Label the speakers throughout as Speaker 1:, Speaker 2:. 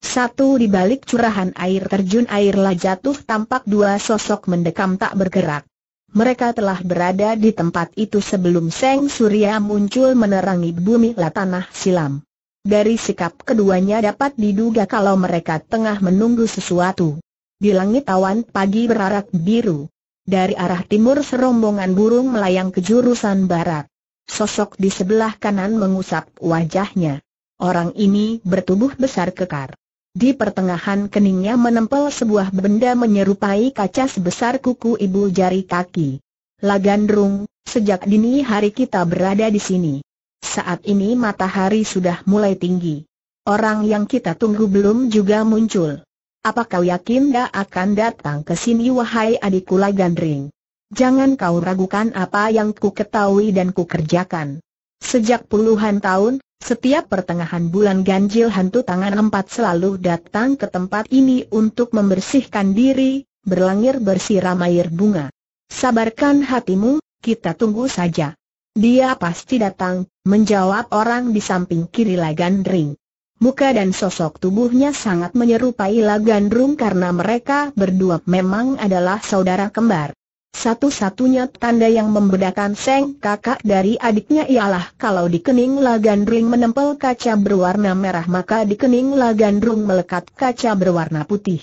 Speaker 1: Satu di balik curahan air terjun airlah jatuh tampak dua sosok mendekam tak bergerak. Mereka telah berada di tempat itu sebelum Seng Surya muncul menerangi bumi tanah silam. Dari sikap keduanya dapat diduga kalau mereka tengah menunggu sesuatu. Di langit awan pagi berarak biru. Dari arah timur serombongan burung melayang ke jurusan barat. Sosok di sebelah kanan mengusap wajahnya. Orang ini bertubuh besar kekar. Di pertengahan keningnya menempel sebuah benda menyerupai kaca sebesar kuku ibu jari kaki. Lagandrung, sejak dini hari kita berada di sini. Saat ini matahari sudah mulai tinggi. Orang yang kita tunggu belum juga muncul. Apa kau yakin dia akan datang ke sini wahai adikku Lagandring? Jangan kau ragukan apa yang ku ketahui dan ku kerjakan. Sejak puluhan tahun, setiap pertengahan bulan ganjil hantu tangan empat selalu datang ke tempat ini untuk membersihkan diri, berlangir bersiram air bunga. Sabarkan hatimu, kita tunggu saja. Dia pasti datang, menjawab orang di samping kiri Lagan Ring. Muka dan sosok tubuhnya sangat menyerupai Lagan Lagandrung karena mereka berdua memang adalah saudara kembar. Satu-satunya tanda yang membedakan Seng kakak dari adiknya ialah kalau di kening gandrung menempel kaca berwarna merah maka di kening gandrung melekat kaca berwarna putih.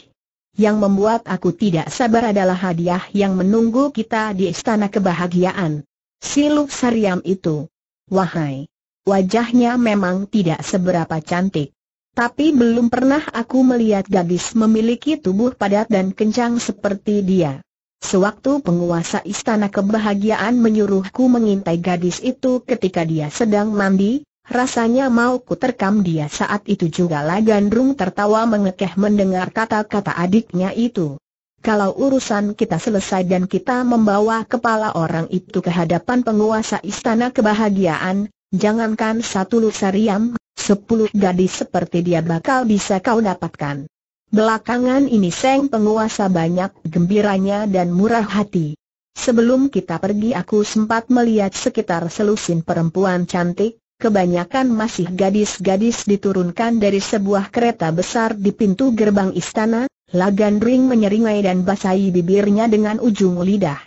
Speaker 1: Yang membuat aku tidak sabar adalah hadiah yang menunggu kita di istana kebahagiaan. Siluk Sariam itu. Wahai. Wajahnya memang tidak seberapa cantik. Tapi belum pernah aku melihat gadis memiliki tubuh padat dan kencang seperti dia. Sewaktu penguasa istana kebahagiaan menyuruhku mengintai gadis itu ketika dia sedang mandi, rasanya mau ku terkam dia saat itu juga Gandrung tertawa mengekeh mendengar kata-kata adiknya itu. Kalau urusan kita selesai dan kita membawa kepala orang itu ke hadapan penguasa istana kebahagiaan, jangankan satu lusariam, sepuluh gadis seperti dia bakal bisa kau dapatkan. Belakangan ini Seng penguasa banyak gembiranya dan murah hati. Sebelum kita pergi aku sempat melihat sekitar selusin perempuan cantik, kebanyakan masih gadis-gadis diturunkan dari sebuah kereta besar di pintu gerbang istana, ring menyeringai dan basahi bibirnya dengan ujung lidah.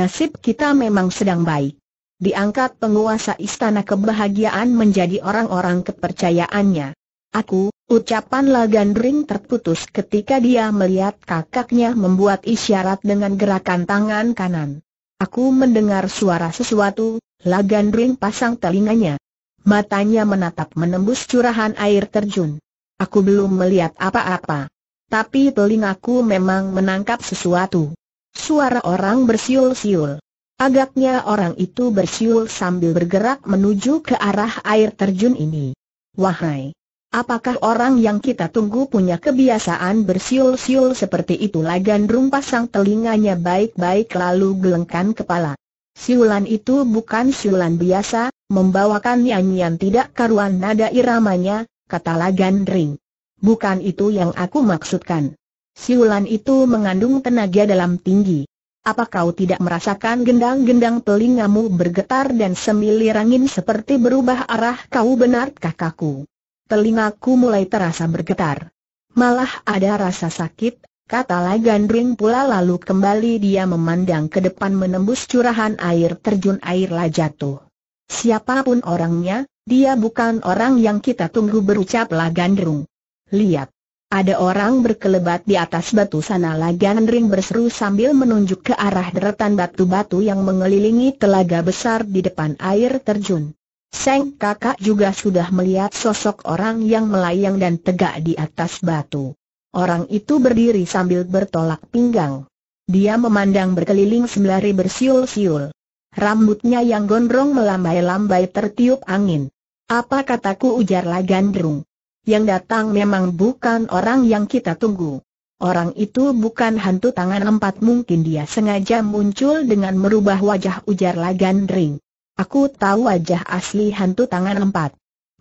Speaker 1: Nasib kita memang sedang baik. Diangkat penguasa istana kebahagiaan menjadi orang-orang kepercayaannya. Aku, Ucapan Lagandring terputus ketika dia melihat kakaknya membuat isyarat dengan gerakan tangan kanan. Aku mendengar suara sesuatu, Lagandring pasang telinganya. Matanya menatap menembus curahan air terjun. Aku belum melihat apa-apa. Tapi telingaku memang menangkap sesuatu. Suara orang bersiul-siul. Agaknya orang itu bersiul sambil bergerak menuju ke arah air terjun ini. Wahai! Apakah orang yang kita tunggu punya kebiasaan bersiul-siul seperti itu? Lagan gandrung pasang telinganya baik-baik lalu gelengkan kepala. Siulan itu bukan siulan biasa, membawakan nyanyian tidak karuan nada iramanya, kata Lagan Ring. Bukan itu yang aku maksudkan. Siulan itu mengandung tenaga dalam tinggi. Apa kau tidak merasakan gendang-gendang telingamu bergetar dan semilir angin seperti berubah arah kau benar kakakku? telingaku mulai terasa bergetar. Malah ada rasa sakit, kata Lai Gandring pula lalu kembali dia memandang ke depan menembus curahan air terjun air La jatuh. Siapapun orangnya, dia bukan orang yang kita tunggu berucap lagi Gandrung. Lihat. Ada orang berkelebat di atas batu sana gandring berseru sambil menunjuk ke arah deretan batu-batu yang mengelilingi telaga besar di depan air terjun. Seng kakak juga sudah melihat sosok orang yang melayang dan tegak di atas batu. Orang itu berdiri sambil bertolak pinggang. Dia memandang berkeliling sembari bersiul-siul. Rambutnya yang gondrong melambai-lambai tertiup angin. Apa kataku ujarlah gandrung. Yang datang memang bukan orang yang kita tunggu. Orang itu bukan hantu tangan empat mungkin dia sengaja muncul dengan merubah wajah ujarlah gandring. Aku tahu wajah asli hantu tangan empat.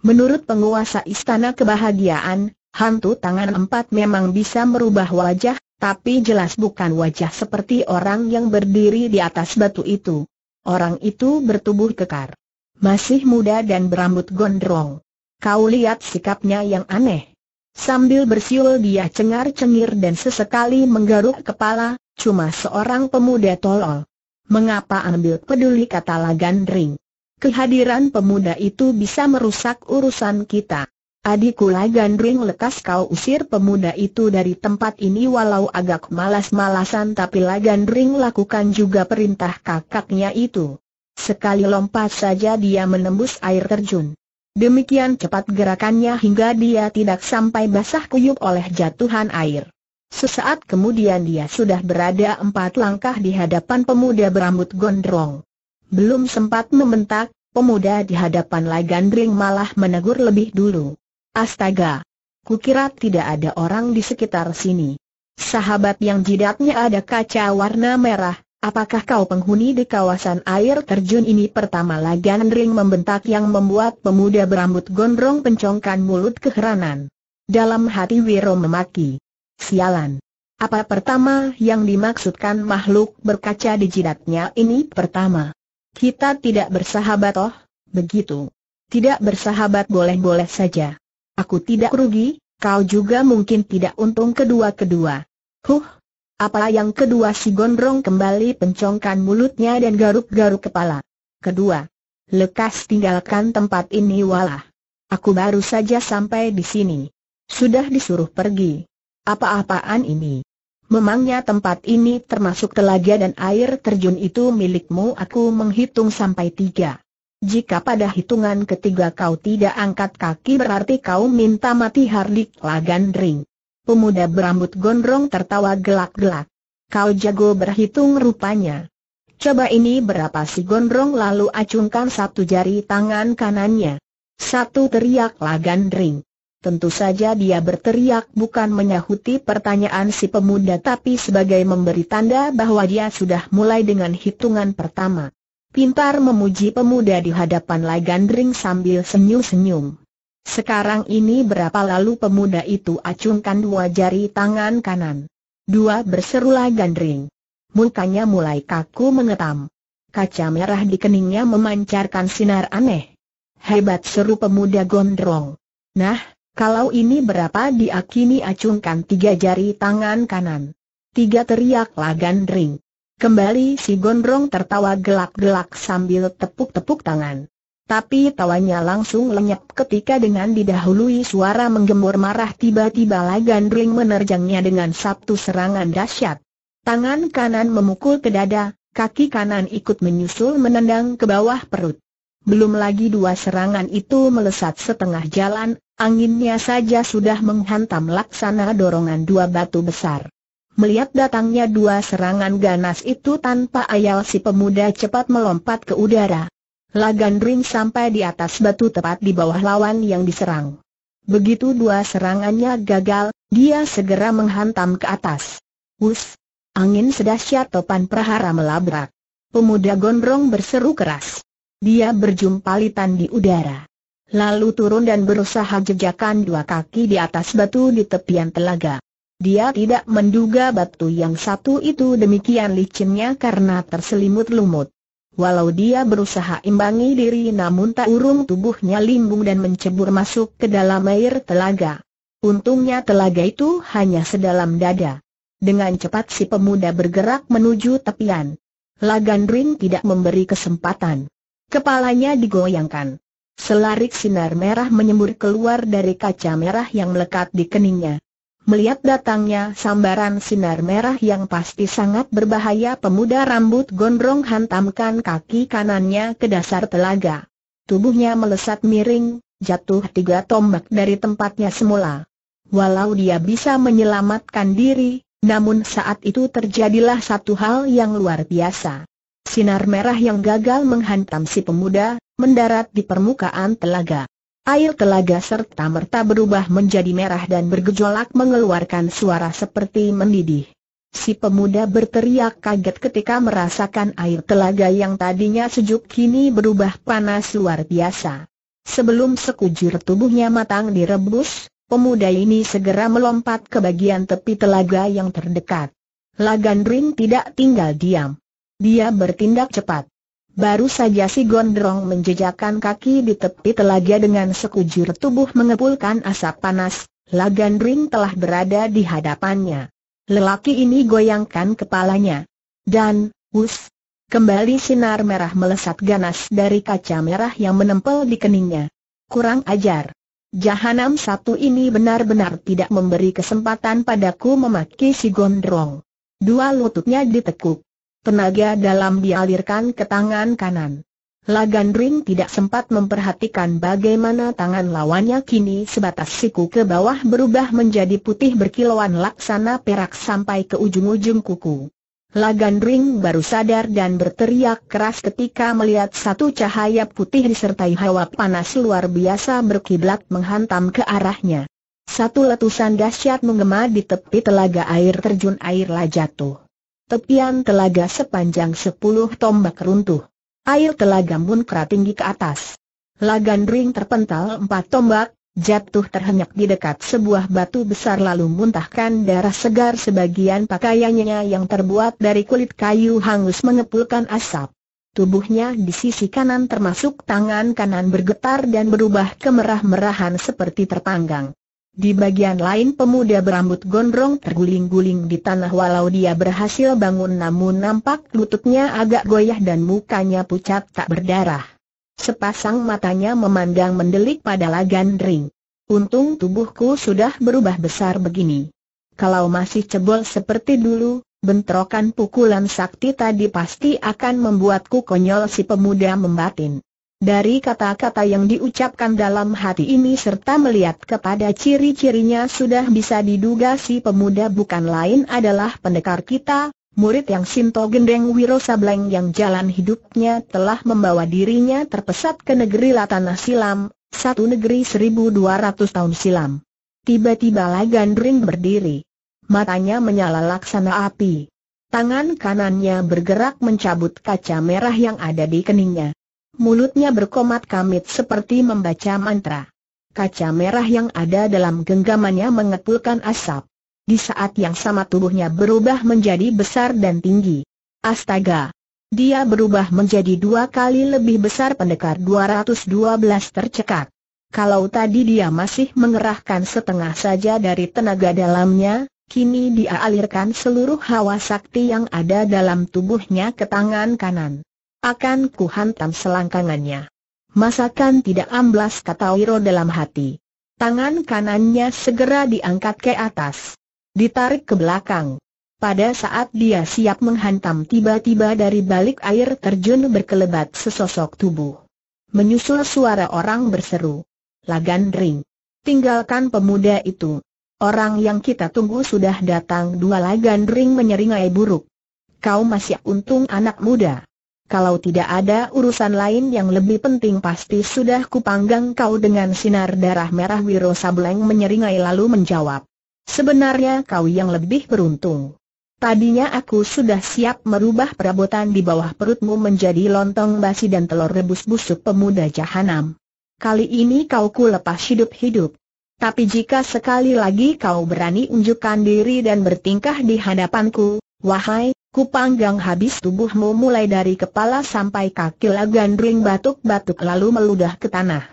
Speaker 1: Menurut penguasa istana kebahagiaan, hantu tangan empat memang bisa merubah wajah, tapi jelas bukan wajah seperti orang yang berdiri di atas batu itu. Orang itu bertubuh kekar. Masih muda dan berambut gondrong. Kau lihat sikapnya yang aneh. Sambil bersiul dia cengar-cengir dan sesekali menggaruk kepala, cuma seorang pemuda tolol mengapa ambil peduli kata Lagan Ring. Kehadiran pemuda itu bisa merusak urusan kita. Adikku Lagan Ring lekas kau usir pemuda itu dari tempat ini walau agak malas-malasan tapi Lagan Ring lakukan juga perintah kakaknya itu. Sekali lompat saja dia menembus air terjun. Demikian cepat gerakannya hingga dia tidak sampai basah kuyup oleh jatuhan air. Sesaat kemudian dia sudah berada empat langkah di hadapan pemuda berambut gondrong. Belum sempat membentak, pemuda di hadapan Lagandring Gandring malah menegur lebih dulu. Astaga! Kukira tidak ada orang di sekitar sini. Sahabat yang jidatnya ada kaca warna merah, apakah kau penghuni di kawasan air terjun ini? Pertama Lagandring Gandring membentak yang membuat pemuda berambut gondrong pencongkan mulut keheranan. Dalam hati Wiro memaki. Sialan. Apa pertama yang dimaksudkan makhluk berkaca di jidatnya ini pertama? Kita tidak bersahabat oh, begitu. Tidak bersahabat boleh-boleh saja. Aku tidak rugi, kau juga mungkin tidak untung kedua-kedua. Huh, apa yang kedua si gondrong kembali pencongkan mulutnya dan garuk-garuk kepala. Kedua, lekas tinggalkan tempat ini walah. Aku baru saja sampai di sini. Sudah disuruh pergi. Apa-apaan ini? Memangnya tempat ini termasuk telaga dan air terjun itu milikmu aku menghitung sampai tiga. Jika pada hitungan ketiga kau tidak angkat kaki berarti kau minta mati Hardik Lagandring. Pemuda berambut gondrong tertawa gelak-gelak. Kau jago berhitung rupanya. Coba ini berapa si gondrong lalu acungkan satu jari tangan kanannya. Satu teriak Lagandring. Tentu saja dia berteriak bukan menyahuti pertanyaan si pemuda tapi sebagai memberi tanda bahwa dia sudah mulai dengan hitungan pertama. Pintar memuji pemuda di hadapan Lai Gandring sambil senyum-senyum. Sekarang ini berapa lalu pemuda itu acungkan dua jari tangan kanan. Dua berseru Lai Gandring. Mukanya mulai kaku mengetam. Kaca merah di keningnya memancarkan sinar aneh. Hebat seru pemuda gondrong. Nah, kalau ini berapa diakini acungkan tiga jari tangan kanan. Tiga teriak lagan Gandring. Kembali si Gondrong tertawa gelak-gelak sambil tepuk-tepuk tangan. Tapi tawanya langsung lenyap ketika dengan didahului suara menggembur marah tiba-tiba Lagandring menerjangnya dengan satu serangan dahsyat. Tangan kanan memukul ke dada, kaki kanan ikut menyusul menendang ke bawah perut. Belum lagi dua serangan itu melesat setengah jalan, Anginnya saja sudah menghantam laksana dorongan dua batu besar. Melihat datangnya dua serangan ganas itu tanpa ayal si pemuda cepat melompat ke udara. Lagan ring sampai di atas batu tepat di bawah lawan yang diserang. Begitu dua serangannya gagal, dia segera menghantam ke atas. Wus! Angin sedahsyat topan prahara melabrak. Pemuda gondrong berseru keras. Dia berjumpalitan di udara lalu turun dan berusaha jejakan dua kaki di atas batu di tepian telaga. Dia tidak menduga batu yang satu itu demikian licinnya karena terselimut lumut. Walau dia berusaha imbangi diri namun tak urung tubuhnya limbung dan mencebur masuk ke dalam air telaga. Untungnya telaga itu hanya sedalam dada. Dengan cepat si pemuda bergerak menuju tepian. Lagandring tidak memberi kesempatan. Kepalanya digoyangkan. Selarik sinar merah menyembur keluar dari kaca merah yang melekat di keningnya. Melihat datangnya sambaran sinar merah yang pasti sangat berbahaya pemuda rambut gondrong hantamkan kaki kanannya ke dasar telaga. Tubuhnya melesat miring, jatuh tiga tombak dari tempatnya semula. Walau dia bisa menyelamatkan diri, namun saat itu terjadilah satu hal yang luar biasa. Sinar merah yang gagal menghantam si pemuda, mendarat di permukaan telaga. Air telaga serta merta berubah menjadi merah dan bergejolak mengeluarkan suara seperti mendidih. Si pemuda berteriak kaget ketika merasakan air telaga yang tadinya sejuk kini berubah panas luar biasa. Sebelum sekujur tubuhnya matang direbus, pemuda ini segera melompat ke bagian tepi telaga yang terdekat. Lagandring tidak tinggal diam. Dia bertindak cepat. Baru saja si gondrong menjejakkan kaki di tepi telaga dengan sekujur tubuh mengepulkan asap panas, Lagandring telah berada di hadapannya. Lelaki ini goyangkan kepalanya. Dan, us, kembali sinar merah melesat ganas dari kaca merah yang menempel di keningnya. Kurang ajar. Jahanam satu ini benar-benar tidak memberi kesempatan padaku memaki si gondrong. Dua lututnya ditekuk tenaga dalam dialirkan ke tangan kanan. Lagandring tidak sempat memperhatikan bagaimana tangan lawannya kini sebatas siku ke bawah berubah menjadi putih berkilauan laksana perak sampai ke ujung-ujung kuku. Lagandring baru sadar dan berteriak keras ketika melihat satu cahaya putih disertai hawa panas luar biasa berkiblat menghantam ke arahnya. Satu letusan dahsyat menggema di tepi telaga air terjun lah jatuh tepian telaga sepanjang sepuluh tombak runtuh. Air telaga kerat tinggi ke atas. Lagan ring terpental empat tombak, jatuh terhenyak di dekat sebuah batu besar lalu muntahkan darah segar sebagian pakaiannya yang terbuat dari kulit kayu hangus mengepulkan asap. Tubuhnya di sisi kanan termasuk tangan kanan bergetar dan berubah kemerah-merahan seperti terpanggang. Di bagian lain pemuda berambut gondrong terguling-guling di tanah walau dia berhasil bangun namun nampak lututnya agak goyah dan mukanya pucat tak berdarah. Sepasang matanya memandang mendelik pada Lagan Ring. Untung tubuhku sudah berubah besar begini. Kalau masih cebol seperti dulu, bentrokan pukulan sakti tadi pasti akan membuatku konyol si pemuda membatin. Dari kata-kata yang diucapkan dalam hati ini serta melihat kepada ciri-cirinya sudah bisa diduga si pemuda bukan lain adalah pendekar kita, murid yang Sinto Gendeng Wiro Sableng yang jalan hidupnya telah membawa dirinya terpesat ke negeri Latanah Silam, satu negeri 1200 tahun silam. Tiba-tiba Lagandring berdiri. Matanya menyala laksana api. Tangan kanannya bergerak mencabut kaca merah yang ada di keningnya. Mulutnya berkomat-kamit seperti membaca mantra. Kaca merah yang ada dalam genggamannya mengepulkan asap. Di saat yang sama tubuhnya berubah menjadi besar dan tinggi. Astaga! Dia berubah menjadi dua kali lebih besar pendekar 212 tercekat. Kalau tadi dia masih mengerahkan setengah saja dari tenaga dalamnya, kini dia alirkan seluruh hawa sakti yang ada dalam tubuhnya ke tangan kanan. Akan kuhantam selangkangannya. Masakan tidak amblas kata Wiro dalam hati. Tangan kanannya segera diangkat ke atas. Ditarik ke belakang. Pada saat dia siap menghantam tiba-tiba dari balik air terjun berkelebat sesosok tubuh. Menyusul suara orang berseru. Lagan ring. Tinggalkan pemuda itu. Orang yang kita tunggu sudah datang dua lagan ring menyeringai buruk. Kau masih untung anak muda kalau tidak ada urusan lain yang lebih penting pasti sudah kupanggang kau dengan sinar darah merah Wiro Sableng menyeringai lalu menjawab. Sebenarnya kau yang lebih beruntung. Tadinya aku sudah siap merubah perabotan di bawah perutmu menjadi lontong basi dan telur rebus busuk pemuda jahanam. Kali ini kau ku lepas hidup-hidup. Tapi jika sekali lagi kau berani unjukkan diri dan bertingkah di hadapanku, Wahai, kupanggang habis tubuhmu mulai dari kepala sampai kaki Lagandring batuk-batuk lalu meludah ke tanah.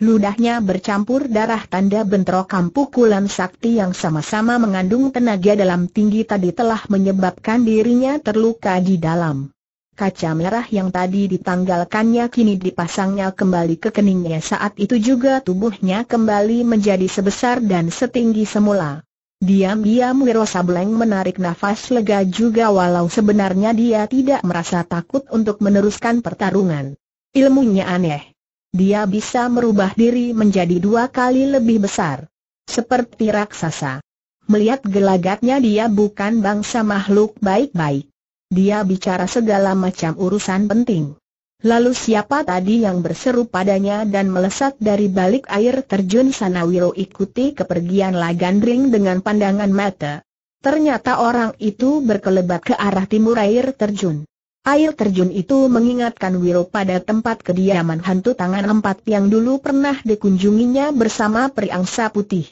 Speaker 1: Ludahnya bercampur darah tanda bentrokan pukulan sakti yang sama-sama mengandung tenaga dalam tinggi tadi telah menyebabkan dirinya terluka di dalam. Kaca merah yang tadi ditanggalkannya kini dipasangnya kembali ke keningnya saat itu juga tubuhnya kembali menjadi sebesar dan setinggi semula. Diam-diam Wiro Sableng menarik nafas lega juga walau sebenarnya dia tidak merasa takut untuk meneruskan pertarungan. Ilmunya aneh. Dia bisa merubah diri menjadi dua kali lebih besar. Seperti raksasa. Melihat gelagatnya dia bukan bangsa makhluk baik-baik. Dia bicara segala macam urusan penting. Lalu siapa tadi yang berseru padanya dan melesat dari balik air terjun Sana Wiro ikuti kepergian Lagandring dengan pandangan mata. Ternyata orang itu berkelebat ke arah timur air terjun. Air terjun itu mengingatkan Wiro pada tempat kediaman hantu tangan empat yang dulu pernah dikunjunginya bersama periangsa putih.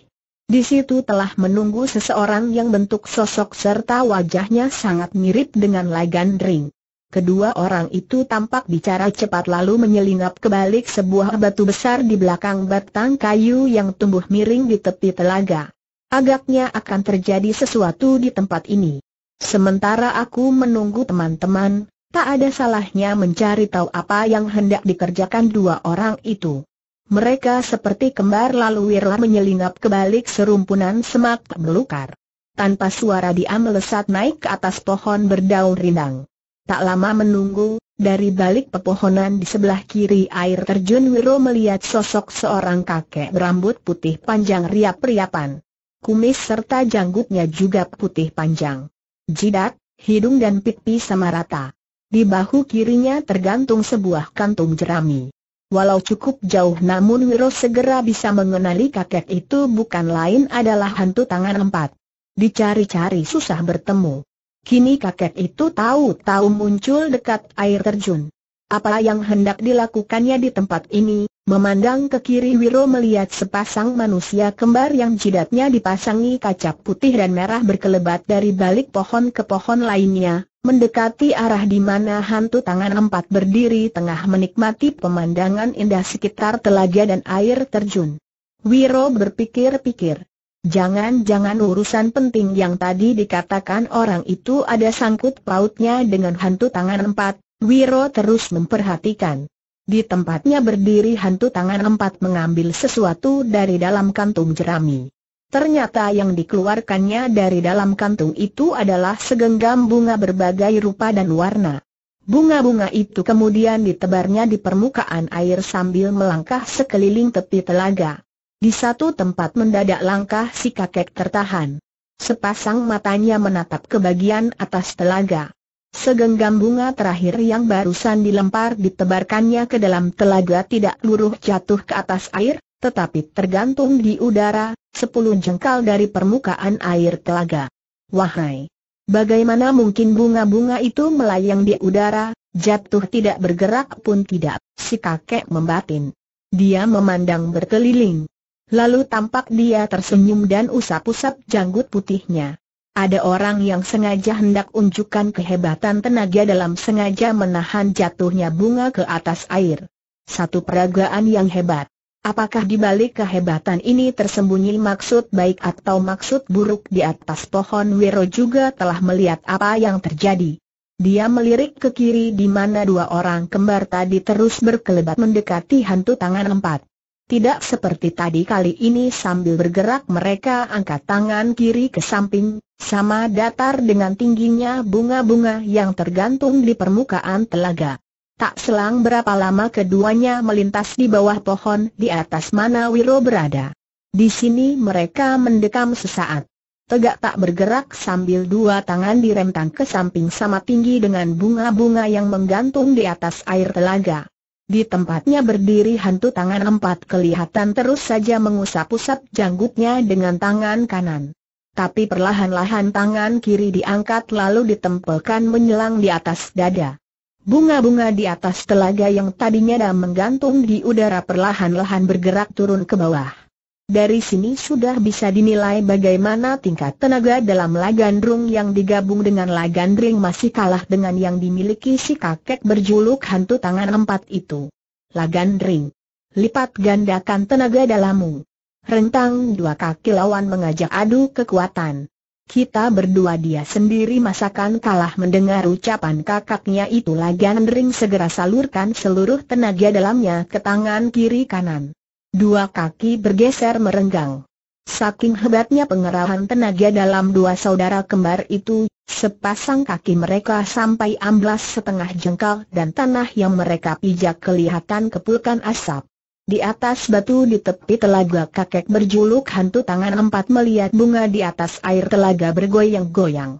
Speaker 1: Di situ telah menunggu seseorang yang bentuk sosok serta wajahnya sangat mirip dengan Lagandring. Kedua orang itu tampak bicara cepat lalu menyelinap ke balik sebuah batu besar di belakang batang kayu yang tumbuh miring di tepi telaga. Agaknya akan terjadi sesuatu di tempat ini. Sementara aku menunggu teman-teman, tak ada salahnya mencari tahu apa yang hendak dikerjakan dua orang itu. Mereka seperti kembar lalu Wirla menyelinap ke balik serumpunan semak belukar. Tanpa suara dia melesat naik ke atas pohon berdaun rindang. Tak lama menunggu, dari balik pepohonan di sebelah kiri air terjun Wiro melihat sosok seorang kakek berambut putih panjang riap-riapan. Kumis serta janggutnya juga putih panjang. Jidat, hidung dan pipi sama rata. Di bahu kirinya tergantung sebuah kantung jerami. Walau cukup jauh namun Wiro segera bisa mengenali kakek itu bukan lain adalah hantu tangan empat. Dicari-cari susah bertemu. Kini kakek itu tahu-tahu muncul dekat air terjun. Apa yang hendak dilakukannya di tempat ini? Memandang ke kiri Wiro melihat sepasang manusia kembar yang jidatnya dipasangi kaca putih dan merah berkelebat dari balik pohon ke pohon lainnya, mendekati arah di mana hantu tangan empat berdiri tengah menikmati pemandangan indah sekitar telaga dan air terjun. Wiro berpikir-pikir, Jangan-jangan urusan penting yang tadi dikatakan orang itu ada sangkut pautnya dengan hantu tangan empat, Wiro terus memperhatikan. Di tempatnya berdiri hantu tangan empat mengambil sesuatu dari dalam kantung jerami. Ternyata yang dikeluarkannya dari dalam kantung itu adalah segenggam bunga berbagai rupa dan warna. Bunga-bunga itu kemudian ditebarnya di permukaan air sambil melangkah sekeliling tepi telaga. Di satu tempat mendadak langkah si kakek tertahan. Sepasang matanya menatap ke bagian atas telaga. Segenggam bunga terakhir yang barusan dilempar ditebarkannya ke dalam telaga tidak luruh jatuh ke atas air, tetapi tergantung di udara, sepuluh jengkal dari permukaan air telaga. Wahai! Bagaimana mungkin bunga-bunga itu melayang di udara, jatuh tidak bergerak pun tidak, si kakek membatin. Dia memandang berkeliling. Lalu tampak dia tersenyum dan usap-usap janggut putihnya. Ada orang yang sengaja hendak unjukkan kehebatan tenaga dalam sengaja menahan jatuhnya bunga ke atas air. Satu peragaan yang hebat. Apakah di balik kehebatan ini tersembunyi maksud baik atau maksud buruk di atas pohon Wiro juga telah melihat apa yang terjadi. Dia melirik ke kiri di mana dua orang kembar tadi terus berkelebat mendekati hantu tangan empat. Tidak seperti tadi kali ini sambil bergerak mereka angkat tangan kiri ke samping, sama datar dengan tingginya bunga-bunga yang tergantung di permukaan telaga. Tak selang berapa lama keduanya melintas di bawah pohon di atas mana Wiro berada. Di sini mereka mendekam sesaat. Tegak tak bergerak sambil dua tangan direntang ke samping sama tinggi dengan bunga-bunga yang menggantung di atas air telaga. Di tempatnya berdiri hantu tangan empat kelihatan terus saja mengusap-usap janggutnya dengan tangan kanan. Tapi perlahan-lahan tangan kiri diangkat lalu ditempelkan menyelang di atas dada. Bunga-bunga di atas telaga yang tadinya dah menggantung di udara perlahan-lahan bergerak turun ke bawah. Dari sini sudah bisa dinilai bagaimana tingkat tenaga dalam Lagandrung yang digabung dengan Lagandring masih kalah dengan yang dimiliki si kakek berjuluk hantu tangan empat itu. Lagandring. Lipat gandakan tenaga dalammu. Rentang dua kaki lawan mengajak adu kekuatan. Kita berdua dia sendiri masakan kalah mendengar ucapan kakaknya itu Lagandring segera salurkan seluruh tenaga dalamnya ke tangan kiri kanan. Dua kaki bergeser merenggang. Saking hebatnya pengerahan tenaga dalam dua saudara kembar itu, sepasang kaki mereka sampai amblas setengah jengkal dan tanah yang mereka pijak kelihatan kepulkan asap. Di atas batu di tepi telaga kakek berjuluk hantu tangan empat melihat bunga di atas air telaga bergoyang-goyang.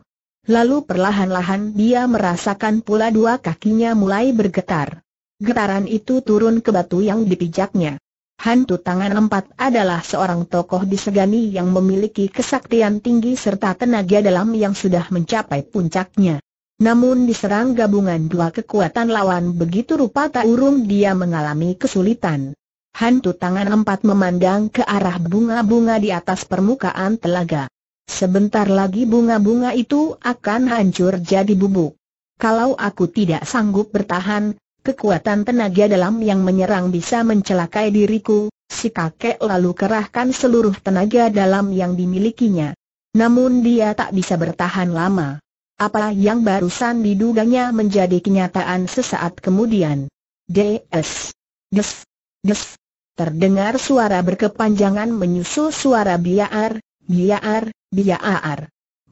Speaker 1: Lalu perlahan-lahan dia merasakan pula dua kakinya mulai bergetar. Getaran itu turun ke batu yang dipijaknya. Hantu tangan empat adalah seorang tokoh disegani yang memiliki kesaktian tinggi serta tenaga dalam yang sudah mencapai puncaknya. Namun diserang gabungan dua kekuatan lawan begitu rupa tak urung dia mengalami kesulitan. Hantu tangan empat memandang ke arah bunga-bunga di atas permukaan telaga. Sebentar lagi bunga-bunga itu akan hancur jadi bubuk. Kalau aku tidak sanggup bertahan, kekuatan tenaga dalam yang menyerang bisa mencelakai diriku, si kakek lalu kerahkan seluruh tenaga dalam yang dimilikinya. Namun dia tak bisa bertahan lama. Apa yang barusan diduganya menjadi kenyataan sesaat kemudian. DS. Des. Des. Terdengar suara berkepanjangan menyusul suara biar, biar, biar.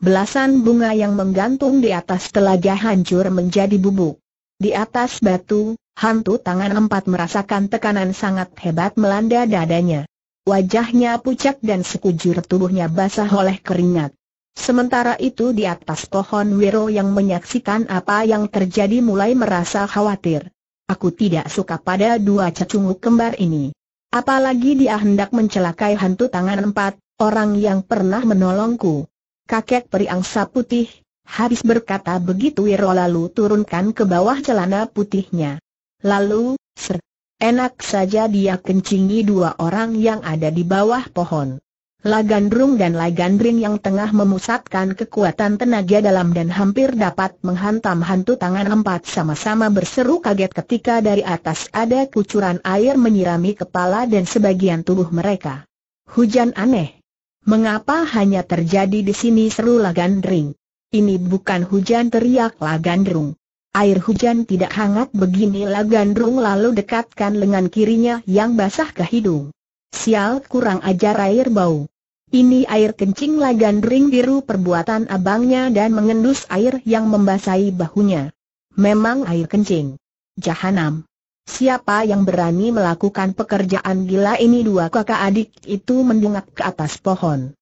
Speaker 1: Belasan bunga yang menggantung di atas telaga hancur menjadi bubuk. Di atas batu, hantu tangan empat merasakan tekanan sangat hebat melanda dadanya. Wajahnya pucat dan sekujur tubuhnya basah oleh keringat. Sementara itu di atas pohon Wiro yang menyaksikan apa yang terjadi mulai merasa khawatir. Aku tidak suka pada dua cacungu kembar ini. Apalagi dia hendak mencelakai hantu tangan empat, orang yang pernah menolongku. Kakek periangsa putih, Habis berkata begitu Wiro lalu turunkan ke bawah celana putihnya. Lalu, ser, enak saja dia kencingi dua orang yang ada di bawah pohon. Lagandrung dan Lagandring yang tengah memusatkan kekuatan tenaga dalam dan hampir dapat menghantam hantu tangan empat sama-sama berseru kaget ketika dari atas ada kucuran air menyirami kepala dan sebagian tubuh mereka. Hujan aneh. Mengapa hanya terjadi di sini seru Lagandring? Ini bukan hujan teriaklah Gandrung. Air hujan tidak hangat beginilah Gandrung lalu dekatkan lengan kirinya yang basah ke hidung. Sial kurang ajar air bau. Ini air kencing lah Gandrung biru perbuatan abangnya dan mengendus air yang membasahi bahunya. Memang air kencing. Jahanam. Siapa yang berani melakukan pekerjaan gila ini dua kakak adik itu mendungak ke atas pohon.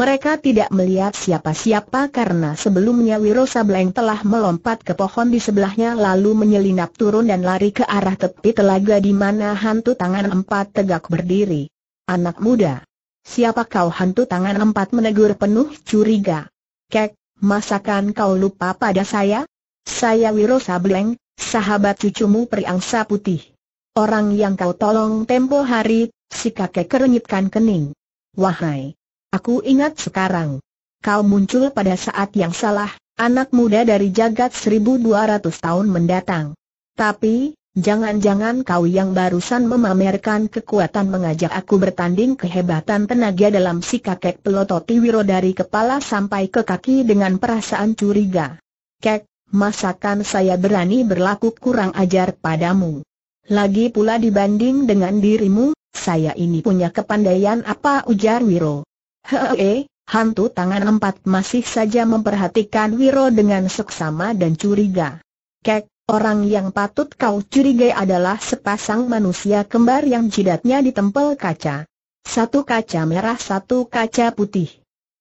Speaker 1: Mereka tidak melihat siapa-siapa karena sebelumnya Wiro Sableng telah melompat ke pohon di sebelahnya lalu menyelinap turun dan lari ke arah tepi telaga di mana hantu tangan empat tegak berdiri. Anak muda. Siapa kau hantu tangan empat menegur penuh curiga. Kek, masakan kau lupa pada saya? Saya Wiro Sableng, sahabat cucumu periangsa Putih. Orang yang kau tolong tempo hari, si kakek kerenyitkan kening. Wahai Aku ingat sekarang. Kau muncul pada saat yang salah, anak muda dari jagat 1200 tahun mendatang. Tapi, jangan-jangan kau yang barusan memamerkan kekuatan mengajak aku bertanding kehebatan tenaga dalam si kakek pelototi wiro dari kepala sampai ke kaki dengan perasaan curiga. Kek, masakan saya berani berlaku kurang ajar padamu. Lagi pula dibanding dengan dirimu, saya ini punya kepandaian apa ujar Wiro. Hehehe, hantu tangan empat masih saja memperhatikan Wiro dengan seksama dan curiga. Kek, orang yang patut kau curigai adalah sepasang manusia kembar yang jidatnya ditempel kaca. Satu kaca merah, satu kaca putih.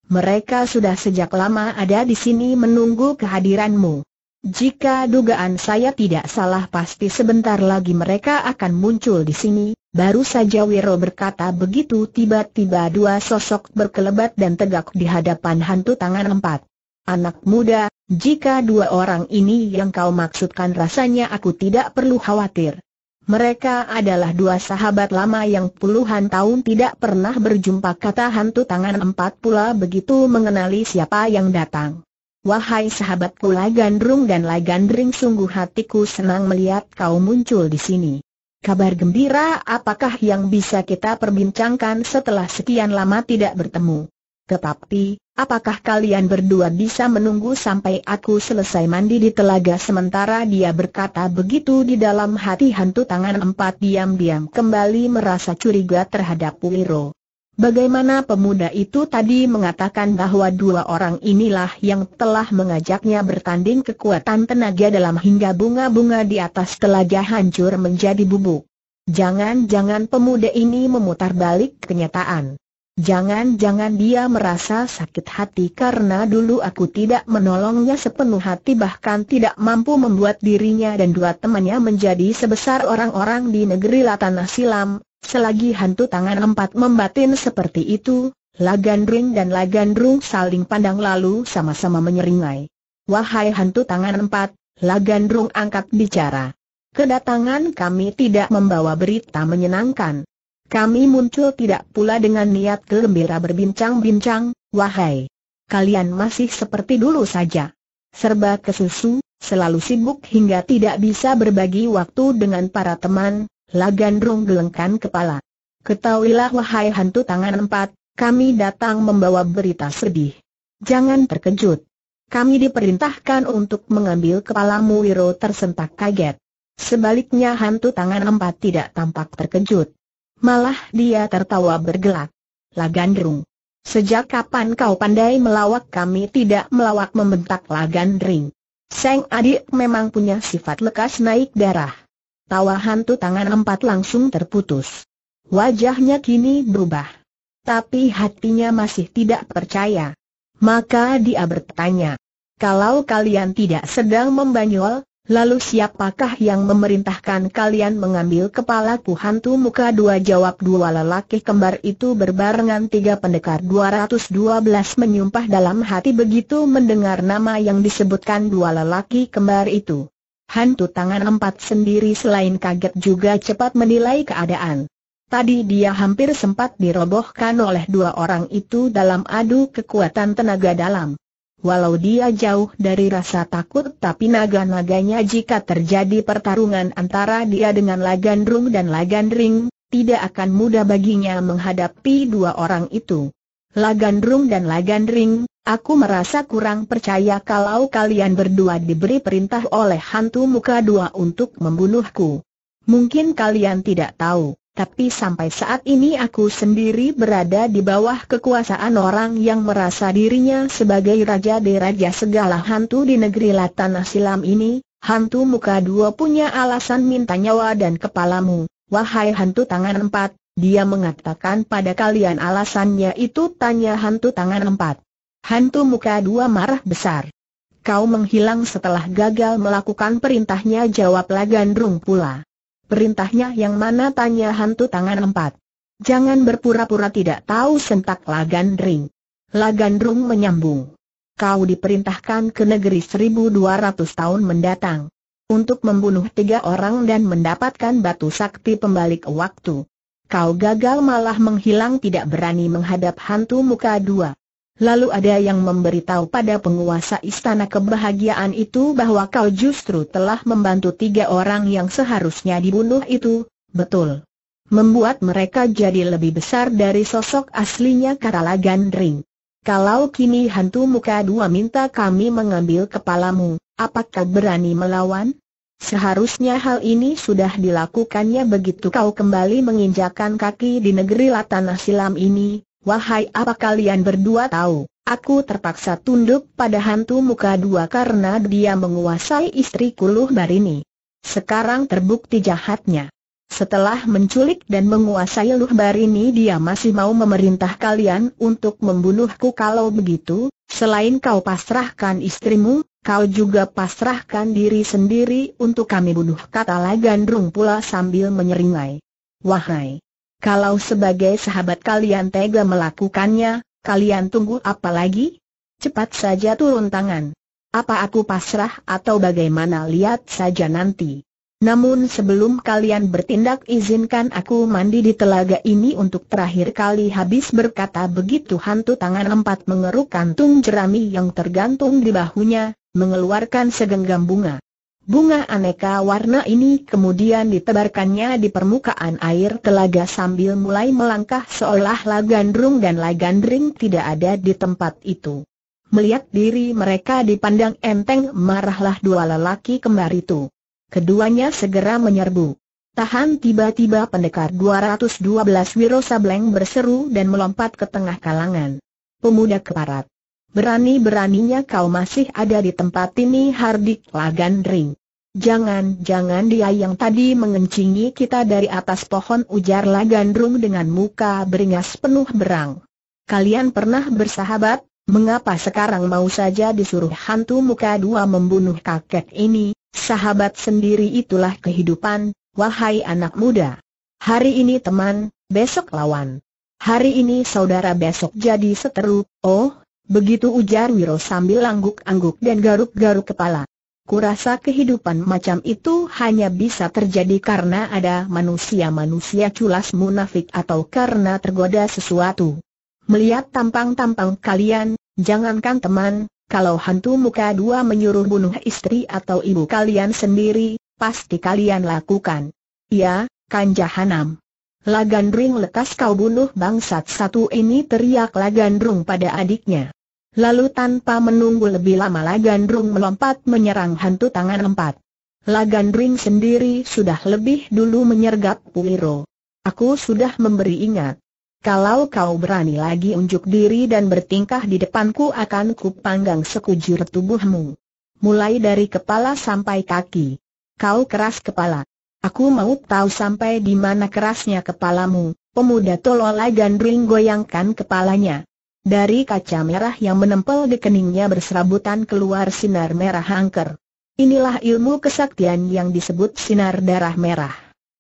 Speaker 1: Mereka sudah sejak lama ada di sini menunggu kehadiranmu. Jika dugaan saya tidak salah pasti sebentar lagi mereka akan muncul di sini, Baru saja Wiro berkata begitu tiba-tiba dua sosok berkelebat dan tegak di hadapan hantu tangan empat. Anak muda, jika dua orang ini yang kau maksudkan rasanya aku tidak perlu khawatir. Mereka adalah dua sahabat lama yang puluhan tahun tidak pernah berjumpa kata hantu tangan empat pula begitu mengenali siapa yang datang. Wahai sahabatku Lagandrung dan Lagandring sungguh hatiku senang melihat kau muncul di sini. Kabar gembira apakah yang bisa kita perbincangkan setelah sekian lama tidak bertemu? Tetapi, apakah kalian berdua bisa menunggu sampai aku selesai mandi di telaga sementara dia berkata begitu di dalam hati hantu tangan empat diam-diam kembali merasa curiga terhadap Wiro. Bagaimana pemuda itu tadi mengatakan bahwa dua orang inilah yang telah mengajaknya bertanding kekuatan tenaga dalam hingga bunga-bunga di atas telaga hancur menjadi bubuk. Jangan-jangan pemuda ini memutar balik kenyataan. Jangan-jangan dia merasa sakit hati karena dulu aku tidak menolongnya sepenuh hati bahkan tidak mampu membuat dirinya dan dua temannya menjadi sebesar orang-orang di negeri Latanah Silam, Selagi hantu tangan empat membatin seperti itu, Lagandring dan Lagandrung saling pandang lalu sama-sama menyeringai. Wahai hantu tangan empat, Lagandrung angkat bicara. Kedatangan kami tidak membawa berita menyenangkan. Kami muncul tidak pula dengan niat gembira berbincang-bincang, wahai. Kalian masih seperti dulu saja. Serba kesusu, selalu sibuk hingga tidak bisa berbagi waktu dengan para teman, Lagandrung gelengkan kepala. Ketahuilah wahai hantu tangan empat, kami datang membawa berita sedih. Jangan terkejut. Kami diperintahkan untuk mengambil kepalamu Wiro tersentak kaget. Sebaliknya hantu tangan empat tidak tampak terkejut. Malah dia tertawa bergelak. Lagandrung. Sejak kapan kau pandai melawak kami tidak melawak membentak Lagandring. Seng adik memang punya sifat lekas naik darah. Tawa hantu tangan empat langsung terputus. Wajahnya kini berubah. Tapi hatinya masih tidak percaya. Maka dia bertanya, kalau kalian tidak sedang membanyol, lalu siapakah yang memerintahkan kalian mengambil kepalaku hantu muka dua jawab dua lelaki kembar itu berbarengan tiga pendekar 212 menyumpah dalam hati begitu mendengar nama yang disebutkan dua lelaki kembar itu. Hantu tangan empat sendiri selain kaget juga cepat menilai keadaan. Tadi dia hampir sempat dirobohkan oleh dua orang itu dalam adu kekuatan tenaga dalam. Walau dia jauh dari rasa takut tapi naga-naganya jika terjadi pertarungan antara dia dengan Lagandrung dan Lagandring, tidak akan mudah baginya menghadapi dua orang itu. Lagandrung dan Lagandring, aku merasa kurang percaya kalau kalian berdua diberi perintah oleh hantu muka dua untuk membunuhku. Mungkin kalian tidak tahu, tapi sampai saat ini aku sendiri berada di bawah kekuasaan orang yang merasa dirinya sebagai raja di raja segala hantu di negeri Latan Silam ini, hantu muka dua punya alasan minta nyawa dan kepalamu, wahai hantu tangan empat, dia mengatakan pada kalian alasannya itu tanya hantu tangan empat. Hantu muka dua marah besar. Kau menghilang setelah gagal melakukan perintahnya jawablah gandrung pula. Perintahnya yang mana tanya hantu tangan empat. Jangan berpura-pura tidak tahu sentaklah gandring. Lagandrung menyambung. Kau diperintahkan ke negeri 1200 tahun mendatang. Untuk membunuh tiga orang dan mendapatkan batu sakti pembalik waktu. Kau gagal malah menghilang tidak berani menghadap hantu muka dua. Lalu ada yang memberitahu pada penguasa istana kebahagiaan itu bahwa kau justru telah membantu tiga orang yang seharusnya dibunuh itu, betul. Membuat mereka jadi lebih besar dari sosok aslinya Karala Gandring. Kalau kini hantu muka dua minta kami mengambil kepalamu, apakah berani melawan? Seharusnya hal ini sudah dilakukannya begitu kau kembali menginjakan kaki di negeri Latanah Silam ini, wahai apa kalian berdua tahu, aku terpaksa tunduk pada hantu muka dua karena dia menguasai istri kuluh Barini. Sekarang terbukti jahatnya. Setelah menculik dan menguasai luhbar ini dia masih mau memerintah kalian untuk membunuhku kalau begitu, selain kau pasrahkan istrimu, kau juga pasrahkan diri sendiri untuk kami bunuh kata Lagandrung pula sambil menyeringai. Wahai, kalau sebagai sahabat kalian tega melakukannya, kalian tunggu apa lagi? Cepat saja turun tangan. Apa aku pasrah atau bagaimana lihat saja nanti. Namun sebelum kalian bertindak izinkan aku mandi di telaga ini untuk terakhir kali habis berkata begitu hantu tangan empat mengeruk kantung jerami yang tergantung di bahunya, mengeluarkan segenggam bunga. Bunga aneka warna ini kemudian ditebarkannya di permukaan air telaga sambil mulai melangkah seolah Lagandrung dan Lagandring tidak ada di tempat itu. Melihat diri mereka dipandang enteng marahlah dua lelaki kembar itu keduanya segera menyerbu. Tahan tiba-tiba pendekar 212 Wiro Sableng berseru dan melompat ke tengah kalangan. Pemuda keparat. Berani-beraninya kau masih ada di tempat ini Hardik Lagandring. Jangan-jangan dia yang tadi mengencingi kita dari atas pohon ujar Lagandrung dengan muka beringas penuh berang. Kalian pernah bersahabat, mengapa sekarang mau saja disuruh hantu muka dua membunuh kakek ini? Sahabat sendiri itulah kehidupan, wahai anak muda. Hari ini teman, besok lawan. Hari ini saudara besok jadi seteru, oh, begitu ujar Wiro sambil angguk-angguk dan garuk-garuk kepala. Kurasa kehidupan macam itu hanya bisa terjadi karena ada manusia-manusia culas munafik atau karena tergoda sesuatu. Melihat tampang-tampang kalian, jangankan teman, kalau hantu muka dua menyuruh bunuh istri atau ibu kalian sendiri, pasti kalian lakukan. Ya, Kanjahanam. Lagandring lekas kau bunuh bangsat satu ini teriak Lagandrung pada adiknya. Lalu tanpa menunggu lebih lama Lagandrung melompat menyerang hantu tangan empat. Lagandring sendiri sudah lebih dulu menyergap Puiro. Aku sudah memberi ingat. Kalau kau berani lagi unjuk diri dan bertingkah di depanku akan kupanggang sekujur tubuhmu. Mulai dari kepala sampai kaki. Kau keras kepala. Aku mau tahu sampai di mana kerasnya kepalamu. Pemuda tolola gandring goyangkan kepalanya. Dari kaca merah yang menempel di keningnya berserabutan keluar sinar merah angker. Inilah ilmu kesaktian yang disebut sinar darah merah.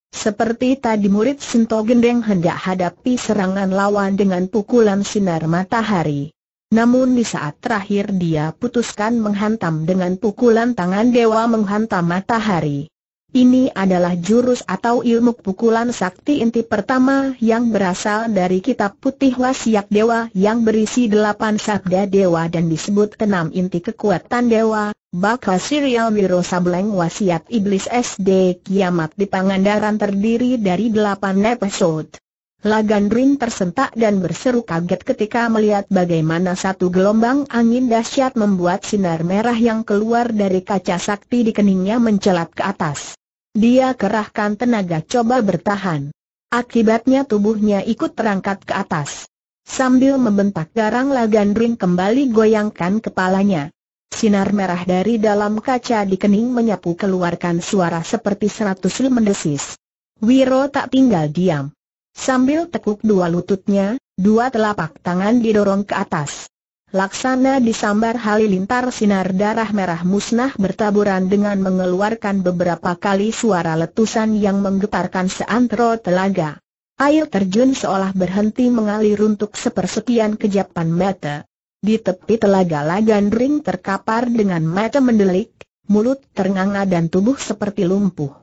Speaker 1: Seperti tadi murid Sinto Gendeng hendak hadapi serangan lawan dengan pukulan sinar matahari. Namun di saat terakhir dia putuskan menghantam dengan pukulan tangan dewa menghantam matahari. Ini adalah jurus atau ilmu pukulan sakti inti pertama yang berasal dari kitab putih wasiak dewa yang berisi delapan sabda dewa dan disebut enam inti kekuatan dewa, bakal serial Wiro Sableng wasiat iblis SD kiamat di Pangandaran terdiri dari delapan episode. Lagandrin tersentak dan berseru kaget ketika melihat bagaimana satu gelombang angin dahsyat membuat sinar merah yang keluar dari kaca sakti di keningnya mencelat ke atas. Dia kerahkan tenaga coba bertahan. Akibatnya tubuhnya ikut terangkat ke atas. Sambil membentak garang Lagandrin kembali goyangkan kepalanya. Sinar merah dari dalam kaca di kening menyapu keluarkan suara seperti seratus lima desis. Wiro tak tinggal diam. Sambil tekuk dua lututnya, dua telapak tangan didorong ke atas. Laksana disambar halilintar sinar darah merah musnah bertaburan dengan mengeluarkan beberapa kali suara letusan yang menggetarkan seantero telaga. Air terjun seolah berhenti mengalir untuk sepersekian kejapan mata. Di tepi telaga ring terkapar dengan mata mendelik, mulut ternganga dan tubuh seperti lumpuh.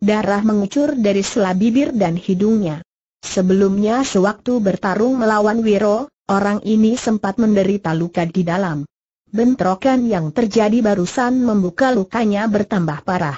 Speaker 1: Darah mengucur dari sela bibir dan hidungnya. Sebelumnya sewaktu bertarung melawan Wiro, orang ini sempat menderita luka di dalam. Bentrokan yang terjadi barusan membuka lukanya bertambah parah.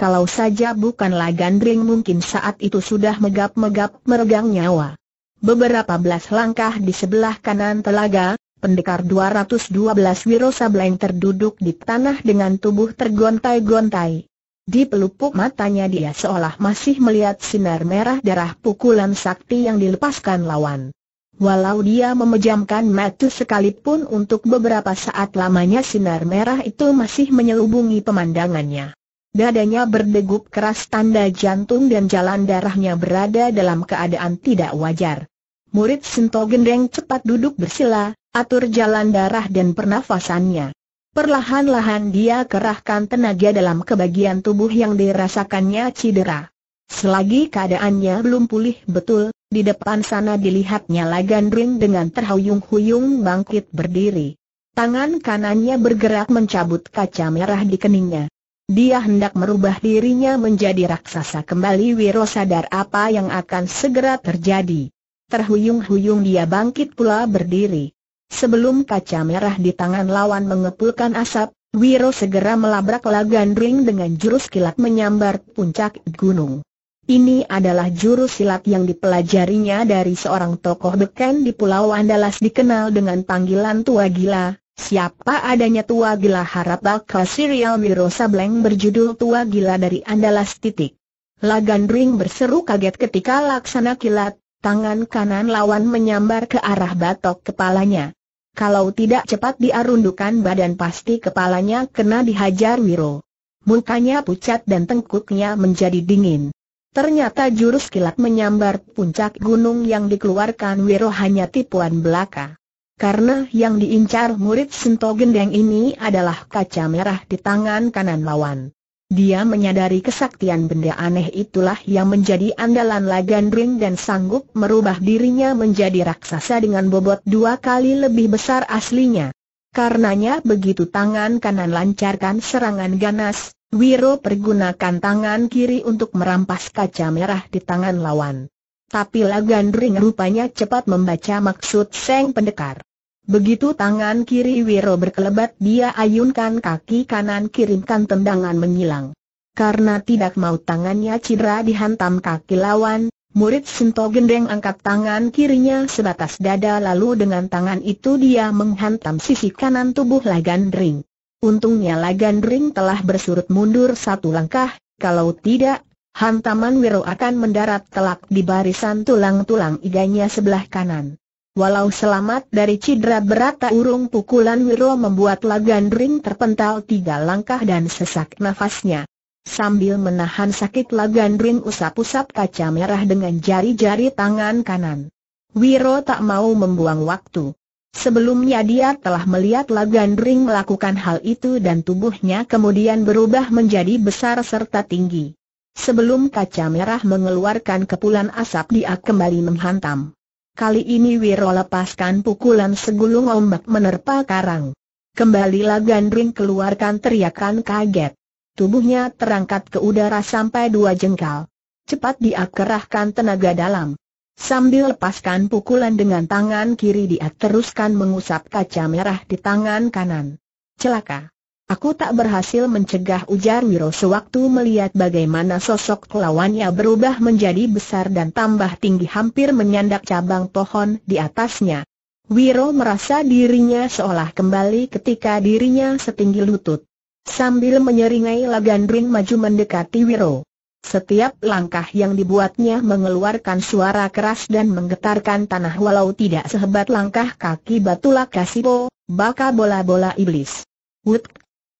Speaker 1: Kalau saja bukanlah Gandring mungkin saat itu sudah megap-megap meregang nyawa. Beberapa belas langkah di sebelah kanan telaga, pendekar 212 Wiro Sableng terduduk di tanah dengan tubuh tergontai-gontai. Di pelupuk matanya dia seolah masih melihat sinar merah darah pukulan sakti yang dilepaskan lawan. Walau dia memejamkan mata sekalipun untuk beberapa saat lamanya sinar merah itu masih menyelubungi pemandangannya. Dadanya berdegup keras tanda jantung dan jalan darahnya berada dalam keadaan tidak wajar. Murid Sinto Gendeng cepat duduk bersila, atur jalan darah dan pernafasannya. Perlahan-lahan dia kerahkan tenaga dalam kebagian tubuh yang dirasakannya cedera. Selagi keadaannya belum pulih betul, di depan sana dilihatnya Lagan dengan terhuyung-huyung bangkit berdiri. Tangan kanannya bergerak mencabut kaca merah di keningnya. Dia hendak merubah dirinya menjadi raksasa kembali Wiro sadar apa yang akan segera terjadi. Terhuyung-huyung dia bangkit pula berdiri. Sebelum kaca merah di tangan lawan mengepulkan asap, Wiro segera melabrak Lagandring dengan jurus kilat menyambar puncak gunung. Ini adalah jurus silat yang dipelajarinya dari seorang tokoh beken di Pulau Andalas dikenal dengan panggilan Tua Gila. Siapa adanya Tua Gila harap bakal serial Wiro Sableng berjudul Tua Gila dari Andalas titik. Lagandring berseru kaget ketika laksana kilat, tangan kanan lawan menyambar ke arah batok kepalanya. Kalau tidak cepat diarundukan badan pasti kepalanya kena dihajar Wiro. Mukanya pucat dan tengkuknya menjadi dingin. Ternyata jurus kilat menyambar puncak gunung yang dikeluarkan Wiro hanya tipuan belaka. Karena yang diincar murid Sento Gendeng ini adalah kaca merah di tangan kanan lawan. Dia menyadari kesaktian benda aneh itulah yang menjadi andalan Lagandring dan sanggup merubah dirinya menjadi raksasa dengan bobot dua kali lebih besar aslinya. Karenanya begitu tangan kanan lancarkan serangan ganas, Wiro pergunakan tangan kiri untuk merampas kaca merah di tangan lawan. Tapi Lagandring rupanya cepat membaca maksud Seng Pendekar. Begitu tangan kiri Wiro berkelebat dia ayunkan kaki kanan kirimkan tendangan menyilang. Karena tidak mau tangannya cedera dihantam kaki lawan, murid Sinto Gendeng angkat tangan kirinya sebatas dada lalu dengan tangan itu dia menghantam sisi kanan tubuh Lagandring. Untungnya Lagandring telah bersurut mundur satu langkah, kalau tidak, hantaman Wiro akan mendarat telak di barisan tulang-tulang iganya sebelah kanan. Walau selamat dari cedera berat tak urung pukulan Wiro membuat Lagandring terpental tiga langkah dan sesak nafasnya. Sambil menahan sakit Lagandring usap-usap kaca merah dengan jari-jari tangan kanan. Wiro tak mau membuang waktu. Sebelumnya dia telah melihat Lagandring melakukan hal itu dan tubuhnya kemudian berubah menjadi besar serta tinggi. Sebelum kaca merah mengeluarkan kepulan asap dia kembali menghantam. Kali ini Wiro lepaskan pukulan segulung ombak menerpa karang. Kembalilah Gandring keluarkan teriakan kaget. Tubuhnya terangkat ke udara sampai dua jengkal. Cepat dia kerahkan tenaga dalam. Sambil lepaskan pukulan dengan tangan kiri dia teruskan mengusap kaca merah di tangan kanan. Celaka! Aku tak berhasil mencegah ujar Wiro sewaktu melihat bagaimana sosok lawannya berubah menjadi besar dan tambah tinggi hampir menyandak cabang pohon di atasnya. Wiro merasa dirinya seolah kembali ketika dirinya setinggi lutut. Sambil menyeringai Lagandrin maju mendekati Wiro. Setiap langkah yang dibuatnya mengeluarkan suara keras dan menggetarkan tanah walau tidak sehebat langkah kaki batu Kasipo, baka bola-bola iblis. Wutk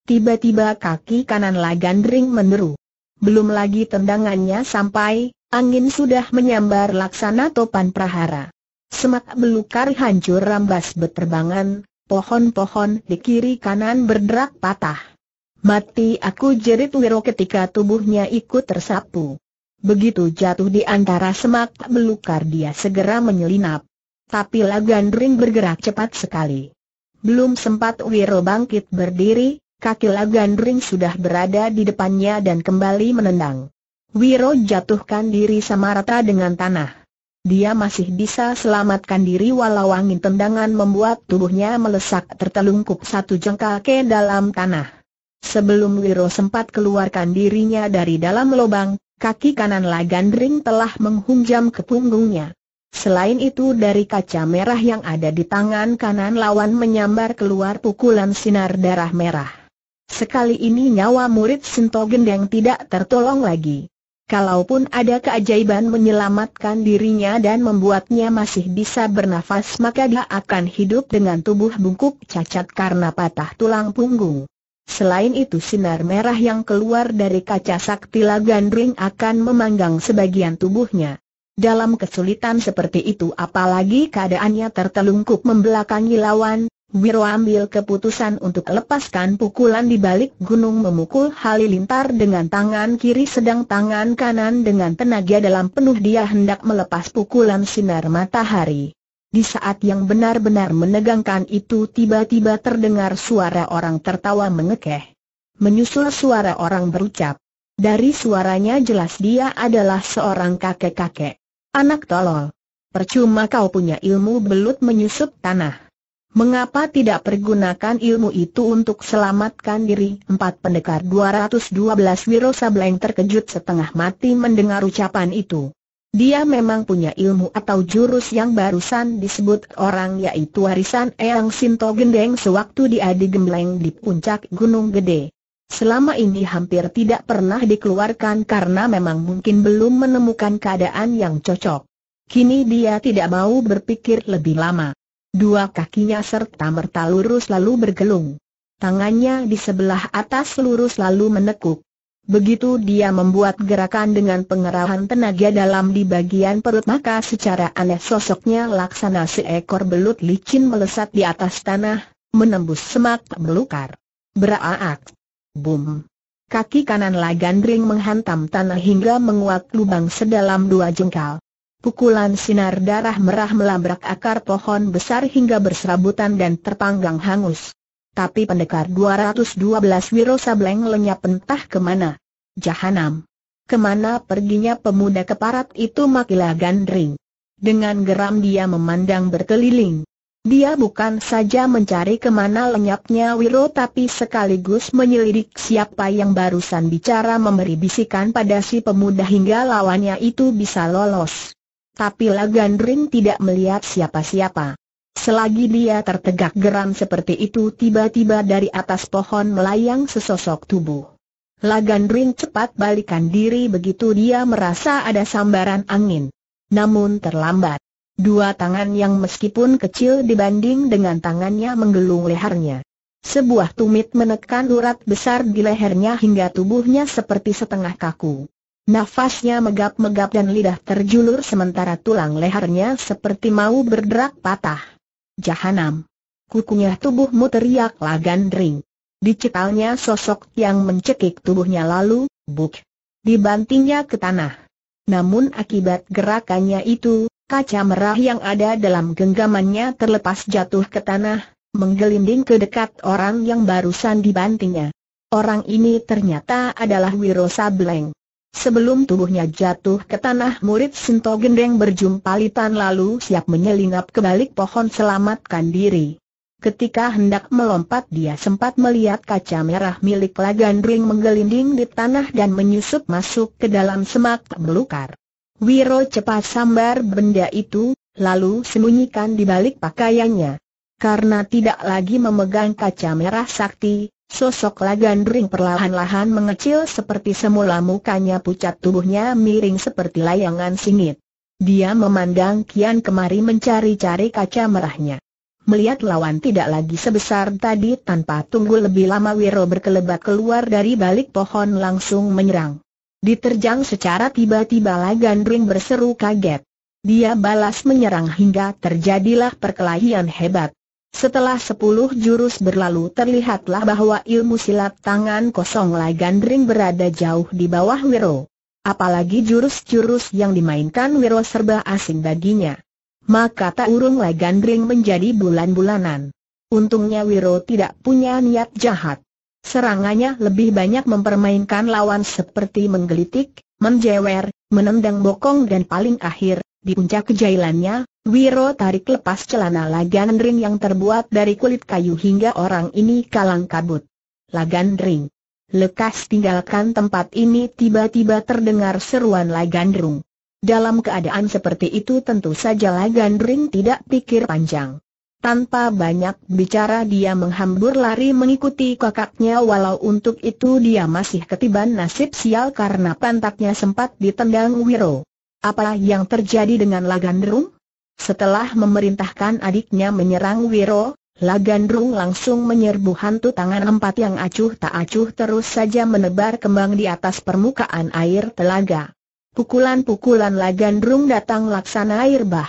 Speaker 1: Tiba-tiba kaki kanan Lagandring meneru. Belum lagi tendangannya sampai, angin sudah menyambar laksana topan prahara. Semak belukar hancur rambas berterbangan, pohon-pohon di kiri kanan berderak patah. Mati aku jerit Wiro ketika tubuhnya ikut tersapu. Begitu jatuh di antara semak belukar dia segera menyelinap. Tapi Lagandring bergerak cepat sekali. Belum sempat Wiro bangkit berdiri, Kaki Lagandring sudah berada di depannya dan kembali menendang. Wiro jatuhkan diri sama rata dengan tanah. Dia masih bisa selamatkan diri walau angin tendangan membuat tubuhnya melesak tertelungkup satu jengkal ke dalam tanah. Sebelum Wiro sempat keluarkan dirinya dari dalam lubang, kaki kanan Lagandring telah menghunjam ke punggungnya. Selain itu dari kaca merah yang ada di tangan kanan lawan menyambar keluar pukulan sinar darah merah. Sekali ini nyawa murid Sinto Gendeng tidak tertolong lagi. Kalaupun ada keajaiban menyelamatkan dirinya dan membuatnya masih bisa bernafas maka dia akan hidup dengan tubuh bungkuk cacat karena patah tulang punggung. Selain itu sinar merah yang keluar dari kaca saktila gandring akan memanggang sebagian tubuhnya. Dalam kesulitan seperti itu apalagi keadaannya tertelungkup membelakangi lawan, Wiro ambil keputusan untuk lepaskan pukulan di balik gunung memukul halilintar dengan tangan kiri sedang tangan kanan dengan tenaga dalam penuh dia hendak melepas pukulan sinar matahari. Di saat yang benar-benar menegangkan itu tiba-tiba terdengar suara orang tertawa mengekeh. Menyusul suara orang berucap. Dari suaranya jelas dia adalah seorang kakek-kakek. Anak tolol. Percuma kau punya ilmu belut menyusup tanah. Mengapa tidak pergunakan ilmu itu untuk selamatkan diri? Empat pendekar 212 Wiro Sableng terkejut setengah mati mendengar ucapan itu. Dia memang punya ilmu atau jurus yang barusan disebut orang yaitu warisan Eang Sinto Gendeng sewaktu dia digembleng di puncak Gunung Gede. Selama ini hampir tidak pernah dikeluarkan karena memang mungkin belum menemukan keadaan yang cocok. Kini dia tidak mau berpikir lebih lama. Dua kakinya serta merta lurus lalu bergelung. Tangannya di sebelah atas lurus lalu menekuk. Begitu dia membuat gerakan dengan pengerahan tenaga dalam di bagian perut maka secara aneh sosoknya laksana seekor belut licin melesat di atas tanah, menembus semak belukar. Beraak. Bum. Kaki kanan Lagandring menghantam tanah hingga menguat lubang sedalam dua jengkal. Pukulan sinar darah merah melabrak akar pohon besar hingga berserabutan dan terpanggang hangus. Tapi pendekar 212 Wiro Sableng lenyap entah kemana. Jahanam. Kemana perginya pemuda keparat itu makilah gandring. Dengan geram dia memandang berkeliling. Dia bukan saja mencari kemana lenyapnya Wiro tapi sekaligus menyelidik siapa yang barusan bicara memberi bisikan pada si pemuda hingga lawannya itu bisa lolos. Tapi Lagandring tidak melihat siapa-siapa. Selagi dia tertegak geram seperti itu tiba-tiba dari atas pohon melayang sesosok tubuh. Lagandring cepat balikan diri begitu dia merasa ada sambaran angin. Namun terlambat. Dua tangan yang meskipun kecil dibanding dengan tangannya menggelung lehernya. Sebuah tumit menekan urat besar di lehernya hingga tubuhnya seperti setengah kaku. Nafasnya megap-megap dan lidah terjulur sementara tulang lehernya seperti mau berderak patah. Jahanam. Kukunya tubuhmu teriak Lagan ring. Dicekalnya sosok yang mencekik tubuhnya lalu, buk. Dibantingnya ke tanah. Namun akibat gerakannya itu, kaca merah yang ada dalam genggamannya terlepas jatuh ke tanah, menggelinding ke dekat orang yang barusan dibantingnya. Orang ini ternyata adalah Wiro Sableng. Sebelum tubuhnya jatuh ke tanah murid Sinto Gendeng berjumpa Litan lalu siap menyelinap ke balik pohon selamatkan diri. Ketika hendak melompat dia sempat melihat kaca merah milik Lagandring menggelinding di tanah dan menyusup masuk ke dalam semak belukar. Wiro cepat sambar benda itu, lalu sembunyikan di balik pakaiannya. Karena tidak lagi memegang kaca merah sakti, Sosok Lagandring perlahan-lahan mengecil seperti semula mukanya pucat tubuhnya miring seperti layangan singit. Dia memandang kian kemari mencari-cari kaca merahnya. Melihat lawan tidak lagi sebesar tadi tanpa tunggu lebih lama Wiro berkelebat keluar dari balik pohon langsung menyerang. Diterjang secara tiba-tiba Lagandring berseru kaget. Dia balas menyerang hingga terjadilah perkelahian hebat. Setelah sepuluh jurus berlalu terlihatlah bahwa ilmu silat tangan kosong Lai Gandring berada jauh di bawah Wiro. Apalagi jurus-jurus yang dimainkan Wiro serba asing baginya. Maka tak urung Lai Gandring menjadi bulan-bulanan. Untungnya Wiro tidak punya niat jahat. Serangannya lebih banyak mempermainkan lawan seperti menggelitik, menjewer, menendang bokong dan paling akhir, di puncak kejailannya, Wiro tarik lepas celana lagandring yang terbuat dari kulit kayu hingga orang ini kalang kabut. Lagandring, Lekas tinggalkan tempat ini tiba-tiba terdengar seruan lagandring. Dalam keadaan seperti itu tentu saja lagandring tidak pikir panjang. Tanpa banyak bicara dia menghambur lari mengikuti kakaknya walau untuk itu dia masih ketiban nasib sial karena pantatnya sempat ditendang Wiro. Apa yang terjadi dengan lagandrung? Setelah memerintahkan adiknya menyerang Wiro, Lagandrung langsung menyerbu hantu tangan empat yang acuh tak acuh terus saja menebar kembang di atas permukaan air telaga. Pukulan-pukulan Lagandrung datang laksana air bah.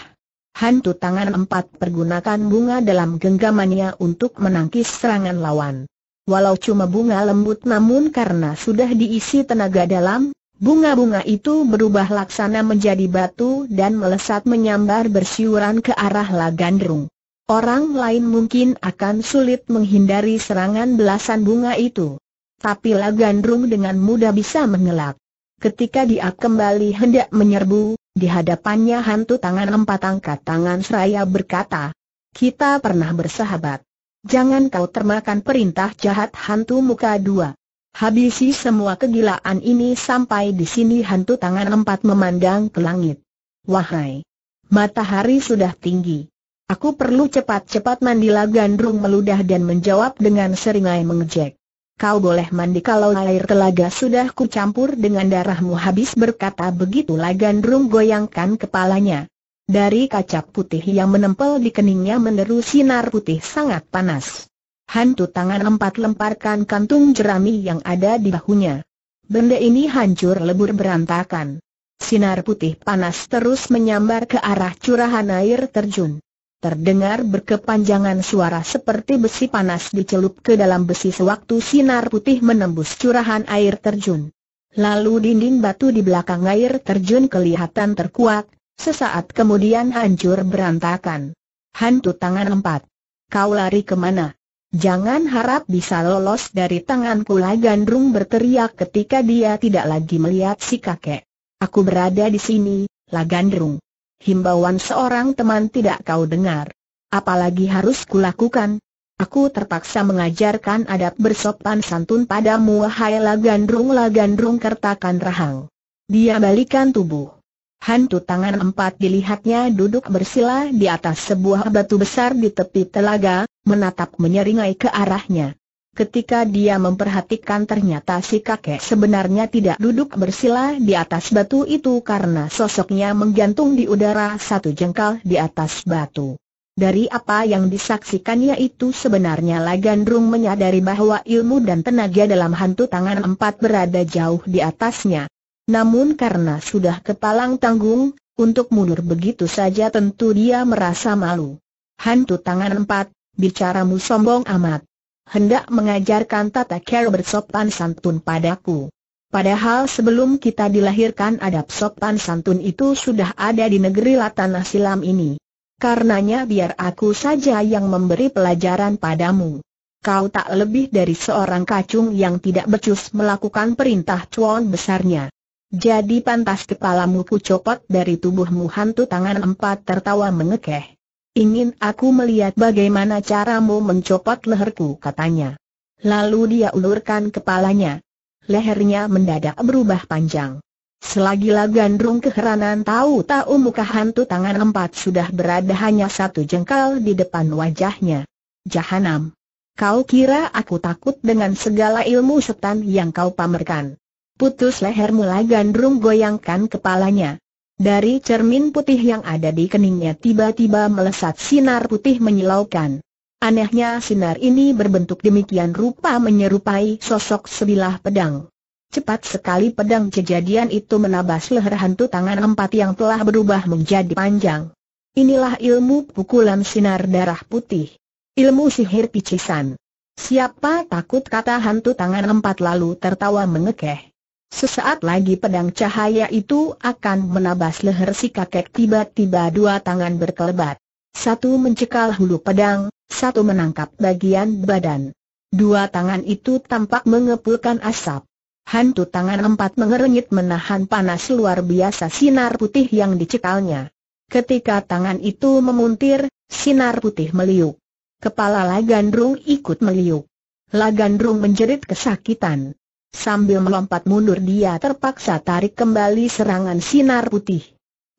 Speaker 1: Hantu tangan empat pergunakan bunga dalam genggamannya untuk menangkis serangan lawan. Walau cuma bunga lembut namun karena sudah diisi tenaga dalam, Bunga-bunga itu berubah laksana menjadi batu dan melesat menyambar bersiuran ke arah Lagandrung. Orang lain mungkin akan sulit menghindari serangan belasan bunga itu. Tapi Lagandrung dengan mudah bisa mengelak. Ketika dia kembali hendak menyerbu, di hadapannya hantu tangan empat angkat tangan seraya berkata, Kita pernah bersahabat. Jangan kau termakan perintah jahat hantu muka dua. Habisi semua kegilaan ini sampai di sini hantu tangan empat memandang ke langit. Wahai! Matahari sudah tinggi. Aku perlu cepat-cepat mandi Gandrung meludah dan menjawab dengan seringai mengejek. Kau boleh mandi kalau air telaga sudah kucampur dengan darahmu habis berkata begitu Gandrung goyangkan kepalanya. Dari kaca putih yang menempel di keningnya menerus sinar putih sangat panas. Hantu tangan empat lemparkan kantung jerami yang ada di bahunya. Benda ini hancur lebur berantakan. Sinar putih panas terus menyambar ke arah curahan air terjun. Terdengar berkepanjangan suara seperti besi panas dicelup ke dalam besi sewaktu sinar putih menembus curahan air terjun. Lalu dinding batu di belakang air terjun kelihatan terkuak, sesaat kemudian hancur berantakan. Hantu tangan empat. Kau lari kemana? Jangan harap bisa lolos dari tanganku lah Gandrung berteriak ketika dia tidak lagi melihat si kakek. Aku berada di sini, lah Gandrung. Himbauan seorang teman tidak kau dengar. Apalagi harus kulakukan? Aku terpaksa mengajarkan adab bersopan santun padamu wahai lah Gandrung lah Gandrung kertakan rahang. Dia balikan tubuh. Hantu tangan empat dilihatnya duduk bersila di atas sebuah batu besar di tepi telaga, menatap menyeringai ke arahnya. Ketika dia memperhatikan ternyata si kakek sebenarnya tidak duduk bersila di atas batu itu karena sosoknya menggantung di udara satu jengkal di atas batu. Dari apa yang disaksikannya itu sebenarnya Lagandrung menyadari bahwa ilmu dan tenaga dalam hantu tangan empat berada jauh di atasnya. Namun karena sudah kepalang tanggung, untuk mundur begitu saja tentu dia merasa malu. Hantu tangan empat, bicaramu sombong amat. Hendak mengajarkan tata cara bersopan santun padaku. Padahal sebelum kita dilahirkan adab sopan santun itu sudah ada di negeri Latanah Silam ini. Karenanya biar aku saja yang memberi pelajaran padamu. Kau tak lebih dari seorang kacung yang tidak becus melakukan perintah cuan besarnya. Jadi pantas kepalamu ku copot dari tubuhmu hantu tangan empat tertawa mengekeh. Ingin aku melihat bagaimana caramu mencopot leherku katanya. Lalu dia ulurkan kepalanya. Lehernya mendadak berubah panjang. selagi Lagandrung keheranan tahu-tahu muka hantu tangan empat sudah berada hanya satu jengkal di depan wajahnya. Jahanam. Kau kira aku takut dengan segala ilmu setan yang kau pamerkan? Putus lehermu lah gandrung goyangkan kepalanya. Dari cermin putih yang ada di keningnya tiba-tiba melesat sinar putih menyilaukan. Anehnya sinar ini berbentuk demikian rupa menyerupai sosok sebilah pedang. Cepat sekali pedang kejadian itu menabas leher hantu tangan empat yang telah berubah menjadi panjang. Inilah ilmu pukulan sinar darah putih. Ilmu sihir picisan. Siapa takut kata hantu tangan empat lalu tertawa mengekeh. Sesaat lagi pedang cahaya itu akan menabas leher si kakek tiba-tiba dua tangan berkelebat. Satu mencekal hulu pedang, satu menangkap bagian badan. Dua tangan itu tampak mengepulkan asap. Hantu tangan empat mengerenyit menahan panas luar biasa sinar putih yang dicekalnya. Ketika tangan itu memuntir, sinar putih meliuk. Kepala Lagandrung ikut meliuk. Lagandrung menjerit kesakitan. Sambil melompat mundur dia terpaksa tarik kembali serangan sinar putih.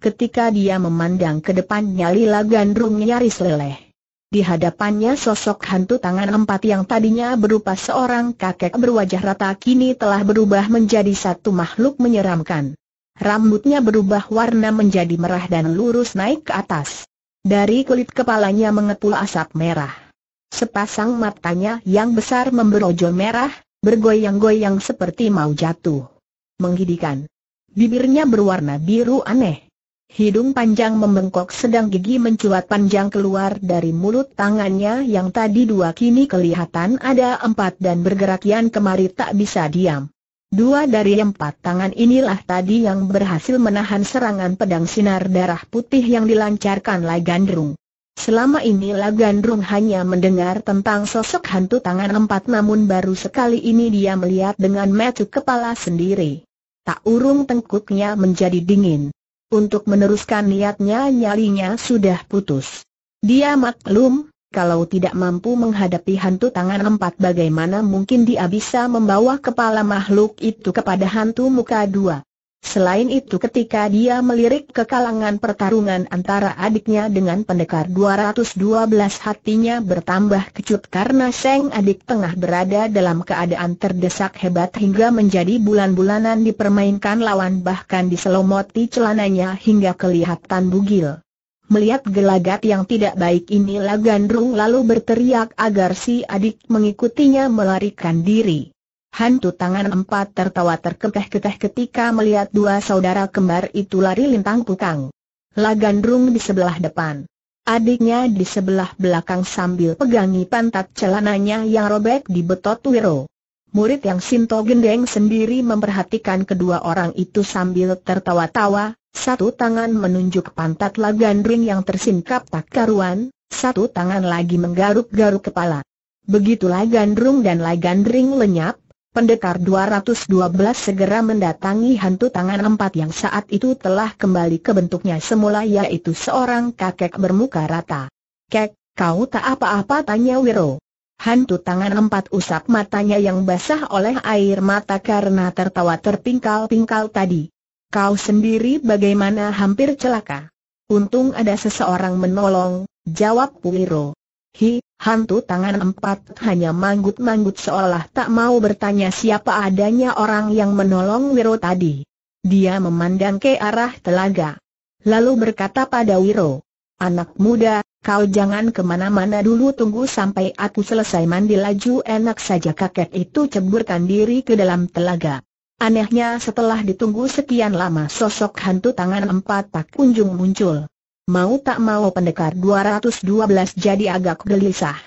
Speaker 1: Ketika dia memandang ke depannya Lila Gandrung nyaris leleh. Di hadapannya sosok hantu tangan empat yang tadinya berupa seorang kakek berwajah rata kini telah berubah menjadi satu makhluk menyeramkan. Rambutnya berubah warna menjadi merah dan lurus naik ke atas. Dari kulit kepalanya mengepul asap merah. Sepasang matanya yang besar memberojol merah, bergoyang-goyang seperti mau jatuh. Menggidikan. Bibirnya berwarna biru aneh. Hidung panjang membengkok sedang gigi mencuat panjang keluar dari mulut tangannya yang tadi dua kini kelihatan ada empat dan bergerak yang kemari tak bisa diam. Dua dari empat tangan inilah tadi yang berhasil menahan serangan pedang sinar darah putih yang dilancarkan Lai Gandrung. Selama ini Lagandrung hanya mendengar tentang sosok hantu tangan empat namun baru sekali ini dia melihat dengan metu kepala sendiri. Tak urung tengkuknya menjadi dingin. Untuk meneruskan niatnya nyalinya sudah putus. Dia maklum, kalau tidak mampu menghadapi hantu tangan empat bagaimana mungkin dia bisa membawa kepala makhluk itu kepada hantu muka dua. Selain itu ketika dia melirik ke kalangan pertarungan antara adiknya dengan pendekar 212 hatinya bertambah kecut karena Seng adik tengah berada dalam keadaan terdesak hebat hingga menjadi bulan-bulanan dipermainkan lawan bahkan diselomoti celananya hingga kelihatan bugil. Melihat gelagat yang tidak baik ini Gandrung lalu berteriak agar si adik mengikutinya melarikan diri. Hantu tangan empat tertawa terkekeh-kekeh ketika melihat dua saudara kembar itu lari lintang pukang. Lagandrung di sebelah depan. Adiknya di sebelah belakang sambil pegangi pantat celananya yang robek di betot Wiro. Murid yang Sinto Gendeng sendiri memperhatikan kedua orang itu sambil tertawa-tawa, satu tangan menunjuk pantat Lagandrung yang tersingkap tak karuan, satu tangan lagi menggaruk-garuk kepala. Begitulah Gandrung dan Lagandring lenyap, Pendekar 212 segera mendatangi hantu tangan empat yang saat itu telah kembali ke bentuknya semula yaitu seorang kakek bermuka rata. Kek, kau tak apa-apa tanya Wiro. Hantu tangan empat usap matanya yang basah oleh air mata karena tertawa terpingkal-pingkal tadi. Kau sendiri bagaimana hampir celaka. Untung ada seseorang menolong, jawab Wiro. Hi, hantu tangan empat hanya manggut-manggut seolah tak mau bertanya siapa adanya orang yang menolong Wiro tadi. Dia memandang ke arah telaga. Lalu berkata pada Wiro, Anak muda, kau jangan kemana-mana dulu tunggu sampai aku selesai mandi laju enak saja kakek itu ceburkan diri ke dalam telaga. Anehnya setelah ditunggu sekian lama sosok hantu tangan empat tak kunjung muncul. Mau tak mau pendekar 212 jadi agak gelisah.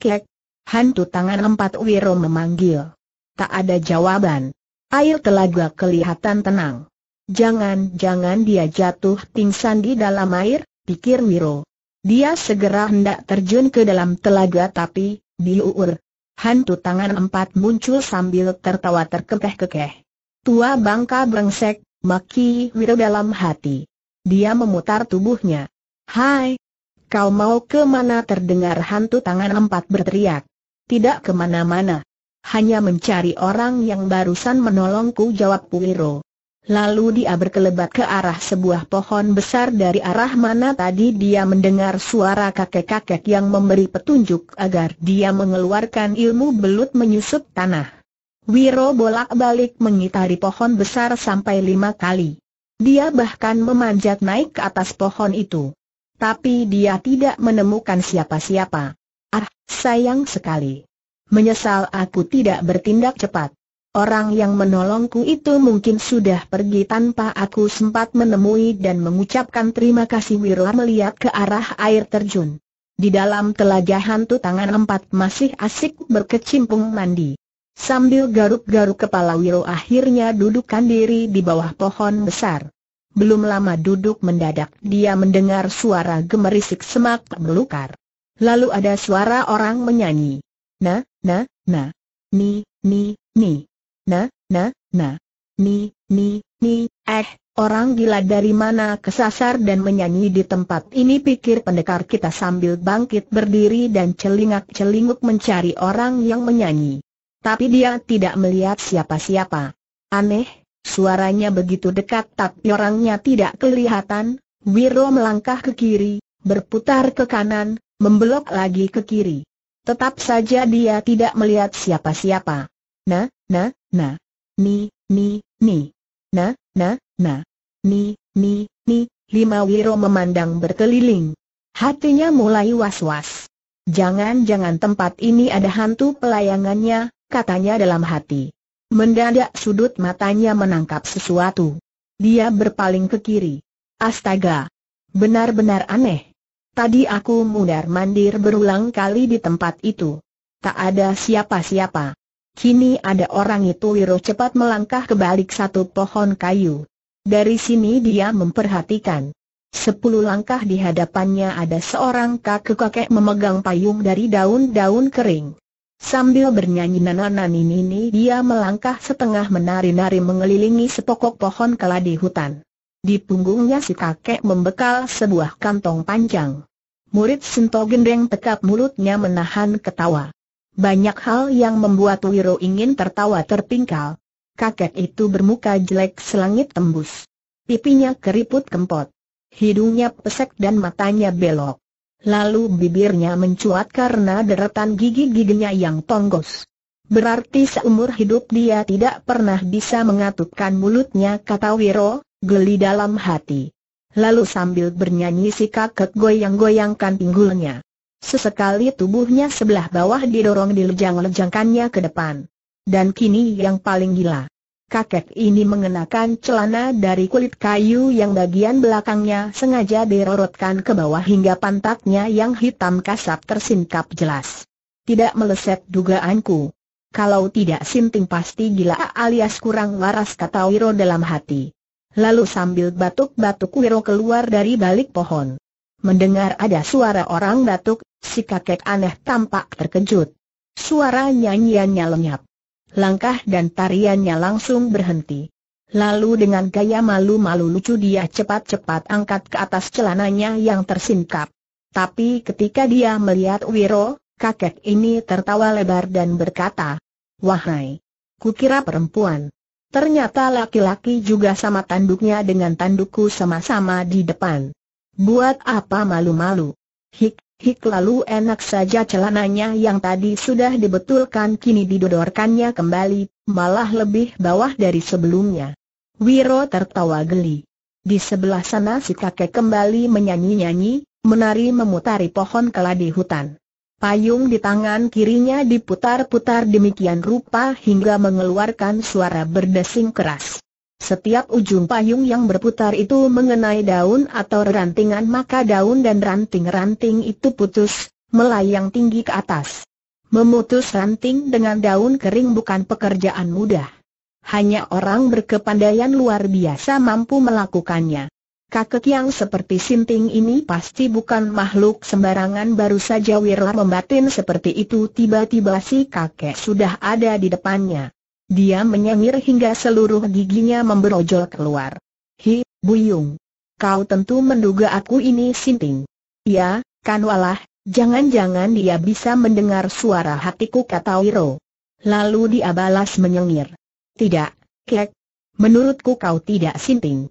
Speaker 1: Kek. Hantu tangan empat Wiro memanggil. Tak ada jawaban. Air telaga kelihatan tenang. Jangan-jangan dia jatuh pingsan di dalam air, pikir Wiro. Dia segera hendak terjun ke dalam telaga tapi, diuur. Hantu tangan empat muncul sambil tertawa terkekeh-kekeh. Tua bangka brengsek, maki Wiro dalam hati. Dia memutar tubuhnya. Hai! Kau mau ke mana terdengar hantu tangan empat berteriak. Tidak kemana-mana. Hanya mencari orang yang barusan menolongku jawab Puiro. Lalu dia berkelebat ke arah sebuah pohon besar dari arah mana tadi dia mendengar suara kakek-kakek yang memberi petunjuk agar dia mengeluarkan ilmu belut menyusup tanah. Wiro bolak-balik mengitari pohon besar sampai lima kali. Dia bahkan memanjat naik ke atas pohon itu. Tapi dia tidak menemukan siapa-siapa. Ah, sayang sekali. Menyesal aku tidak bertindak cepat. Orang yang menolongku itu mungkin sudah pergi tanpa aku sempat menemui dan mengucapkan terima kasih Wirla melihat ke arah air terjun. Di dalam telaga hantu tangan empat masih asik berkecimpung mandi. Sambil garuk-garuk kepala Wiro akhirnya dudukkan diri di bawah pohon besar. Belum lama duduk mendadak dia mendengar suara gemerisik semak melukar. Lalu ada suara orang menyanyi. Na, na, na. Ni, ni, ni. Na, na, na. Ni, ni, ni. Eh, orang gila dari mana kesasar dan menyanyi di tempat ini pikir pendekar kita sambil bangkit berdiri dan celingak-celinguk mencari orang yang menyanyi. Tapi dia tidak melihat siapa-siapa. Aneh, suaranya begitu dekat tapi orangnya tidak kelihatan. Wiro melangkah ke kiri, berputar ke kanan, membelok lagi ke kiri. Tetap saja dia tidak melihat siapa-siapa. Nah, nah, nah. Ni, ni, ni. Nah, nah, nah. Ni, ni, ni. Lima Wiro memandang berkeliling. Hatinya mulai was-was. Jangan-jangan tempat ini ada hantu pelayangannya, katanya dalam hati. Mendadak sudut matanya menangkap sesuatu. Dia berpaling ke kiri. Astaga! Benar-benar aneh. Tadi aku mundar-mandir berulang kali di tempat itu. Tak ada siapa-siapa. Kini ada orang itu Wiro cepat melangkah ke balik satu pohon kayu. Dari sini dia memperhatikan. Sepuluh langkah di hadapannya ada seorang kakek-kakek memegang payung dari daun-daun kering. Sambil bernyanyi nanananinini dia melangkah setengah menari-nari mengelilingi sepokok pohon keladi hutan. Di punggungnya si kakek membekal sebuah kantong panjang. Murid Sinto Gendeng tekap mulutnya menahan ketawa. Banyak hal yang membuat Wiro ingin tertawa terpingkal. Kakek itu bermuka jelek selangit tembus. Pipinya keriput kempot. Hidungnya pesek dan matanya belok. Lalu bibirnya mencuat karena deretan gigi-giginya yang tonggos. Berarti seumur hidup dia tidak pernah bisa mengatupkan mulutnya kata Wiro, geli dalam hati. Lalu sambil bernyanyi si kakek goyang-goyangkan pinggulnya. Sesekali tubuhnya sebelah bawah didorong dilejang-lejangkannya ke depan. Dan kini yang paling gila. Kakek ini mengenakan celana dari kulit kayu yang bagian belakangnya sengaja dirorotkan ke bawah hingga pantatnya yang hitam kasap tersingkap jelas. Tidak meleset dugaanku. Kalau tidak sinting pasti gila alias kurang waras kata Wiro dalam hati. Lalu sambil batuk-batuk Wiro keluar dari balik pohon. Mendengar ada suara orang batuk, si kakek aneh tampak terkejut. Suara nyanyiannya lenyap langkah dan tariannya langsung berhenti. Lalu dengan gaya malu-malu lucu dia cepat-cepat angkat ke atas celananya yang tersingkap. Tapi ketika dia melihat Wiro, kakek ini tertawa lebar dan berkata, Wahai, kukira perempuan. Ternyata laki-laki juga sama tanduknya dengan tandukku sama-sama di depan. Buat apa malu-malu? Hik, Hik lalu enak saja celananya yang tadi sudah dibetulkan kini didodorkannya kembali, malah lebih bawah dari sebelumnya. Wiro tertawa geli. Di sebelah sana si kakek kembali menyanyi-nyanyi, menari memutari pohon keladi hutan. Payung di tangan kirinya diputar-putar demikian rupa hingga mengeluarkan suara berdesing keras. Setiap ujung payung yang berputar itu mengenai daun atau rantingan maka daun dan ranting-ranting itu putus, melayang tinggi ke atas. Memutus ranting dengan daun kering bukan pekerjaan mudah. Hanya orang berkepandaian luar biasa mampu melakukannya. Kakek yang seperti Sinting ini pasti bukan makhluk sembarangan baru saja Wirla membatin seperti itu tiba-tiba si kakek sudah ada di depannya. Dia menyengir hingga seluruh giginya memberojol keluar. Hi, Buyung. Kau tentu menduga aku ini sinting. Ya, kan walah. jangan-jangan dia bisa mendengar suara hatiku kata Wiro. Lalu dia balas menyengir. Tidak, Kek. Menurutku kau tidak sinting.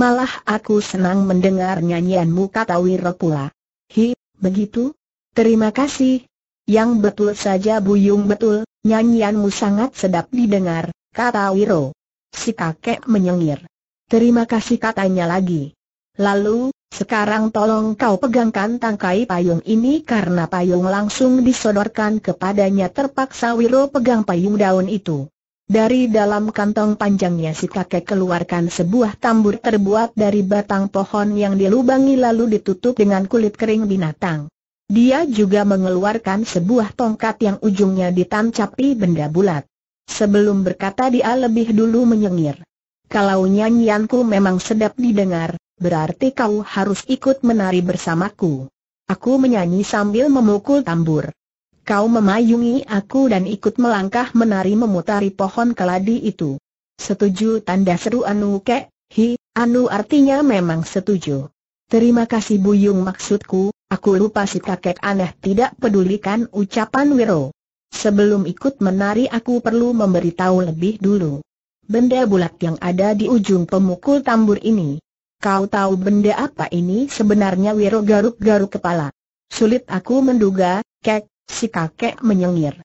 Speaker 1: Malah aku senang mendengar nyanyianmu kata Wiro pula. Hi, begitu? Terima kasih, yang betul saja Buyung betul, nyanyianmu sangat sedap didengar, kata Wiro. Si kakek menyengir. Terima kasih katanya lagi. Lalu, sekarang tolong kau pegangkan tangkai payung ini karena payung langsung disodorkan kepadanya terpaksa Wiro pegang payung daun itu. Dari dalam kantong panjangnya si kakek keluarkan sebuah tambur terbuat dari batang pohon yang dilubangi lalu ditutup dengan kulit kering binatang. Dia juga mengeluarkan sebuah tongkat yang ujungnya ditancapi benda bulat. Sebelum berkata dia lebih dulu menyengir. Kalau nyanyianku memang sedap didengar, berarti kau harus ikut menari bersamaku. Aku menyanyi sambil memukul tambur. Kau memayungi aku dan ikut melangkah menari memutari pohon keladi itu. Setuju tanda seru Anu Kek, Hi, Anu artinya memang setuju. Terima kasih Buyung maksudku, aku lupa si kakek aneh tidak pedulikan ucapan Wiro. Sebelum ikut menari aku perlu memberitahu lebih dulu. Benda bulat yang ada di ujung pemukul tambur ini. Kau tahu benda apa ini sebenarnya Wiro garuk-garuk kepala. Sulit aku menduga, kek, si kakek menyengir.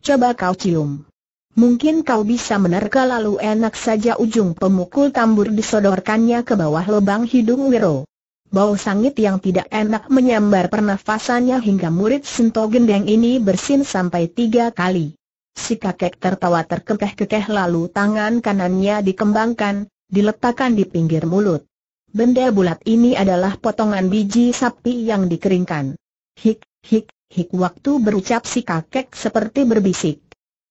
Speaker 1: Coba kau cium. Mungkin kau bisa menerka lalu enak saja ujung pemukul tambur disodorkannya ke bawah lubang hidung Wiro. Bau sangit yang tidak enak menyambar pernafasannya hingga murid Sinto Gendeng ini bersin sampai tiga kali. Si kakek tertawa terkekeh-kekeh lalu tangan kanannya dikembangkan, diletakkan di pinggir mulut. Benda bulat ini adalah potongan biji sapi yang dikeringkan. Hik, hik, hik waktu berucap si kakek seperti berbisik.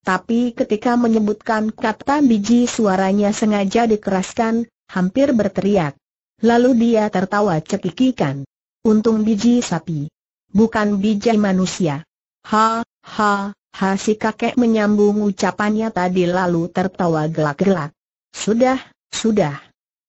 Speaker 1: Tapi ketika menyebutkan kata biji suaranya sengaja dikeraskan, hampir berteriak. Lalu dia tertawa cekikikan. Untung biji sapi. Bukan biji manusia. Ha, ha, ha si kakek menyambung ucapannya tadi lalu tertawa gelak-gelak. Sudah, sudah.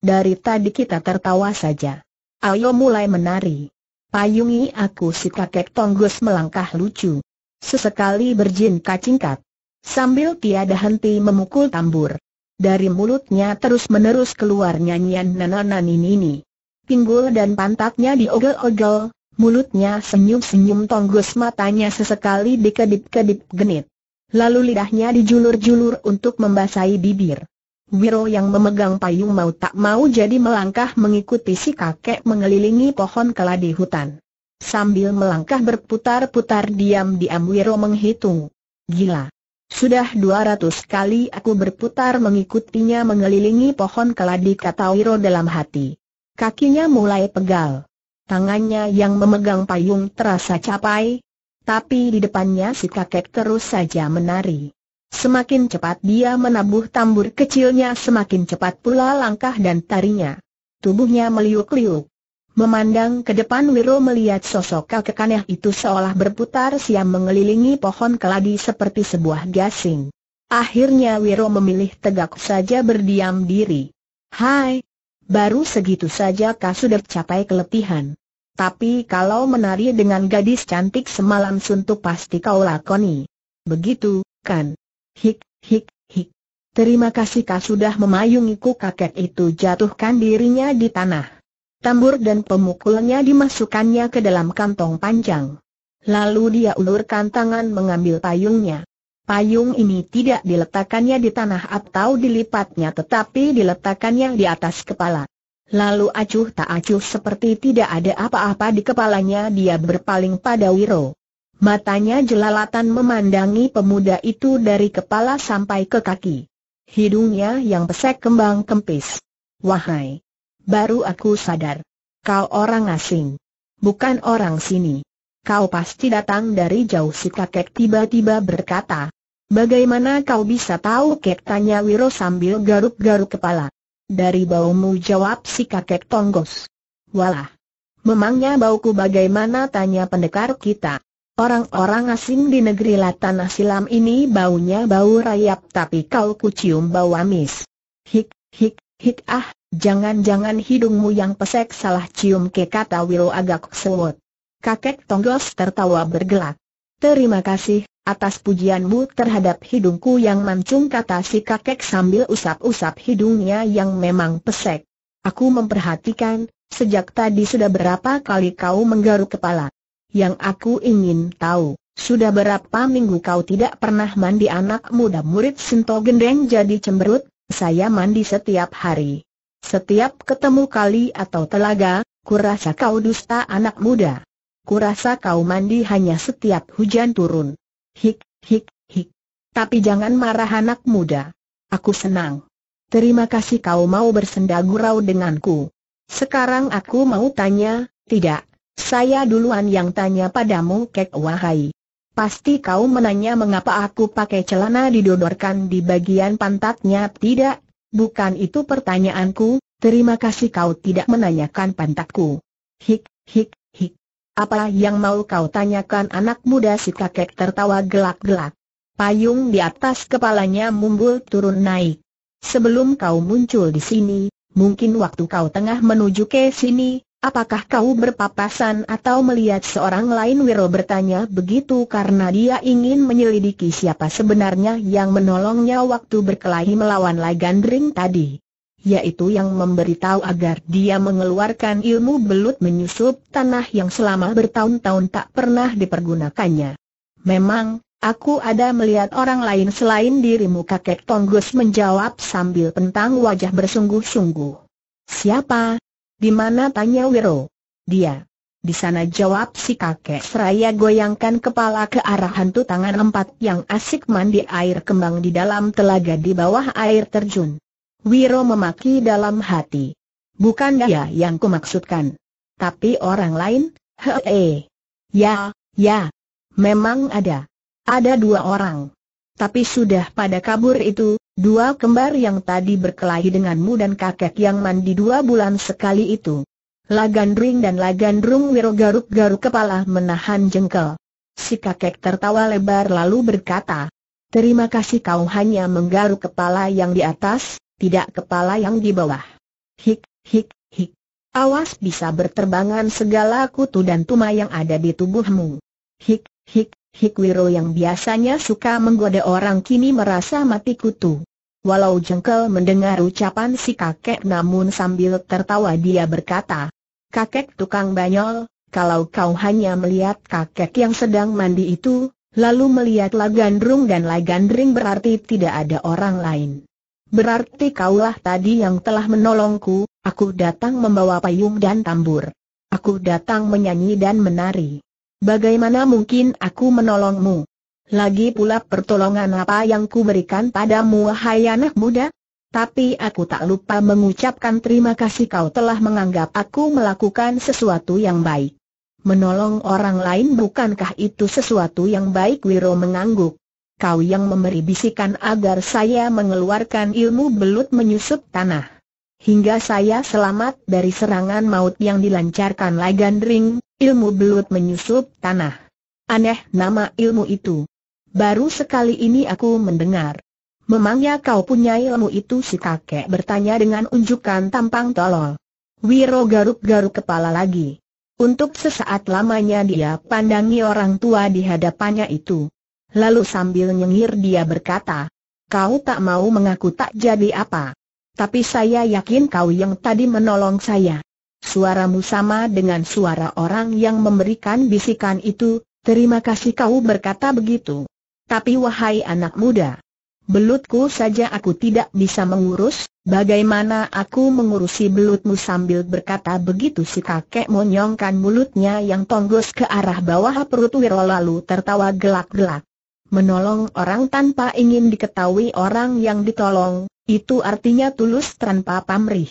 Speaker 1: Dari tadi kita tertawa saja. Ayo mulai menari. Payungi aku si kakek tonggos melangkah lucu. Sesekali berjin kacingkat. Sambil tiada henti memukul tambur. Dari mulutnya terus-menerus keluar nyanyian nanananinini. Pinggul dan pantatnya diogel-ogel, mulutnya senyum-senyum tonggus matanya sesekali dikedip-kedip genit. Lalu lidahnya dijulur-julur untuk membasahi bibir. Wiro yang memegang payung mau tak mau jadi melangkah mengikuti si kakek mengelilingi pohon keladi hutan. Sambil melangkah berputar-putar diam-diam Wiro menghitung. Gila. Sudah dua ratus kali aku berputar mengikutinya mengelilingi pohon keladi kata Wiro dalam hati. Kakinya mulai pegal. Tangannya yang memegang payung terasa capai, tapi di depannya si kakek terus saja menari. Semakin cepat dia menabuh tambur kecilnya semakin cepat pula langkah dan tarinya. Tubuhnya meliuk-liuk. Memandang ke depan Wiro melihat sosok kakek aneh itu seolah berputar siam mengelilingi pohon keladi seperti sebuah gasing. Akhirnya Wiro memilih tegak saja berdiam diri. Hai, baru segitu saja kau sudah capai keletihan. Tapi kalau menari dengan gadis cantik semalam suntuk pasti kau lakoni. Begitu, kan? Hik, hik, hik. Terima kasih kau sudah memayungiku kakek itu jatuhkan dirinya di tanah tambur dan pemukulnya dimasukkannya ke dalam kantong panjang. Lalu dia ulurkan tangan mengambil payungnya. Payung ini tidak diletakkannya di tanah atau dilipatnya tetapi diletakkannya di atas kepala. Lalu acuh tak acuh seperti tidak ada apa-apa di kepalanya dia berpaling pada Wiro. Matanya jelalatan memandangi pemuda itu dari kepala sampai ke kaki. Hidungnya yang pesek kembang kempis. Wahai! baru aku sadar. Kau orang asing. Bukan orang sini. Kau pasti datang dari jauh si kakek tiba-tiba berkata. Bagaimana kau bisa tahu kek tanya Wiro sambil garuk-garuk kepala. Dari baumu jawab si kakek tonggos. Walah. Memangnya bauku bagaimana tanya pendekar kita. Orang-orang asing di negeri latana Silam ini baunya bau rayap tapi kau kucium bau amis. Hik, hik, Hit ah, jangan-jangan hidungmu yang pesek salah cium ke kata Wilo agak sewot. Kakek Tonggos tertawa bergelak. Terima kasih, atas pujianmu terhadap hidungku yang mancung kata si kakek sambil usap-usap hidungnya yang memang pesek. Aku memperhatikan, sejak tadi sudah berapa kali kau menggaruk kepala. Yang aku ingin tahu, sudah berapa minggu kau tidak pernah mandi anak muda murid Sinto Gendeng jadi cemberut? Saya mandi setiap hari. Setiap ketemu kali atau telaga, kurasa kau dusta anak muda. Kurasa kau mandi hanya setiap hujan turun. Hik, hik, hik. Tapi jangan marah anak muda. Aku senang. Terima kasih kau mau bersenda gurau denganku. Sekarang aku mau tanya, tidak, saya duluan yang tanya padamu kek wahai. Pasti kau menanya mengapa aku pakai celana didodorkan di bagian pantatnya tidak? Bukan itu pertanyaanku, terima kasih kau tidak menanyakan pantatku. Hik, hik, hik. Apa yang mau kau tanyakan anak muda si kakek tertawa gelak-gelak. Payung di atas kepalanya mumbul turun naik. Sebelum kau muncul di sini, mungkin waktu kau tengah menuju ke sini, Apakah kau berpapasan atau melihat seorang lain Wiro bertanya begitu karena dia ingin menyelidiki siapa sebenarnya yang menolongnya waktu berkelahi melawan Lai tadi. Yaitu yang memberitahu agar dia mengeluarkan ilmu belut menyusup tanah yang selama bertahun-tahun tak pernah dipergunakannya. Memang, aku ada melihat orang lain selain dirimu kakek Tonggos menjawab sambil pentang wajah bersungguh-sungguh. Siapa? Di mana tanya Wiro? Dia. Di sana jawab si kakek seraya goyangkan kepala ke arah hantu tangan empat yang asik mandi air kembang di dalam telaga di bawah air terjun. Wiro memaki dalam hati. Bukan dia ya ya yang kumaksudkan. Tapi orang lain, hee. Ya, ya. Memang ada. Ada dua orang. Tapi sudah pada kabur itu, dua kembar yang tadi berkelahi denganmu dan kakek yang mandi dua bulan sekali itu. Lagandring dan Lagandrung Wiro garuk-garuk kepala menahan jengkel. Si kakek tertawa lebar lalu berkata, Terima kasih kau hanya menggaruk kepala yang di atas, tidak kepala yang di bawah. Hik, hik, hik. Awas bisa berterbangan segala kutu dan tuma yang ada di tubuhmu. Hik, hik, Hikwiro yang biasanya suka menggoda orang kini merasa mati kutu. Walau jengkel mendengar ucapan si kakek namun sambil tertawa dia berkata, Kakek tukang banyol, kalau kau hanya melihat kakek yang sedang mandi itu, lalu melihat Lagandrung dan Lagandring berarti tidak ada orang lain. Berarti kaulah tadi yang telah menolongku, aku datang membawa payung dan tambur. Aku datang menyanyi dan menari. Bagaimana mungkin aku menolongmu? Lagi pula pertolongan apa yang kuberikan padamu wahai anak muda? Tapi aku tak lupa mengucapkan terima kasih kau telah menganggap aku melakukan sesuatu yang baik. Menolong orang lain bukankah itu sesuatu yang baik Wiro mengangguk. Kau yang memberi bisikan agar saya mengeluarkan ilmu belut menyusup tanah. Hingga saya selamat dari serangan maut yang dilancarkan Lagandring, ilmu belut menyusup tanah. Aneh nama ilmu itu. Baru sekali ini aku mendengar. Memangnya kau punya ilmu itu si kakek bertanya dengan unjukan tampang tolol. Wiro garuk-garuk kepala lagi. Untuk sesaat lamanya dia pandangi orang tua di hadapannya itu. Lalu sambil nyengir dia berkata, kau tak mau mengaku tak jadi apa. Tapi saya yakin kau yang tadi menolong saya. Suaramu sama dengan suara orang yang memberikan bisikan itu, terima kasih kau berkata begitu. Tapi wahai anak muda, belutku saja aku tidak bisa mengurus, bagaimana aku mengurusi belutmu sambil berkata begitu si kakek monyongkan mulutnya yang tonggos ke arah bawah perut Wiro lalu tertawa gelak-gelak. Menolong orang tanpa ingin diketahui orang yang ditolong, itu artinya tulus tanpa pamrih.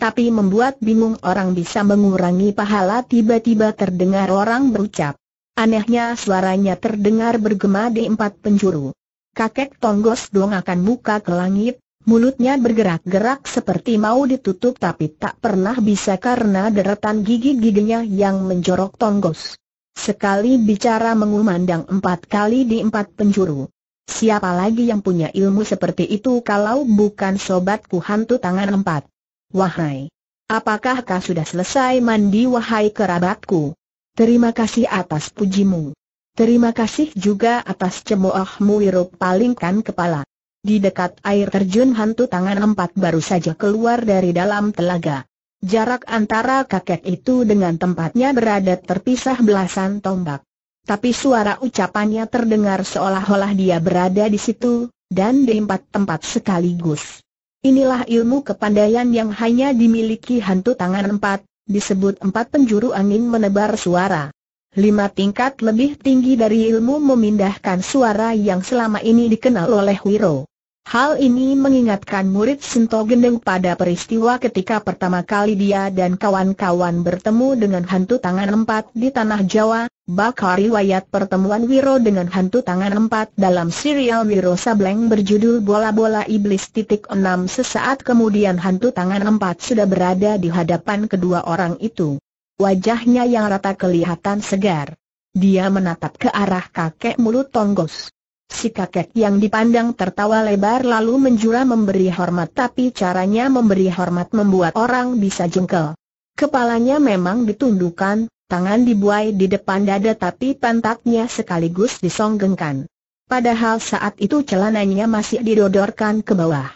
Speaker 1: Tapi membuat bingung orang bisa mengurangi pahala tiba-tiba terdengar orang berucap. Anehnya suaranya terdengar bergema di empat penjuru. Kakek Tonggos Dong akan muka ke langit, mulutnya bergerak-gerak seperti mau ditutup tapi tak pernah bisa karena deretan gigi-giginya yang menjorok Tonggos. Sekali bicara mengumandang empat kali di empat penjuru. Siapa lagi yang punya ilmu seperti itu kalau bukan sobatku hantu tangan empat? Wahai, apakah kau sudah selesai mandi wahai kerabatku? Terima kasih atas pujimu. Terima kasih juga atas cemoohmu wirup palingkan kepala. Di dekat air terjun hantu tangan empat baru saja keluar dari dalam telaga. Jarak antara kakek itu dengan tempatnya berada terpisah belasan tombak. Tapi suara ucapannya terdengar seolah-olah dia berada di situ, dan di empat tempat sekaligus. Inilah ilmu kepandaian yang hanya dimiliki hantu tangan empat, disebut empat penjuru angin menebar suara. Lima tingkat lebih tinggi dari ilmu memindahkan suara yang selama ini dikenal oleh Wiro. Hal ini mengingatkan murid Sento Gendeng pada peristiwa ketika pertama kali dia dan kawan-kawan bertemu dengan hantu tangan empat di Tanah Jawa, bakal riwayat pertemuan Wiro dengan hantu tangan empat dalam serial Wiro Sableng berjudul Bola-Bola Iblis titik enam sesaat kemudian hantu tangan empat sudah berada di hadapan kedua orang itu. Wajahnya yang rata kelihatan segar. Dia menatap ke arah kakek mulut tonggos. Si kakek yang dipandang tertawa lebar lalu menjura memberi hormat tapi caranya memberi hormat membuat orang bisa jengkel. Kepalanya memang ditundukkan, tangan dibuai di depan dada tapi pantatnya sekaligus disonggengkan. Padahal saat itu celananya masih didodorkan ke bawah.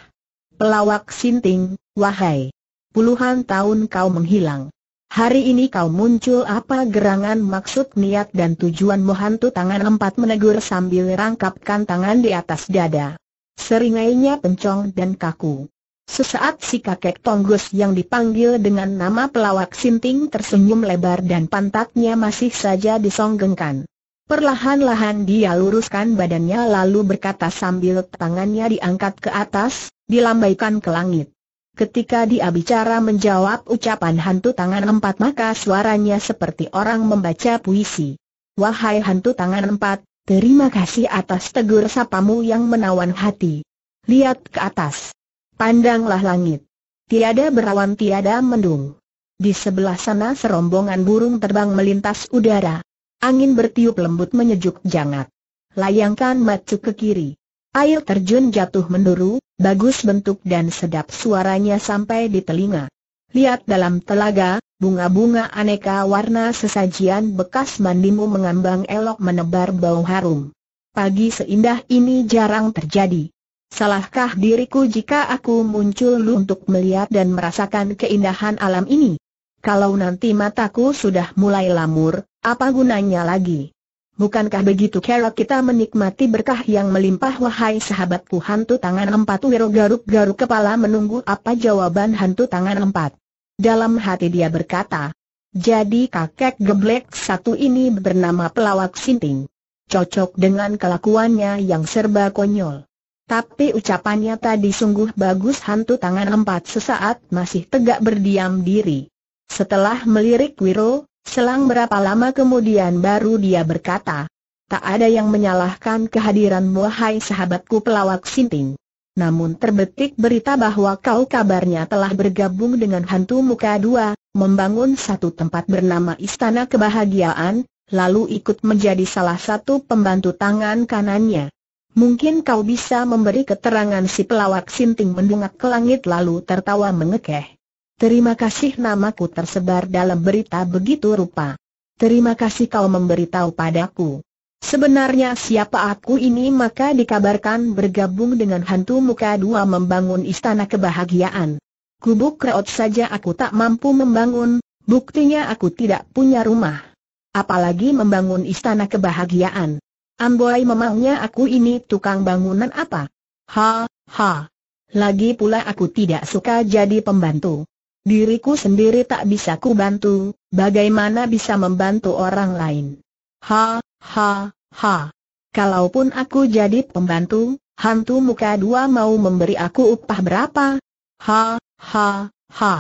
Speaker 1: Pelawak sinting, wahai! Puluhan tahun kau menghilang. Hari ini kau muncul apa gerangan maksud niat dan tujuan Mohantu tangan empat menegur sambil rangkapkan tangan di atas dada. Seringainya pencong dan kaku. Sesaat si kakek tonggos yang dipanggil dengan nama pelawak Sinting tersenyum lebar dan pantatnya masih saja disonggengkan. Perlahan-lahan dia luruskan badannya lalu berkata sambil tangannya diangkat ke atas, dilambaikan ke langit. Ketika dia bicara menjawab ucapan hantu tangan empat maka suaranya seperti orang membaca puisi. Wahai hantu tangan empat, terima kasih atas tegur sapamu yang menawan hati. Lihat ke atas. Pandanglah langit. Tiada berawan tiada mendung. Di sebelah sana serombongan burung terbang melintas udara. Angin bertiup lembut menyejuk jangat. Layangkan macu ke kiri. Air terjun jatuh menduru, Bagus bentuk dan sedap suaranya sampai di telinga. Lihat dalam telaga, bunga-bunga aneka warna sesajian bekas mandimu mengambang elok menebar bau harum. Pagi seindah ini jarang terjadi. Salahkah diriku jika aku muncul untuk melihat dan merasakan keindahan alam ini? Kalau nanti mataku sudah mulai lamur, apa gunanya lagi? Bukankah begitu kera kita menikmati berkah yang melimpah wahai sahabatku hantu tangan empat Wiro garuk-garuk kepala menunggu apa jawaban hantu tangan empat. Dalam hati dia berkata, jadi kakek geblek satu ini bernama pelawak sinting. Cocok dengan kelakuannya yang serba konyol. Tapi ucapannya tadi sungguh bagus hantu tangan empat sesaat masih tegak berdiam diri. Setelah melirik Wiro, Selang berapa lama kemudian baru dia berkata, tak ada yang menyalahkan kehadiran hai sahabatku pelawak sinting. Namun terbetik berita bahwa kau kabarnya telah bergabung dengan hantu muka dua, membangun satu tempat bernama Istana Kebahagiaan, lalu ikut menjadi salah satu pembantu tangan kanannya. Mungkin kau bisa memberi keterangan si pelawak sinting mendungak ke langit lalu tertawa mengekeh. Terima kasih namaku tersebar dalam berita begitu rupa. Terima kasih kau memberitahu padaku. Sebenarnya siapa aku ini maka dikabarkan bergabung dengan hantu muka dua membangun istana kebahagiaan. Kubuk kreot saja aku tak mampu membangun, buktinya aku tidak punya rumah. Apalagi membangun istana kebahagiaan. Amboi memangnya aku ini tukang bangunan apa? Ha, ha. Lagi pula aku tidak suka jadi pembantu. Diriku sendiri tak bisa kubantu, bagaimana bisa membantu orang lain? Ha, ha, ha. Kalaupun aku jadi pembantu, hantu muka dua mau memberi aku upah berapa? Ha, ha, ha.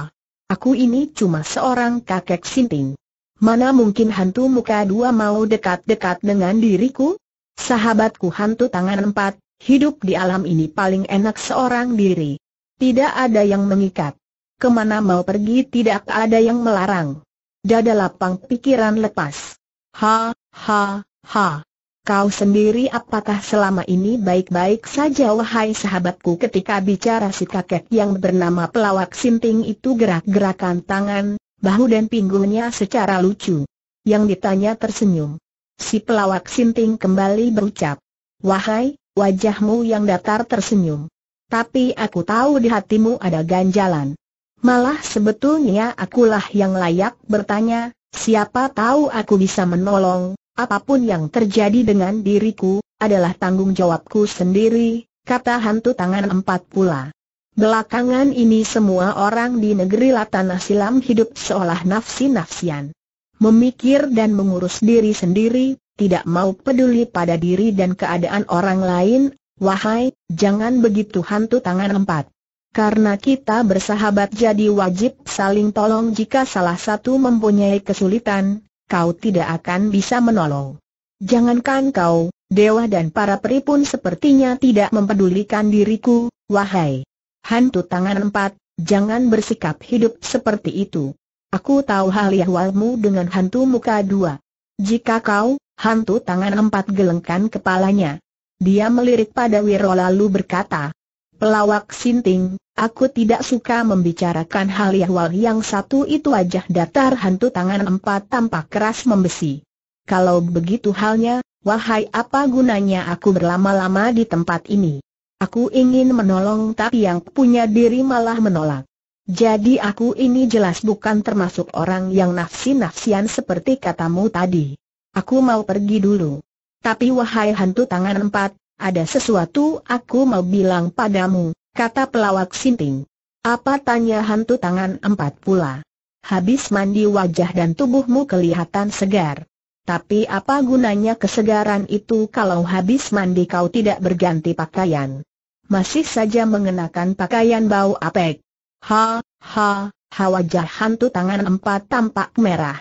Speaker 1: Aku ini cuma seorang kakek sinting. Mana mungkin hantu muka dua mau dekat-dekat dengan diriku? Sahabatku hantu tangan empat, hidup di alam ini paling enak seorang diri. Tidak ada yang mengikat kemana mau pergi tidak ada yang melarang. Dada lapang pikiran lepas. Ha, ha, ha. Kau sendiri apakah selama ini baik-baik saja wahai sahabatku ketika bicara si kakek yang bernama pelawak sinting itu gerak-gerakan tangan, bahu dan pinggulnya secara lucu. Yang ditanya tersenyum. Si pelawak sinting kembali berucap. Wahai, wajahmu yang datar tersenyum. Tapi aku tahu di hatimu ada ganjalan. Malah sebetulnya akulah yang layak bertanya, siapa tahu aku bisa menolong, apapun yang terjadi dengan diriku, adalah tanggung jawabku sendiri, kata hantu tangan empat pula. Belakangan ini semua orang di negeri Latana Silam hidup seolah nafsi-nafsian. Memikir dan mengurus diri sendiri, tidak mau peduli pada diri dan keadaan orang lain, wahai, jangan begitu hantu tangan empat. Karena kita bersahabat jadi wajib saling tolong jika salah satu mempunyai kesulitan, kau tidak akan bisa menolong. Jangankan kau, dewa dan para peri pun sepertinya tidak mempedulikan diriku, wahai hantu tangan empat, jangan bersikap hidup seperti itu. Aku tahu hal ihwalmu dengan hantu muka dua. Jika kau, hantu tangan empat gelengkan kepalanya. Dia melirik pada Wiro lalu berkata, Pelawak Sinting, Aku tidak suka membicarakan hal yahwal yang satu itu wajah datar hantu tangan empat tampak keras membesi. Kalau begitu halnya, wahai apa gunanya aku berlama-lama di tempat ini? Aku ingin menolong tapi yang punya diri malah menolak. Jadi aku ini jelas bukan termasuk orang yang nafsi-nafsian seperti katamu tadi. Aku mau pergi dulu. Tapi wahai hantu tangan empat, ada sesuatu aku mau bilang padamu kata pelawak Sinting. Apa tanya hantu tangan empat pula? Habis mandi wajah dan tubuhmu kelihatan segar. Tapi apa gunanya kesegaran itu kalau habis mandi kau tidak berganti pakaian? Masih saja mengenakan pakaian bau apek. Ha, ha, ha wajah hantu tangan empat tampak merah.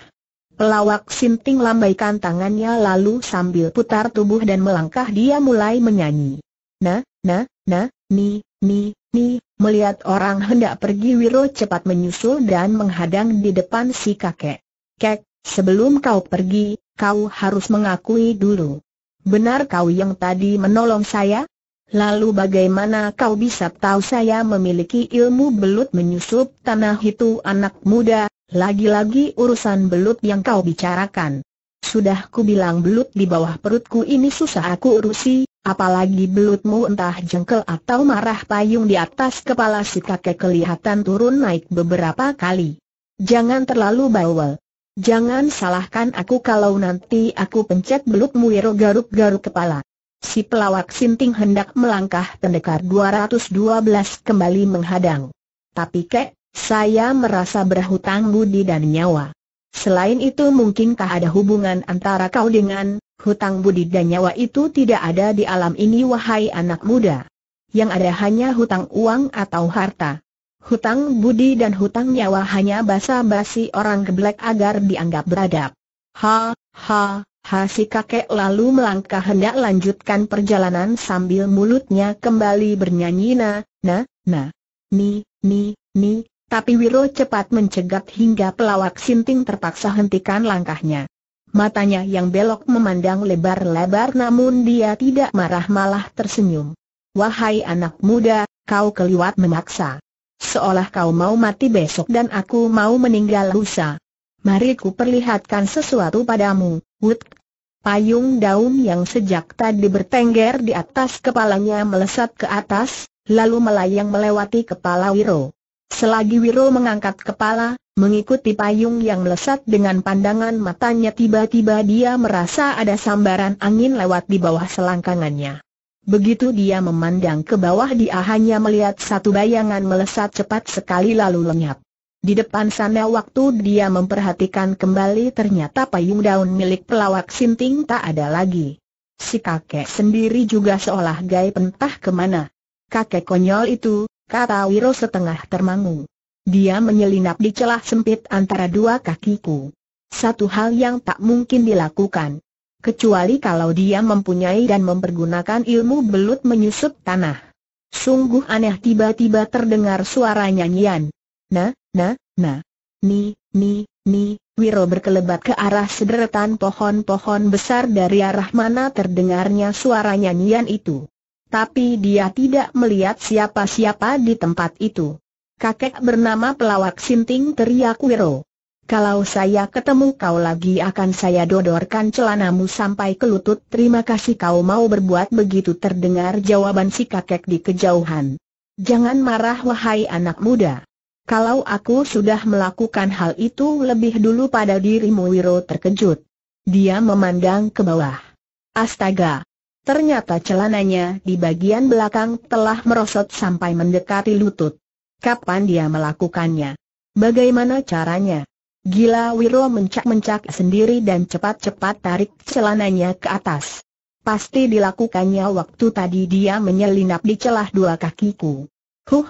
Speaker 1: Pelawak Sinting lambaikan tangannya lalu sambil putar tubuh dan melangkah dia mulai menyanyi. na na na ni, Ni, ni, melihat orang hendak pergi Wiro cepat menyusul dan menghadang di depan si kakek. Kek, sebelum kau pergi, kau harus mengakui dulu. Benar kau yang tadi menolong saya? Lalu bagaimana kau bisa tahu saya memiliki ilmu belut menyusup tanah itu anak muda, lagi-lagi urusan belut yang kau bicarakan. Sudah ku bilang belut di bawah perutku ini susah aku urusi, apalagi belutmu entah jengkel atau marah payung di atas kepala si kakek kelihatan turun naik beberapa kali. Jangan terlalu bawel. Jangan salahkan aku kalau nanti aku pencet belutmu wiro garuk-garuk kepala. Si pelawak sinting hendak melangkah pendekar 212 kembali menghadang. Tapi kek, saya merasa berhutang budi dan nyawa. Selain itu mungkinkah ada hubungan antara kau dengan hutang budi dan nyawa itu tidak ada di alam ini wahai anak muda. Yang ada hanya hutang uang atau harta. Hutang budi dan hutang nyawa hanya basa-basi orang geblek agar dianggap beradab. Ha, ha, ha si kakek lalu melangkah hendak lanjutkan perjalanan sambil mulutnya kembali bernyanyi na, na, na. Ni, ni, ni, tapi Wiro cepat mencegat hingga pelawak Sinting terpaksa hentikan langkahnya. Matanya yang belok memandang lebar-lebar namun dia tidak marah malah tersenyum. Wahai anak muda, kau keliwat memaksa. Seolah kau mau mati besok dan aku mau meninggal lusa. Mari ku perlihatkan sesuatu padamu, Wut. Payung daun yang sejak tadi bertengger di atas kepalanya melesat ke atas, lalu melayang melewati kepala Wiro. Selagi Wiro mengangkat kepala, mengikuti payung yang melesat dengan pandangan matanya tiba-tiba dia merasa ada sambaran angin lewat di bawah selangkangannya. Begitu dia memandang ke bawah dia hanya melihat satu bayangan melesat cepat sekali lalu lenyap. Di depan sana waktu dia memperhatikan kembali ternyata payung daun milik pelawak sinting tak ada lagi. Si kakek sendiri juga seolah gay pentah kemana. Kakek konyol itu, kata Wiro setengah termangu. Dia menyelinap di celah sempit antara dua kakiku. Satu hal yang tak mungkin dilakukan. Kecuali kalau dia mempunyai dan mempergunakan ilmu belut menyusup tanah. Sungguh aneh tiba-tiba terdengar suara nyanyian. Nah, nah, nah. Ni, ni, ni, Wiro berkelebat ke arah sederetan pohon-pohon besar dari arah mana terdengarnya suara nyanyian itu tapi dia tidak melihat siapa-siapa di tempat itu. Kakek bernama pelawak Sinting teriak Wiro. Kalau saya ketemu kau lagi akan saya dodorkan celanamu sampai ke lutut Terima kasih kau mau berbuat begitu terdengar jawaban si kakek di kejauhan Jangan marah wahai anak muda Kalau aku sudah melakukan hal itu lebih dulu pada dirimu Wiro terkejut Dia memandang ke bawah Astaga, Ternyata celananya di bagian belakang telah merosot sampai mendekati lutut. Kapan dia melakukannya? Bagaimana caranya? Gila Wiro mencak-mencak sendiri dan cepat-cepat tarik celananya ke atas. Pasti dilakukannya waktu tadi dia menyelinap di celah dua kakiku. Huh!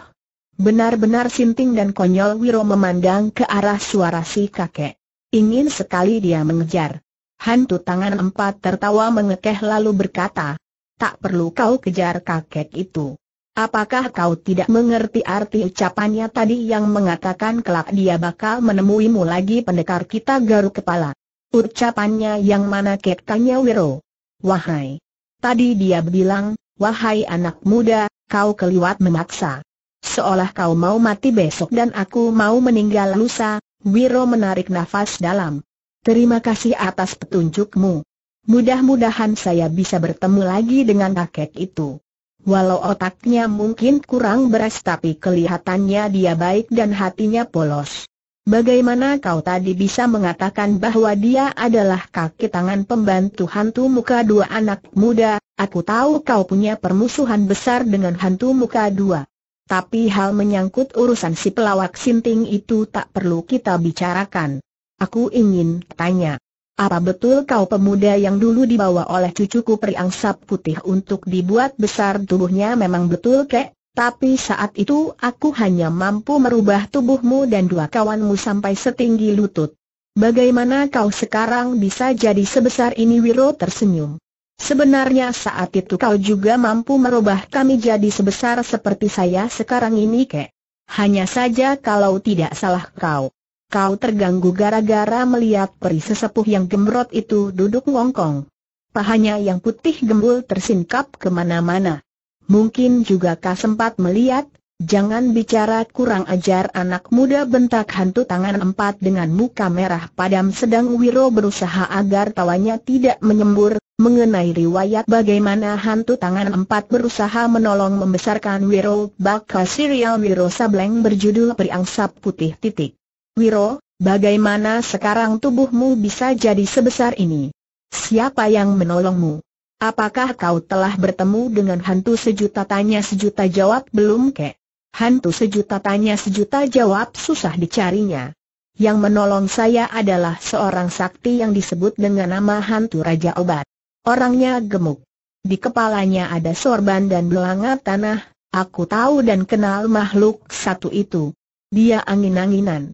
Speaker 1: Benar-benar sinting dan konyol Wiro memandang ke arah suara si kakek. Ingin sekali dia mengejar. Hantu tangan empat tertawa mengekeh lalu berkata, Tak perlu kau kejar kakek itu. Apakah kau tidak mengerti arti ucapannya tadi yang mengatakan kelak dia bakal menemuimu lagi pendekar kita garuk kepala? Ucapannya yang mana kek tanya Wiro. Wahai. Tadi dia bilang, wahai anak muda, kau keliwat memaksa. Seolah kau mau mati besok dan aku mau meninggal lusa, Wiro menarik nafas dalam. Terima kasih atas petunjukmu. Mudah-mudahan saya bisa bertemu lagi dengan kakek itu. Walau otaknya mungkin kurang beres tapi kelihatannya dia baik dan hatinya polos. Bagaimana kau tadi bisa mengatakan bahwa dia adalah kaki tangan pembantu hantu muka dua anak muda? Aku tahu kau punya permusuhan besar dengan hantu muka dua. Tapi hal menyangkut urusan si pelawak sinting itu tak perlu kita bicarakan. Aku ingin tanya. Apa betul kau pemuda yang dulu dibawa oleh cucuku periangsap putih untuk dibuat besar tubuhnya memang betul kek? Tapi saat itu aku hanya mampu merubah tubuhmu dan dua kawanmu sampai setinggi lutut. Bagaimana kau sekarang bisa jadi sebesar ini Wiro tersenyum. Sebenarnya saat itu kau juga mampu merubah kami jadi sebesar seperti saya sekarang ini kek. Hanya saja kalau tidak salah kau kau terganggu gara-gara melihat peri sesepuh yang gemrot itu duduk ngongkong. Pahanya yang putih gembul tersingkap kemana-mana. Mungkin juga kau sempat melihat, jangan bicara kurang ajar anak muda bentak hantu tangan empat dengan muka merah padam sedang Wiro berusaha agar tawanya tidak menyembur, mengenai riwayat bagaimana hantu tangan empat berusaha menolong membesarkan Wiro bakal serial Wiro Sableng berjudul Periangsap Putih titik. Wiro, bagaimana sekarang tubuhmu bisa jadi sebesar ini? Siapa yang menolongmu? Apakah kau telah bertemu dengan hantu sejuta tanya sejuta jawab belum kek? Hantu sejuta tanya sejuta jawab susah dicarinya. Yang menolong saya adalah seorang sakti yang disebut dengan nama hantu Raja Obat. Orangnya gemuk. Di kepalanya ada sorban dan belanga tanah, aku tahu dan kenal makhluk satu itu. Dia angin-anginan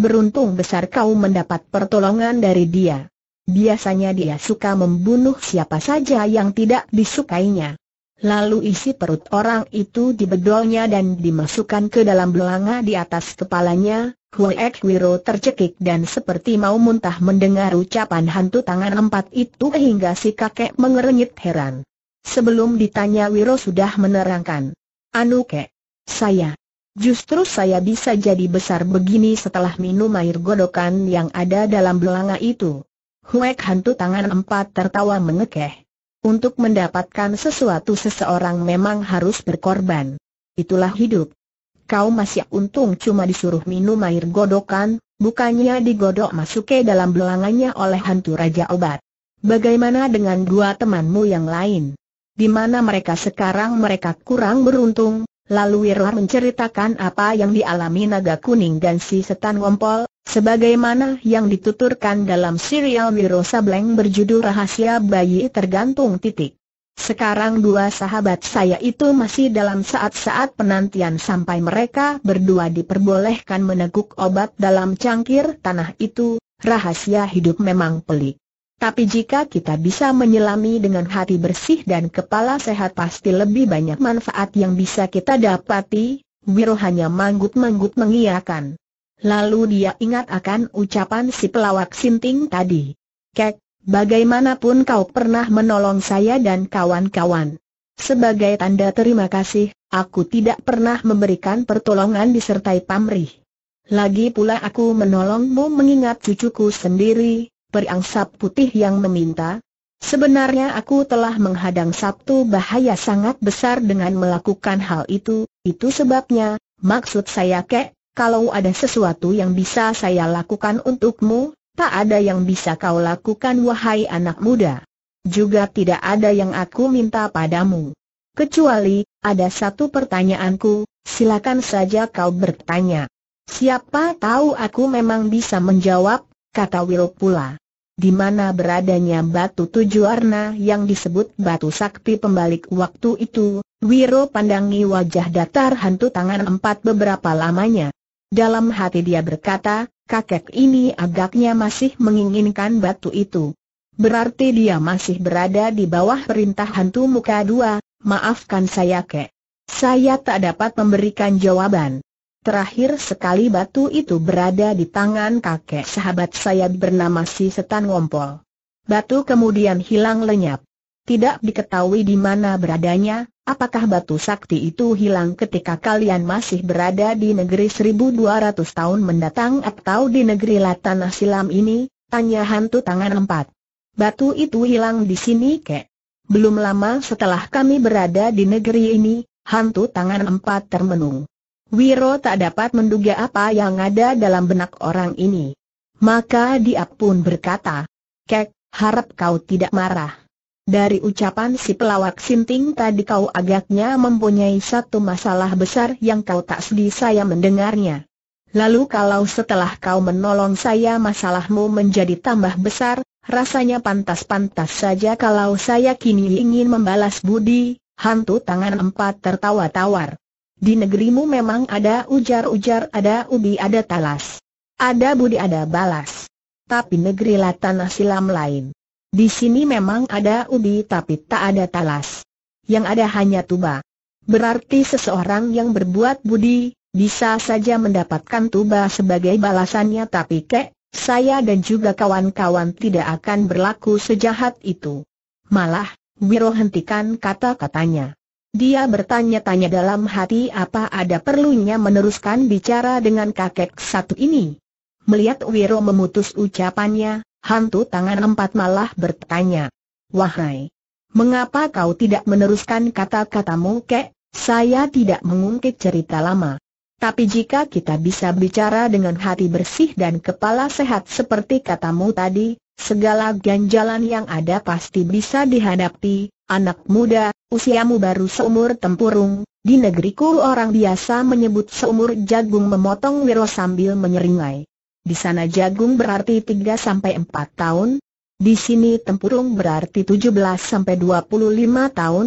Speaker 1: beruntung besar kau mendapat pertolongan dari dia. Biasanya dia suka membunuh siapa saja yang tidak disukainya. Lalu isi perut orang itu dibedolnya dan dimasukkan ke dalam belanga di atas kepalanya, Huek Wiro tercekik dan seperti mau muntah mendengar ucapan hantu tangan empat itu hingga si kakek mengerenyit heran. Sebelum ditanya Wiro sudah menerangkan. Anu kek, saya, Justru saya bisa jadi besar begini setelah minum air godokan yang ada dalam belanga itu. Huek hantu tangan empat tertawa mengekeh. Untuk mendapatkan sesuatu seseorang memang harus berkorban. Itulah hidup. Kau masih untung cuma disuruh minum air godokan, bukannya digodok masuk ke dalam belangannya oleh hantu Raja Obat. Bagaimana dengan dua temanmu yang lain? Di mana mereka sekarang mereka kurang beruntung, Lalu Wirla menceritakan apa yang dialami naga kuning dan si setan ngompol, sebagaimana yang dituturkan dalam serial Wiro Sableng berjudul Rahasia Bayi Tergantung Titik. Sekarang dua sahabat saya itu masih dalam saat-saat penantian sampai mereka berdua diperbolehkan meneguk obat dalam cangkir tanah itu, rahasia hidup memang pelik. Tapi jika kita bisa menyelami dengan hati bersih dan kepala sehat pasti lebih banyak manfaat yang bisa kita dapati, Wiro hanya manggut-manggut mengiakan. Lalu dia ingat akan ucapan si pelawak Sinting tadi. Kek, bagaimanapun kau pernah menolong saya dan kawan-kawan. Sebagai tanda terima kasih, aku tidak pernah memberikan pertolongan disertai pamrih. Lagi pula aku menolongmu mengingat cucuku sendiri, periang sap putih yang meminta, Sebenarnya aku telah menghadang sabtu bahaya sangat besar dengan melakukan hal itu, itu sebabnya, maksud saya kek, kalau ada sesuatu yang bisa saya lakukan untukmu, tak ada yang bisa kau lakukan wahai anak muda. Juga tidak ada yang aku minta padamu. Kecuali, ada satu pertanyaanku, silakan saja kau bertanya. Siapa tahu aku memang bisa menjawab, kata Will pula. Di mana beradanya batu tujuh warna yang disebut batu sakti pembalik waktu itu, Wiro pandangi wajah datar hantu tangan empat beberapa lamanya. Dalam hati dia berkata, kakek ini agaknya masih menginginkan batu itu. Berarti dia masih berada di bawah perintah hantu muka dua, maafkan saya kek. Saya tak dapat memberikan jawaban. Terakhir sekali batu itu berada di tangan kakek sahabat saya bernama si Setan Ngompol. Batu kemudian hilang lenyap. Tidak diketahui di mana beradanya, apakah batu sakti itu hilang ketika kalian masih berada di negeri 1200 tahun mendatang atau di negeri Latanah Silam ini? Tanya hantu tangan empat. Batu itu hilang di sini kek. Belum lama setelah kami berada di negeri ini, hantu tangan empat termenung. Wiro tak dapat menduga apa yang ada dalam benak orang ini. Maka dia pun berkata, Kek, harap kau tidak marah. Dari ucapan si pelawak Sinting tadi kau agaknya mempunyai satu masalah besar yang kau tak sedih saya mendengarnya. Lalu kalau setelah kau menolong saya masalahmu menjadi tambah besar, rasanya pantas-pantas saja kalau saya kini ingin membalas budi, hantu tangan empat tertawa tawar. Di negerimu memang ada ujar-ujar, ada ubi, ada talas. Ada budi, ada balas. Tapi negeri Latan silam lain. Di sini memang ada ubi tapi tak ada talas. Yang ada hanya tuba. Berarti seseorang yang berbuat budi, bisa saja mendapatkan tuba sebagai balasannya tapi kek, saya dan juga kawan-kawan tidak akan berlaku sejahat itu. Malah, Wiro hentikan kata-katanya. Dia bertanya-tanya dalam hati apa ada perlunya meneruskan bicara dengan kakek satu ini. Melihat Wiro memutus ucapannya, hantu tangan empat malah bertanya. Wahai, mengapa kau tidak meneruskan kata-katamu kek? Saya tidak mengungkit cerita lama. Tapi jika kita bisa bicara dengan hati bersih dan kepala sehat seperti katamu tadi, segala ganjalan yang ada pasti bisa dihadapi, Anak muda, usiamu baru seumur tempurung, di negeriku orang biasa menyebut seumur jagung memotong wiro sambil menyeringai. Di sana jagung berarti 3-4 tahun, di sini tempurung berarti 17-25 tahun.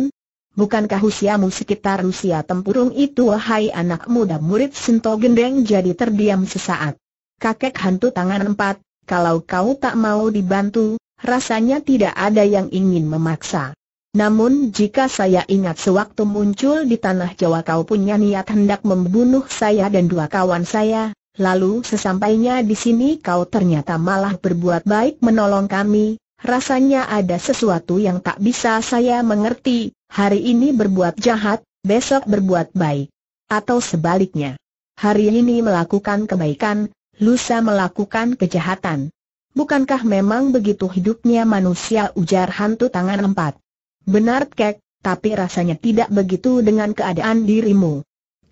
Speaker 1: Bukankah usiamu sekitar usia tempurung itu wahai anak muda murid Sinto Gendeng jadi terdiam sesaat. Kakek hantu tangan empat, kalau kau tak mau dibantu, rasanya tidak ada yang ingin memaksa. Namun jika saya ingat sewaktu muncul di tanah Jawa kau punya niat hendak membunuh saya dan dua kawan saya, lalu sesampainya di sini kau ternyata malah berbuat baik menolong kami, rasanya ada sesuatu yang tak bisa saya mengerti, hari ini berbuat jahat, besok berbuat baik. Atau sebaliknya, hari ini melakukan kebaikan, lusa melakukan kejahatan. Bukankah memang begitu hidupnya manusia ujar hantu tangan empat? Benar kek, tapi rasanya tidak begitu dengan keadaan dirimu.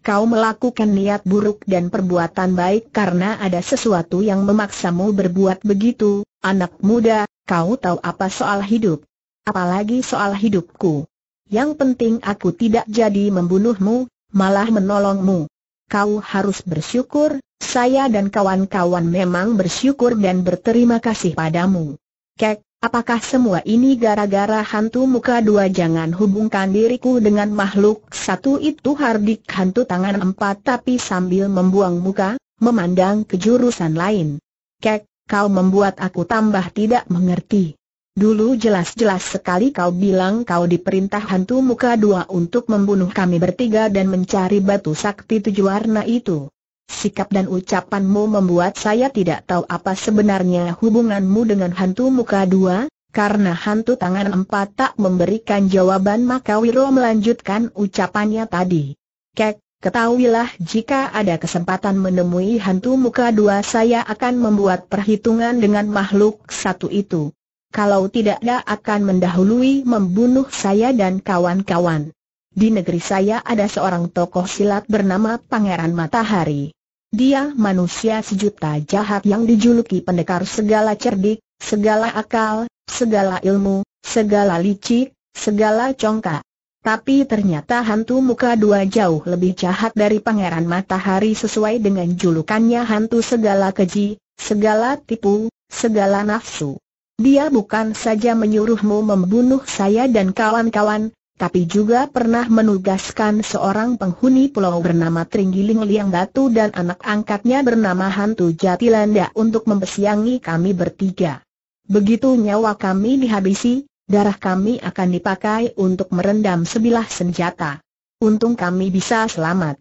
Speaker 1: Kau melakukan niat buruk dan perbuatan baik karena ada sesuatu yang memaksamu berbuat begitu, anak muda, kau tahu apa soal hidup. Apalagi soal hidupku. Yang penting aku tidak jadi membunuhmu, malah menolongmu. Kau harus bersyukur, saya dan kawan-kawan memang bersyukur dan berterima kasih padamu. Kek, Apakah semua ini gara-gara hantu muka dua jangan hubungkan diriku dengan makhluk satu itu hardik hantu tangan empat tapi sambil membuang muka, memandang ke jurusan lain. Kek, kau membuat aku tambah tidak mengerti. Dulu jelas-jelas sekali kau bilang kau diperintah hantu muka dua untuk membunuh kami bertiga dan mencari batu sakti tujuh warna itu. Sikap dan ucapanmu membuat saya tidak tahu apa sebenarnya hubunganmu dengan hantu muka dua, karena hantu tangan empat tak memberikan jawaban maka Wiro melanjutkan ucapannya tadi. Kek, ketahuilah jika ada kesempatan menemui hantu muka dua saya akan membuat perhitungan dengan makhluk satu itu. Kalau tidak ada akan mendahului membunuh saya dan kawan-kawan. Di negeri saya ada seorang tokoh silat bernama Pangeran Matahari. Dia manusia sejuta jahat yang dijuluki pendekar segala cerdik, segala akal, segala ilmu, segala licik, segala congkak. Tapi ternyata hantu muka dua jauh lebih jahat dari pangeran matahari sesuai dengan julukannya hantu segala keji, segala tipu, segala nafsu. Dia bukan saja menyuruhmu membunuh saya dan kawan-kawan, tapi juga pernah menugaskan seorang penghuni pulau bernama Tringgiling Liang Batu dan anak angkatnya bernama Hantu Jatilanda untuk membesiangi kami bertiga. Begitu nyawa kami dihabisi, darah kami akan dipakai untuk merendam sebilah senjata. Untung kami bisa selamat.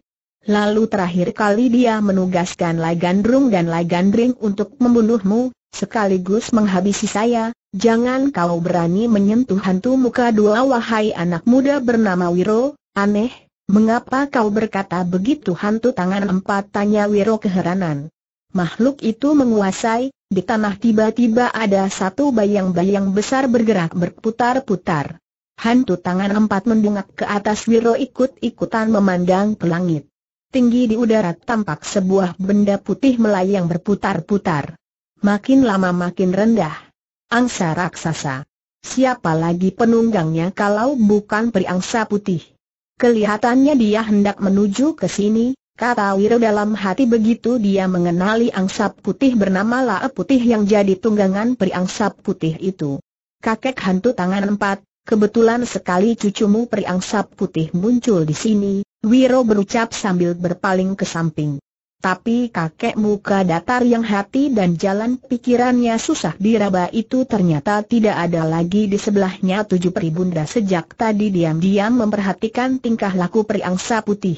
Speaker 1: Lalu terakhir kali dia menugaskan Lai Gandrung dan Lai Gandring untuk membunuhmu, sekaligus menghabisi saya, jangan kau berani menyentuh hantu muka dua wahai anak muda bernama Wiro, aneh, mengapa kau berkata begitu hantu tangan empat tanya Wiro keheranan. Makhluk itu menguasai, di tanah tiba-tiba ada satu bayang-bayang besar bergerak berputar-putar. Hantu tangan empat mendungak ke atas Wiro ikut-ikutan memandang ke langit. Tinggi di udara tampak sebuah benda putih melayang berputar-putar makin lama makin rendah. Angsa raksasa. Siapa lagi penunggangnya kalau bukan priangsa putih? Kelihatannya dia hendak menuju ke sini, kata Wiro dalam hati begitu dia mengenali angsa putih bernama Lae Putih yang jadi tunggangan priangsa putih itu. Kakek hantu tangan empat, kebetulan sekali cucumu priangsa putih muncul di sini, Wiro berucap sambil berpaling ke samping. Tapi kakek muka datar yang hati dan jalan pikirannya susah diraba itu ternyata tidak ada lagi di sebelahnya tujuh peribunda sejak tadi diam-diam memperhatikan tingkah laku periangsa putih.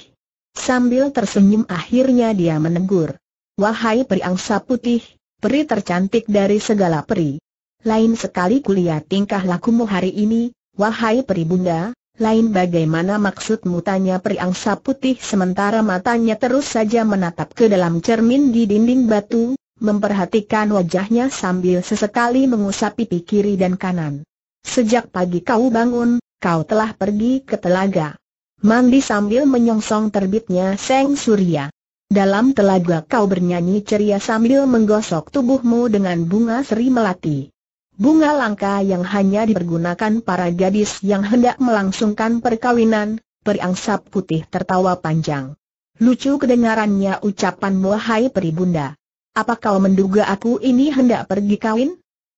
Speaker 1: Sambil tersenyum akhirnya dia menegur. Wahai periangsa putih, peri tercantik dari segala peri. Lain sekali kulihat tingkah lakumu hari ini, wahai peribunda, lain bagaimana maksudmu tanya periangsa putih sementara matanya terus saja menatap ke dalam cermin di dinding batu, memperhatikan wajahnya sambil sesekali mengusap pipi kiri dan kanan. Sejak pagi kau bangun, kau telah pergi ke telaga. Mandi sambil menyongsong terbitnya seng surya. Dalam telaga kau bernyanyi ceria sambil menggosok tubuhmu dengan bunga seri melati. Bunga langka yang hanya dipergunakan para gadis yang hendak melangsungkan perkawinan, periangsap putih tertawa panjang. Lucu kedengarannya ucapan wahai bunda. Apa kau menduga aku ini hendak pergi kawin?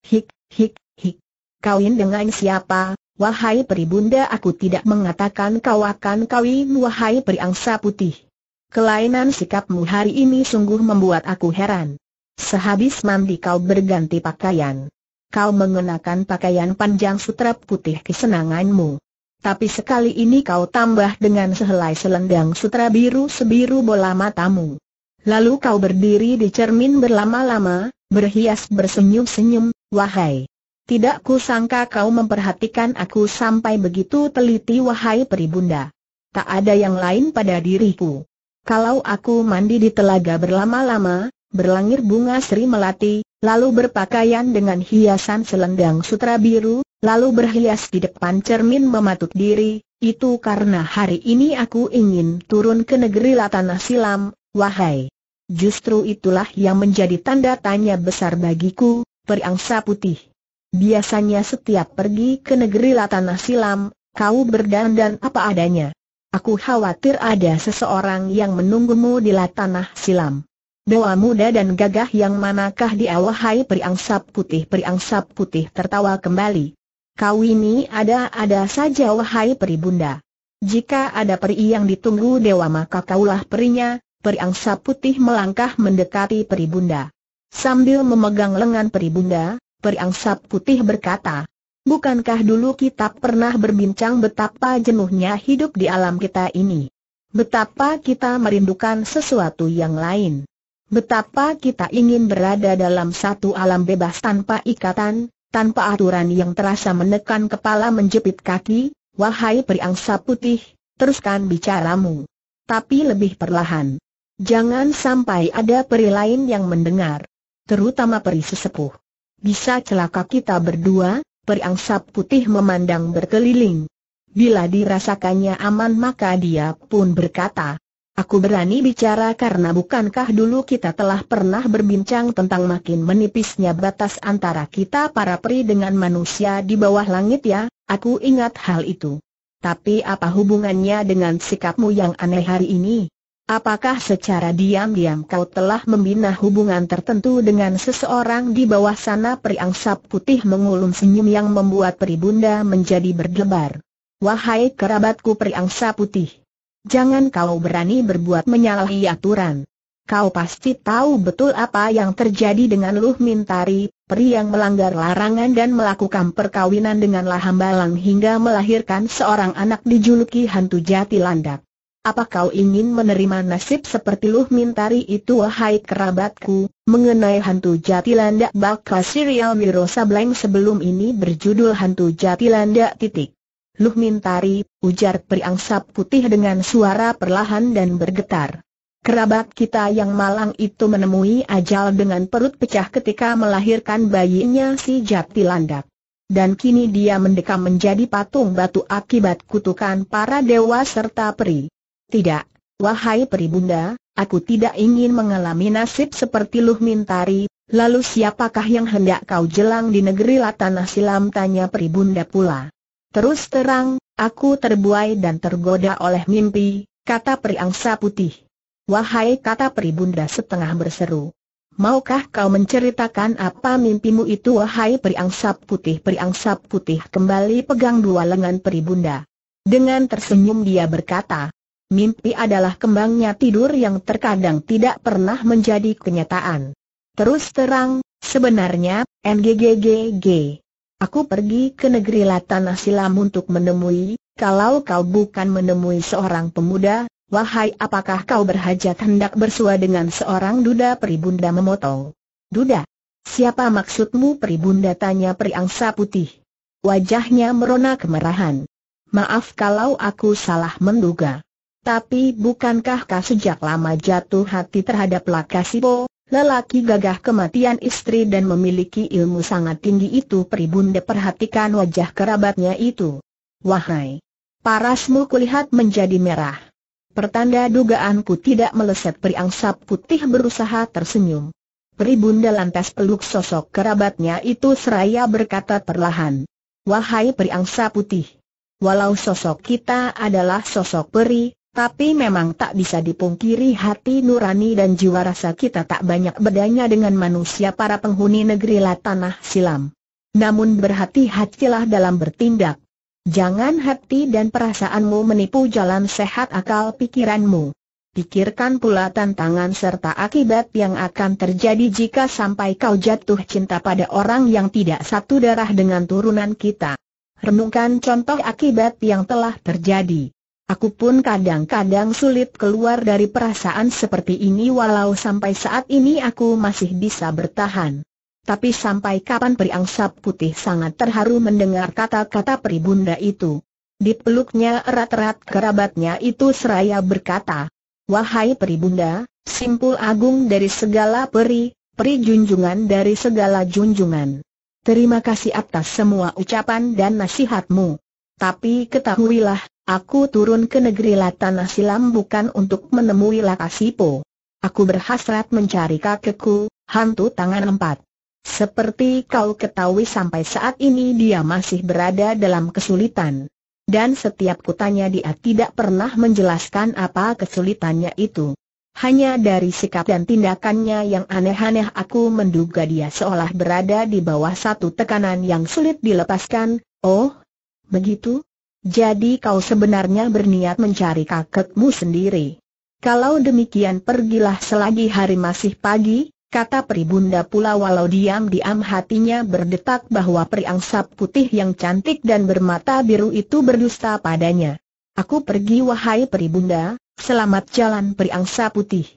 Speaker 1: Hik, hik, hik. Kawin dengan siapa? Wahai peri bunda, aku tidak mengatakan kau akan kawin wahai periangsa putih. Kelainan sikapmu hari ini sungguh membuat aku heran. Sehabis mandi kau berganti pakaian kau mengenakan pakaian panjang sutra putih kesenanganmu. Tapi sekali ini kau tambah dengan sehelai selendang sutra biru sebiru bola matamu. Lalu kau berdiri di cermin berlama-lama, berhias bersenyum-senyum, wahai. Tidak kusangka kau memperhatikan aku sampai begitu teliti wahai peribunda. Tak ada yang lain pada diriku. Kalau aku mandi di telaga berlama-lama, berlangir bunga Sri Melati, lalu berpakaian dengan hiasan selendang sutra biru, lalu berhias di depan cermin mematuk diri, itu karena hari ini aku ingin turun ke negeri Latanah Silam, wahai. Justru itulah yang menjadi tanda tanya besar bagiku, periangsa putih. Biasanya setiap pergi ke negeri Latanah Silam, kau berdandan apa adanya. Aku khawatir ada seseorang yang menunggumu di Latanah Silam. Dewa muda dan gagah yang manakah di Hai periang periangsap putih periangsap putih tertawa kembali. Kau ini ada-ada saja wahai peri bunda. Jika ada peri yang ditunggu dewa maka kaulah perinya, sap putih melangkah mendekati peri bunda, Sambil memegang lengan peri bunda. periang sap putih berkata, Bukankah dulu kita pernah berbincang betapa jenuhnya hidup di alam kita ini? Betapa kita merindukan sesuatu yang lain. Betapa kita ingin berada dalam satu alam bebas tanpa ikatan, tanpa aturan yang terasa menekan kepala menjepit kaki, wahai periangsa putih, teruskan bicaramu. Tapi lebih perlahan. Jangan sampai ada peri lain yang mendengar. Terutama peri sesepuh. Bisa celaka kita berdua, periangsa putih memandang berkeliling. Bila dirasakannya aman maka dia pun berkata, Aku berani bicara karena bukankah dulu kita telah pernah berbincang tentang makin menipisnya batas antara kita para peri dengan manusia di bawah langit ya, aku ingat hal itu. Tapi apa hubungannya dengan sikapmu yang aneh hari ini? Apakah secara diam-diam kau telah membina hubungan tertentu dengan seseorang di bawah sana peri angsap putih mengulung senyum yang membuat peri bunda menjadi berdebar? Wahai kerabatku peri angsa putih, Jangan kau berani berbuat menyalahi aturan. Kau pasti tahu betul apa yang terjadi dengan Luh Mintari, peri yang melanggar larangan dan melakukan perkawinan dengan Lahambalang hingga melahirkan seorang anak dijuluki hantu jati landak. Apa kau ingin menerima nasib seperti Luh Mintari itu wahai kerabatku? Mengenai hantu jati landak bakal serial Mirosa Bleng sebelum ini berjudul hantu jati landak titik. Luh Mintari, ujar periangsap putih dengan suara perlahan dan bergetar. Kerabat kita yang malang itu menemui ajal dengan perut pecah ketika melahirkan bayinya si Jati Landak. Dan kini dia mendekam menjadi patung batu akibat kutukan para dewa serta peri. Tidak, wahai peri bunda, aku tidak ingin mengalami nasib seperti Luh Mintari, lalu siapakah yang hendak kau jelang di negeri Latanah Silam tanya peri bunda pula. Terus terang, aku terbuai dan tergoda oleh mimpi, kata Priangsa Putih. Wahai kata peri bunda setengah berseru. Maukah kau menceritakan apa mimpimu itu wahai periangsa Putih? Periangsa Putih kembali pegang dua lengan peri bunda. Dengan tersenyum dia berkata, mimpi adalah kembangnya tidur yang terkadang tidak pernah menjadi kenyataan. Terus terang, sebenarnya, NGGGG. Aku pergi ke negeri Latana Silam untuk menemui, kalau kau bukan menemui seorang pemuda, wahai apakah kau berhajat hendak bersua dengan seorang duda peribunda memotong? Duda? Siapa maksudmu peribunda tanya periangsa putih? Wajahnya merona kemerahan. Maaf kalau aku salah menduga. Tapi bukankah kau sejak lama jatuh hati terhadap sibo? Lelaki gagah kematian istri dan memiliki ilmu sangat tinggi itu Pribunda perhatikan wajah kerabatnya itu. Wahai! Parasmu kulihat menjadi merah. Pertanda dugaanku tidak meleset periangsap putih berusaha tersenyum. Peribunda lantas peluk sosok kerabatnya itu seraya berkata perlahan. Wahai periangsa putih! Walau sosok kita adalah sosok peri, tapi memang tak bisa dipungkiri hati nurani dan jiwa rasa kita tak banyak bedanya dengan manusia para penghuni negeri Tanah Silam. Namun berhati-hatilah dalam bertindak. Jangan hati dan perasaanmu menipu jalan sehat akal pikiranmu. Pikirkan pula tantangan serta akibat yang akan terjadi jika sampai kau jatuh cinta pada orang yang tidak satu darah dengan turunan kita. Renungkan contoh akibat yang telah terjadi. Aku pun kadang-kadang sulit keluar dari perasaan seperti ini walau sampai saat ini aku masih bisa bertahan. Tapi sampai kapan Priangsap Putih sangat terharu mendengar kata-kata peribunda itu. Di peluknya erat-erat kerabatnya itu seraya berkata, Wahai peribunda, simpul agung dari segala peri, peri junjungan dari segala junjungan. Terima kasih atas semua ucapan dan nasihatmu. Tapi ketahuilah, Aku turun ke negeri Latana Silam bukan untuk menemui Lakasipo. Aku berhasrat mencari kakekku, hantu tangan empat. Seperti kau ketahui sampai saat ini dia masih berada dalam kesulitan. Dan setiap kutanya dia tidak pernah menjelaskan apa kesulitannya itu. Hanya dari sikap dan tindakannya yang aneh-aneh aku menduga dia seolah berada di bawah satu tekanan yang sulit dilepaskan. Oh, begitu? Jadi kau sebenarnya berniat mencari kakekmu sendiri. Kalau demikian pergilah selagi hari masih pagi, kata peribunda pula walau diam-diam hatinya berdetak bahwa periangsap putih yang cantik dan bermata biru itu berdusta padanya. Aku pergi wahai peribunda, selamat jalan periangsa putih.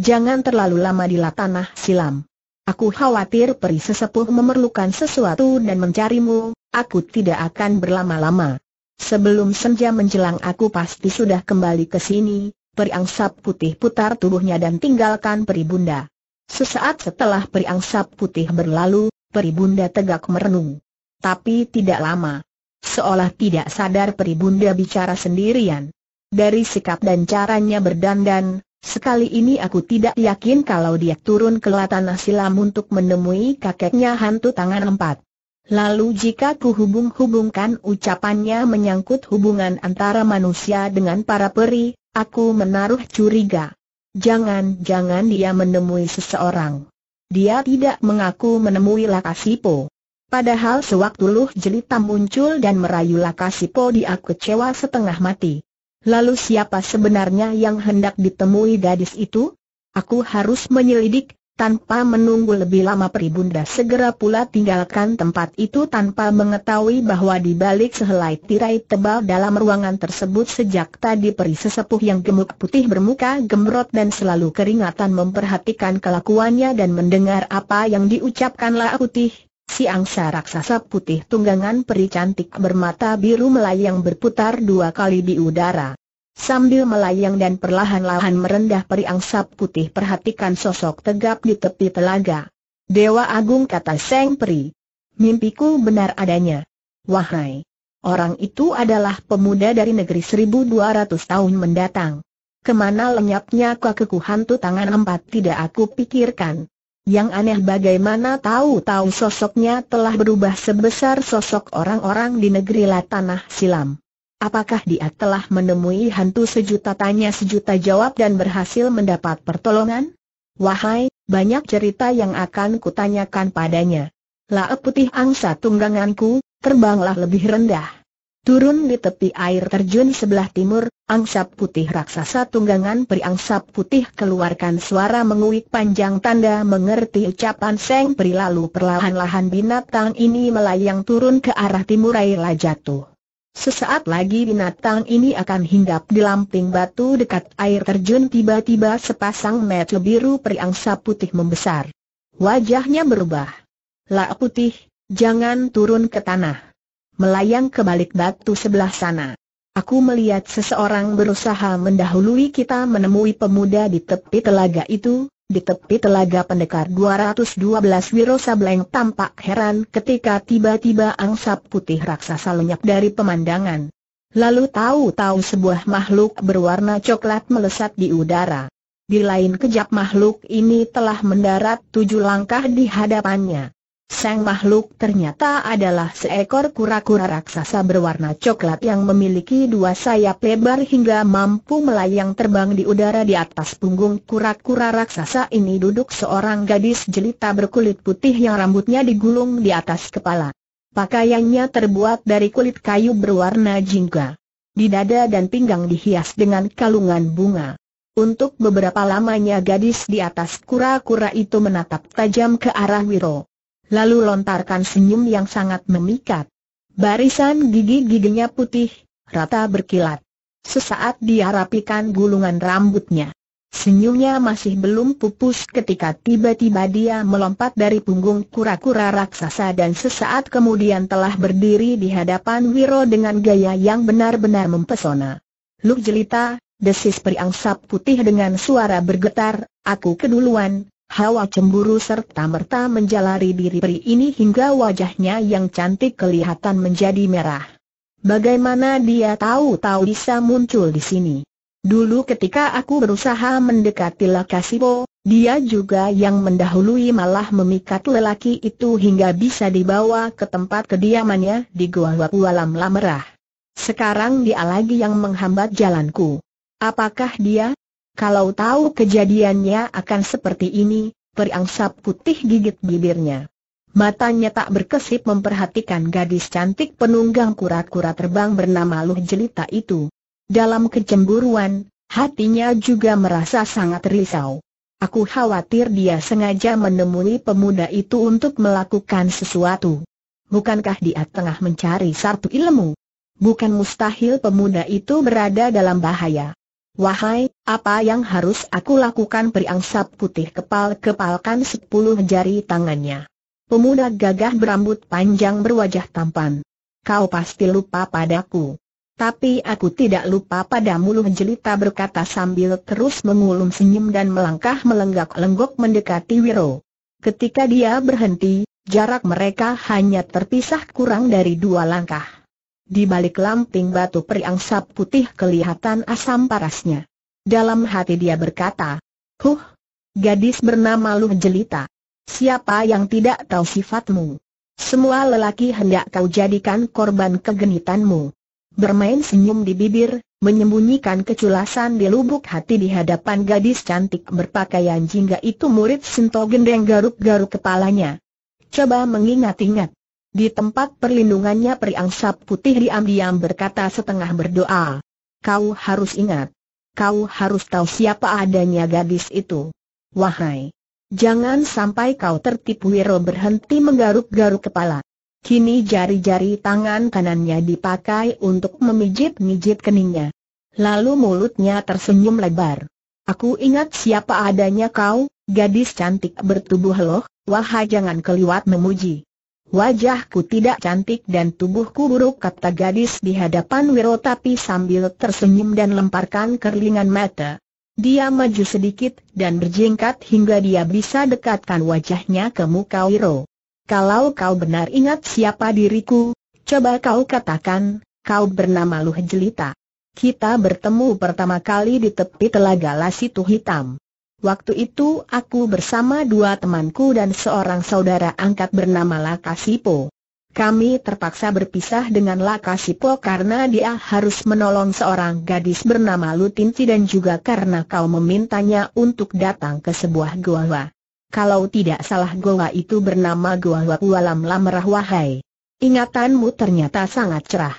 Speaker 1: Jangan terlalu lama di tanah silam. Aku khawatir peri sesepuh memerlukan sesuatu dan mencarimu, aku tidak akan berlama-lama. Sebelum senja menjelang aku pasti sudah kembali ke sini, periangsap putih putar tubuhnya dan tinggalkan Peri Bunda. Sesaat setelah periangsap putih berlalu, Peri Bunda tegak merenung. Tapi tidak lama. Seolah tidak sadar Peri Bunda bicara sendirian. Dari sikap dan caranya berdandan, Sekali ini aku tidak yakin kalau dia turun ke latanah silam untuk menemui kakeknya hantu tangan empat. Lalu jika kuhubung-hubungkan ucapannya menyangkut hubungan antara manusia dengan para peri, aku menaruh curiga. Jangan-jangan dia menemui seseorang. Dia tidak mengaku menemui Lakasipo. Padahal sewaktu Luh Jelita muncul dan merayu Lakasipo dia kecewa setengah mati. Lalu siapa sebenarnya yang hendak ditemui gadis itu? Aku harus menyelidik, tanpa menunggu lebih lama Pribunda segera pula tinggalkan tempat itu tanpa mengetahui bahwa di balik sehelai tirai tebal dalam ruangan tersebut sejak tadi peri sesepuh yang gemuk putih bermuka gemrot dan selalu keringatan memperhatikan kelakuannya dan mendengar apa yang diucapkanlah Putih. Si angsa raksasa putih tunggangan peri cantik bermata biru melayang berputar dua kali di udara. Sambil melayang dan perlahan-lahan merendah periangsap putih perhatikan sosok tegap di tepi telaga. Dewa Agung kata Seng Peri. Mimpiku benar adanya. Wahai. Orang itu adalah pemuda dari negeri 1200 tahun mendatang. Kemana lenyapnya kakeku hantu tangan empat tidak aku pikirkan. Yang aneh bagaimana tahu-tahu sosoknya telah berubah sebesar sosok orang-orang di negeri Latanah Silam. Apakah dia telah menemui hantu sejuta tanya sejuta jawab dan berhasil mendapat pertolongan? Wahai, banyak cerita yang akan kutanyakan padanya. Lae putih angsa tungganganku, terbanglah lebih rendah. Turun di tepi air terjun sebelah timur, angsa putih raksasa tunggangan peri angsa putih keluarkan suara menguik panjang tanda mengerti ucapan seng peri lalu perlahan-lahan binatang ini melayang turun ke arah timur air jatuh. Sesaat lagi binatang ini akan hinggap di lamping batu dekat air terjun tiba-tiba sepasang mata biru periangsa putih membesar. Wajahnya berubah. La putih, jangan turun ke tanah. Melayang ke balik batu sebelah sana. Aku melihat seseorang berusaha mendahului kita menemui pemuda di tepi telaga itu, di tepi telaga pendekar 212 Wiro Sableng tampak heran ketika tiba-tiba angsap putih raksasa lenyap dari pemandangan. Lalu tahu-tahu sebuah makhluk berwarna coklat melesat di udara. Di lain kejap makhluk ini telah mendarat tujuh langkah di hadapannya. Sang makhluk ternyata adalah seekor kura-kura raksasa berwarna coklat yang memiliki dua sayap lebar hingga mampu melayang terbang di udara di atas punggung kura-kura raksasa ini duduk seorang gadis jelita berkulit putih yang rambutnya digulung di atas kepala. Pakaiannya terbuat dari kulit kayu berwarna jingga. Di dada dan pinggang dihias dengan kalungan bunga. Untuk beberapa lamanya gadis di atas kura-kura itu menatap tajam ke arah Wiro lalu lontarkan senyum yang sangat memikat. Barisan gigi-giginya putih, rata berkilat. Sesaat dia rapikan gulungan rambutnya. Senyumnya masih belum pupus ketika tiba-tiba dia melompat dari punggung kura-kura raksasa dan sesaat kemudian telah berdiri di hadapan Wiro dengan gaya yang benar-benar mempesona. Luk jelita, desis periang sap putih dengan suara bergetar, aku keduluan, Hawa cemburu serta merta menjalari diri peri ini hingga wajahnya yang cantik kelihatan menjadi merah. Bagaimana dia tahu-tahu bisa muncul di sini? Dulu ketika aku berusaha mendekati Lakasibo, dia juga yang mendahului malah memikat lelaki itu hingga bisa dibawa ke tempat kediamannya di Gua Wapualam Lamerah. Sekarang dia lagi yang menghambat jalanku. Apakah dia? Kalau tahu kejadiannya akan seperti ini, periangsa putih gigit bibirnya. Matanya tak berkesip memperhatikan gadis cantik penunggang kura-kura terbang bernama Luh Jelita itu. Dalam kecemburuan, hatinya juga merasa sangat risau. Aku khawatir dia sengaja menemui pemuda itu untuk melakukan sesuatu. Bukankah dia tengah mencari satu ilmu? Bukan mustahil pemuda itu berada dalam bahaya. Wahai, apa yang harus aku lakukan beri putih kepal-kepalkan sepuluh jari tangannya. Pemuda gagah berambut panjang berwajah tampan. Kau pasti lupa padaku. Tapi aku tidak lupa pada mulut Jelita berkata sambil terus mengulum senyum dan melangkah melenggak-lenggok mendekati Wiro. Ketika dia berhenti, jarak mereka hanya terpisah kurang dari dua langkah. Di balik lamping batu periangsap putih kelihatan asam parasnya. Dalam hati dia berkata, Huh, gadis bernama Luh Jelita. Siapa yang tidak tahu sifatmu? Semua lelaki hendak kau jadikan korban kegenitanmu. Bermain senyum di bibir, menyembunyikan keculasan di lubuk hati di hadapan gadis cantik berpakaian jingga itu murid sintogen Gendeng garuk-garuk kepalanya. Coba mengingat-ingat. Di tempat perlindungannya periangsap putih diam-diam berkata setengah berdoa. Kau harus ingat. Kau harus tahu siapa adanya gadis itu. Wahai. Jangan sampai kau tertipu Wiro berhenti menggaruk-garuk kepala. Kini jari-jari tangan kanannya dipakai untuk memijit-mijit keningnya. Lalu mulutnya tersenyum lebar. Aku ingat siapa adanya kau, gadis cantik bertubuh loh, wahai jangan keliwat memuji. Wajahku tidak cantik dan tubuhku buruk kata gadis di hadapan Wiro tapi sambil tersenyum dan lemparkan kerlingan mata. Dia maju sedikit dan berjingkat hingga dia bisa dekatkan wajahnya ke muka Wiro. Kalau kau benar ingat siapa diriku, coba kau katakan, kau bernama Luh Jelita. Kita bertemu pertama kali di tepi telaga Lasitu Hitam. Waktu itu aku bersama dua temanku dan seorang saudara angkat bernama Lakasipo. Kami terpaksa berpisah dengan Lakasipo karena dia harus menolong seorang gadis bernama Lutinti dan juga karena kau memintanya untuk datang ke sebuah gua. Kalau tidak salah gua itu bernama Gua Walam Lamrah Wahai. Ingatanmu ternyata sangat cerah.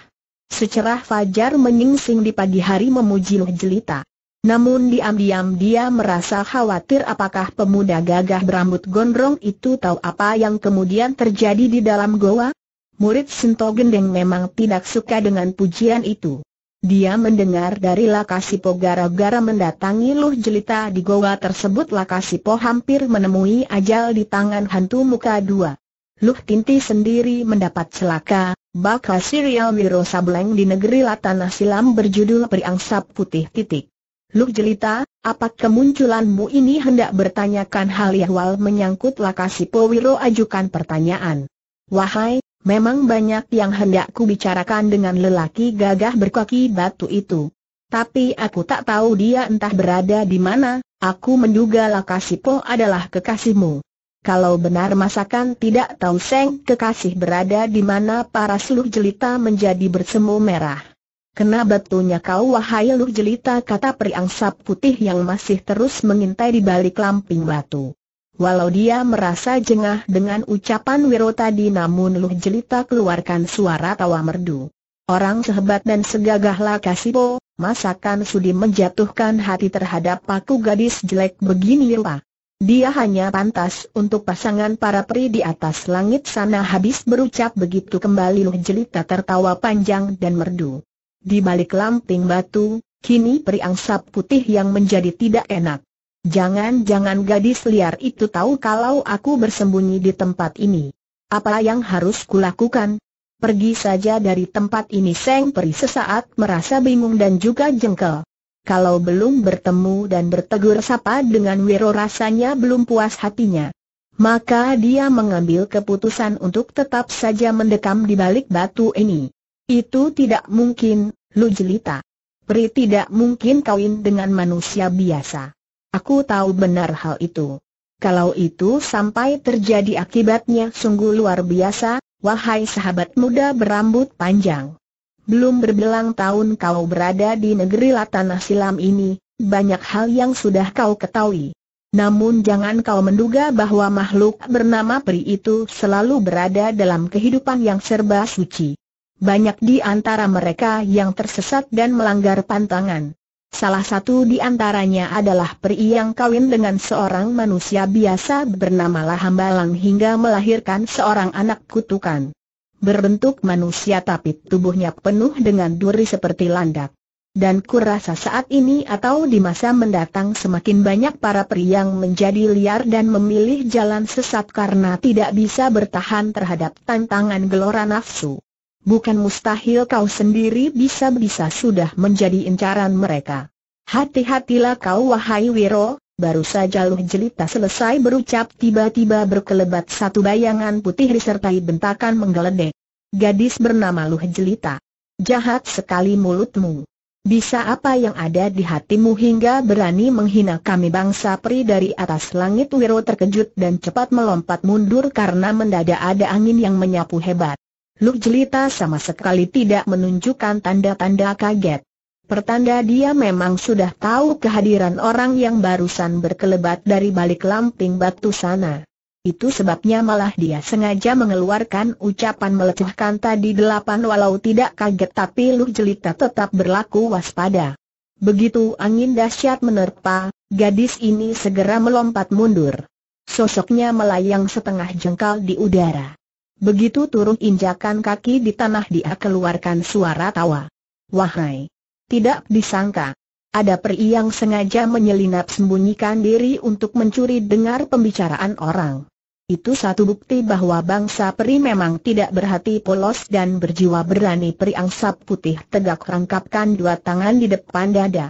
Speaker 1: Secerah fajar menyingsing di pagi hari memuji jelita. Namun diam-diam dia merasa khawatir apakah pemuda gagah berambut gondrong itu tahu apa yang kemudian terjadi di dalam goa? Murid Sento Gendeng memang tidak suka dengan pujian itu. Dia mendengar dari Lakasipo gara-gara mendatangi Luh Jelita di goa tersebut Lakasipo hampir menemui ajal di tangan hantu muka dua. Luh Tinti sendiri mendapat celaka, bakal serial Wiro Sableng di negeri Latanah Silam berjudul Priangsap Putih titik. Luk Jelita, apa kemunculanmu ini hendak bertanyakan hal yahwal menyangkut Lakasi Powiro ajukan pertanyaan. Wahai, memang banyak yang hendak ku bicarakan dengan lelaki gagah berkaki batu itu. Tapi aku tak tahu dia entah berada di mana, aku menduga Lakasi Po adalah kekasihmu. Kalau benar masakan tidak tahu Seng kekasih berada di mana para seluruh jelita menjadi bersemu merah. Kena batunya kau wahai lur jelita kata periangsap putih yang masih terus mengintai di balik lamping batu. Walau dia merasa jengah dengan ucapan Wiro tadi namun lu jelita keluarkan suara tawa merdu. Orang sehebat dan segagah Lakasibo, masakan sudi menjatuhkan hati terhadap paku gadis jelek begini rupa. Dia hanya pantas untuk pasangan para peri di atas langit sana habis berucap begitu kembali lu Jelita tertawa panjang dan merdu. Di balik lamping batu, kini periangsap putih yang menjadi tidak enak. Jangan-jangan gadis liar itu tahu kalau aku bersembunyi di tempat ini. Apa yang harus kulakukan? Pergi saja dari tempat ini Seng Peri sesaat merasa bingung dan juga jengkel. Kalau belum bertemu dan bertegur sapa dengan Wiro rasanya belum puas hatinya. Maka dia mengambil keputusan untuk tetap saja mendekam di balik batu ini. Itu tidak mungkin, Lu Jelita. Pri tidak mungkin kawin dengan manusia biasa. Aku tahu benar hal itu. Kalau itu sampai terjadi akibatnya sungguh luar biasa, wahai sahabat muda berambut panjang. Belum berbelang tahun kau berada di negeri Latanah Silam ini, banyak hal yang sudah kau ketahui. Namun jangan kau menduga bahwa makhluk bernama Pri itu selalu berada dalam kehidupan yang serba suci banyak di antara mereka yang tersesat dan melanggar pantangan. Salah satu di antaranya adalah peri yang kawin dengan seorang manusia biasa bernama Lahambalang hingga melahirkan seorang anak kutukan. Berbentuk manusia tapi tubuhnya penuh dengan duri seperti landak. Dan kurasa saat ini atau di masa mendatang semakin banyak para peri yang menjadi liar dan memilih jalan sesat karena tidak bisa bertahan terhadap tantangan gelora nafsu bukan mustahil kau sendiri bisa-bisa sudah menjadi incaran mereka. Hati-hatilah kau wahai Wiro, baru saja Luh Jelita selesai berucap tiba-tiba berkelebat satu bayangan putih disertai bentakan menggeledek. Gadis bernama Luh Jelita. Jahat sekali mulutmu. Bisa apa yang ada di hatimu hingga berani menghina kami bangsa peri dari atas langit Wiro terkejut dan cepat melompat mundur karena mendadak ada angin yang menyapu hebat. Luk Jelita sama sekali tidak menunjukkan tanda-tanda kaget. Pertanda dia memang sudah tahu kehadiran orang yang barusan berkelebat dari balik lamping batu sana. Itu sebabnya malah dia sengaja mengeluarkan ucapan melecehkan tadi delapan walau tidak kaget tapi luk Jelita tetap berlaku waspada. Begitu angin dahsyat menerpa, gadis ini segera melompat mundur. Sosoknya melayang setengah jengkal di udara. Begitu turun injakan kaki di tanah dia keluarkan suara tawa. Wahai! Tidak disangka. Ada peri yang sengaja menyelinap sembunyikan diri untuk mencuri dengar pembicaraan orang. Itu satu bukti bahwa bangsa peri memang tidak berhati polos dan berjiwa berani peri angsa putih tegak rangkapkan dua tangan di depan dada.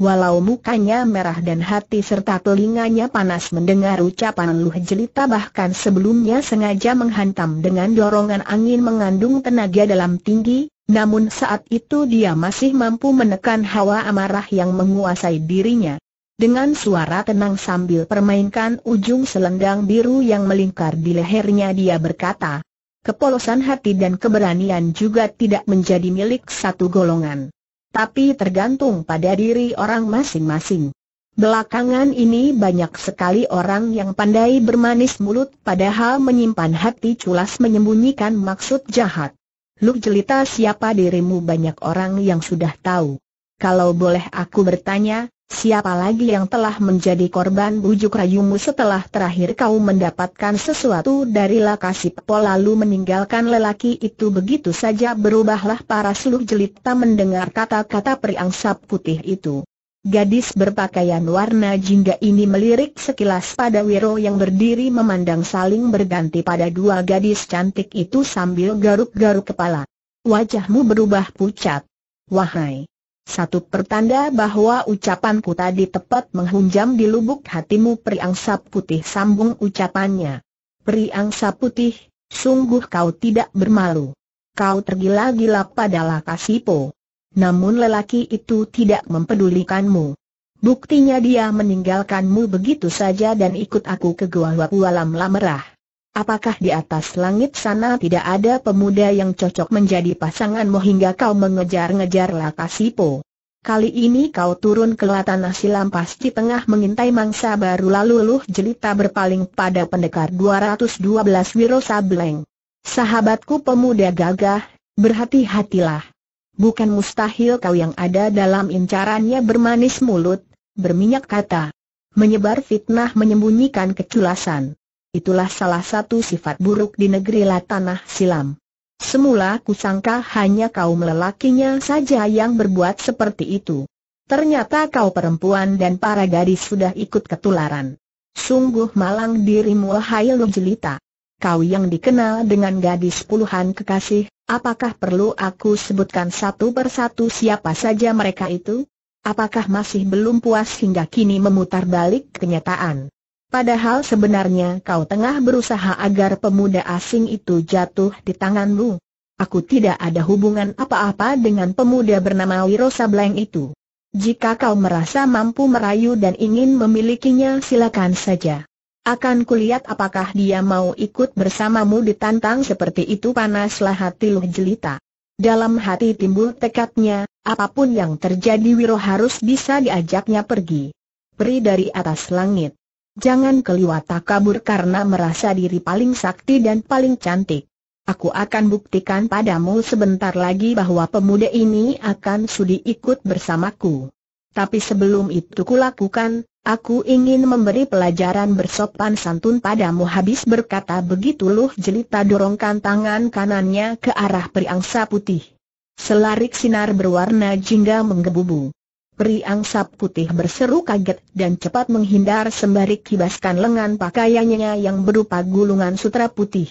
Speaker 1: Walau mukanya merah dan hati serta telinganya panas mendengar ucapan Luh Jelita bahkan sebelumnya sengaja menghantam dengan dorongan angin mengandung tenaga dalam tinggi, namun saat itu dia masih mampu menekan hawa amarah yang menguasai dirinya. Dengan suara tenang sambil permainkan ujung selendang biru yang melingkar di lehernya dia berkata, Kepolosan hati dan keberanian juga tidak menjadi milik satu golongan tapi tergantung pada diri orang masing-masing. Belakangan ini banyak sekali orang yang pandai bermanis mulut padahal menyimpan hati culas menyembunyikan maksud jahat. Lu jelita siapa dirimu banyak orang yang sudah tahu. Kalau boleh aku bertanya, Siapa lagi yang telah menjadi korban bujuk rayumu setelah terakhir kau mendapatkan sesuatu dari Lakasi pepo lalu meninggalkan lelaki itu begitu saja berubahlah para suluh jelita mendengar kata-kata periangsap putih itu. Gadis berpakaian warna jingga ini melirik sekilas pada Wiro yang berdiri memandang saling berganti pada dua gadis cantik itu sambil garuk-garuk kepala. Wajahmu berubah pucat. Wahai! Satu pertanda bahwa ucapanku tadi tepat menghunjam di lubuk hatimu Priangsa Putih sambung ucapannya. Priangsa Putih, sungguh kau tidak bermalu. Kau tergila-gila pada Lakasipo. Namun lelaki itu tidak mempedulikanmu. Buktinya dia meninggalkanmu begitu saja dan ikut aku ke Gua Wapualam Lamerah. Apakah di atas langit sana tidak ada pemuda yang cocok menjadi pasanganmu hingga kau mengejar-ngejar Lakasipo? Kali ini kau turun ke nasi silam pasti tengah mengintai mangsa baru lalu Luh Jelita berpaling pada pendekar 212 Wiro Sableng. Sahabatku pemuda gagah, berhati-hatilah. Bukan mustahil kau yang ada dalam incarannya bermanis mulut, berminyak kata. Menyebar fitnah menyembunyikan keculasan itulah salah satu sifat buruk di negeri Tanah Silam. Semula kusangka hanya kaum lelakinya saja yang berbuat seperti itu. Ternyata kau perempuan dan para gadis sudah ikut ketularan. Sungguh malang dirimu wahai jelita. Kau yang dikenal dengan gadis puluhan kekasih, apakah perlu aku sebutkan satu persatu siapa saja mereka itu? Apakah masih belum puas hingga kini memutar balik kenyataan? Padahal sebenarnya kau tengah berusaha agar pemuda asing itu jatuh di tanganmu. Aku tidak ada hubungan apa-apa dengan pemuda bernama Wiro Sableng itu. Jika kau merasa mampu merayu dan ingin memilikinya silakan saja. Akan kulihat apakah dia mau ikut bersamamu ditantang seperti itu panaslah hati Luh Jelita. Dalam hati timbul tekadnya, apapun yang terjadi Wiro harus bisa diajaknya pergi. Peri dari atas langit. Jangan keliwata kabur karena merasa diri paling sakti dan paling cantik. Aku akan buktikan padamu sebentar lagi bahwa pemuda ini akan sudi ikut bersamaku. Tapi sebelum itu kulakukan, aku ingin memberi pelajaran bersopan santun padamu habis berkata begitu Luh Jelita dorongkan tangan kanannya ke arah periangsa putih. Selarik sinar berwarna jingga menggebu menggebubu. Peri angsa putih berseru kaget dan cepat menghindar sembari kibaskan lengan pakaiannya yang berupa gulungan sutra putih.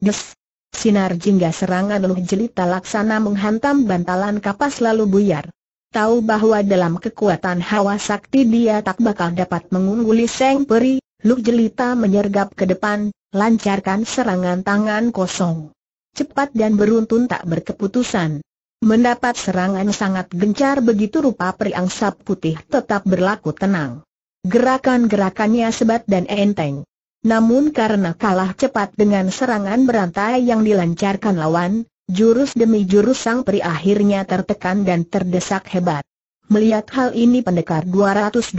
Speaker 1: Des! Sinar jingga serangan luh jelita laksana menghantam bantalan kapas lalu buyar. Tahu bahwa dalam kekuatan hawa sakti dia tak bakal dapat mengungguli Seng Peri, Luh Jelita menyergap ke depan, lancarkan serangan tangan kosong. Cepat dan beruntun tak berkeputusan. Mendapat serangan sangat gencar begitu rupa periangsa putih tetap berlaku tenang. Gerakan-gerakannya sebat dan enteng. Namun karena kalah cepat dengan serangan berantai yang dilancarkan lawan, jurus demi jurus sang peri akhirnya tertekan dan terdesak hebat. Melihat hal ini pendekar 212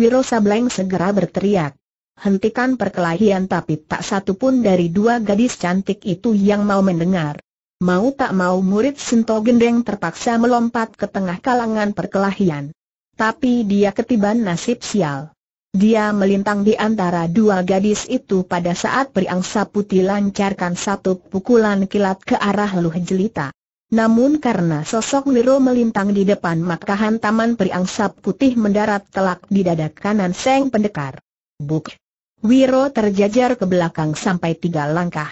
Speaker 1: Wiro Sableng segera berteriak. Hentikan perkelahian tapi tak satu pun dari dua gadis cantik itu yang mau mendengar. Mau tak mau murid Sento Gendeng terpaksa melompat ke tengah kalangan perkelahian. Tapi dia ketiban nasib sial. Dia melintang di antara dua gadis itu pada saat periangsa putih lancarkan satu pukulan kilat ke arah Luh Jelita. Namun karena sosok Niro melintang di depan maka hantaman periangsa putih mendarat telak di dada kanan Seng Pendekar. Buk! Wiro terjajar ke belakang sampai tiga langkah.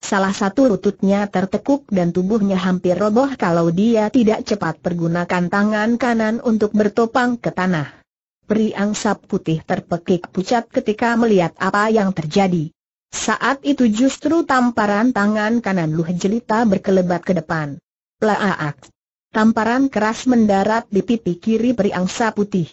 Speaker 1: Salah satu lututnya tertekuk dan tubuhnya hampir roboh kalau dia tidak cepat pergunakan tangan kanan untuk bertopang ke tanah. Peri Angsa putih terpekik pucat ketika melihat apa yang terjadi. Saat itu justru tamparan tangan kanan Luh Jelita berkelebat ke depan. Plaak! Tamparan keras mendarat di pipi kiri peri angsa putih.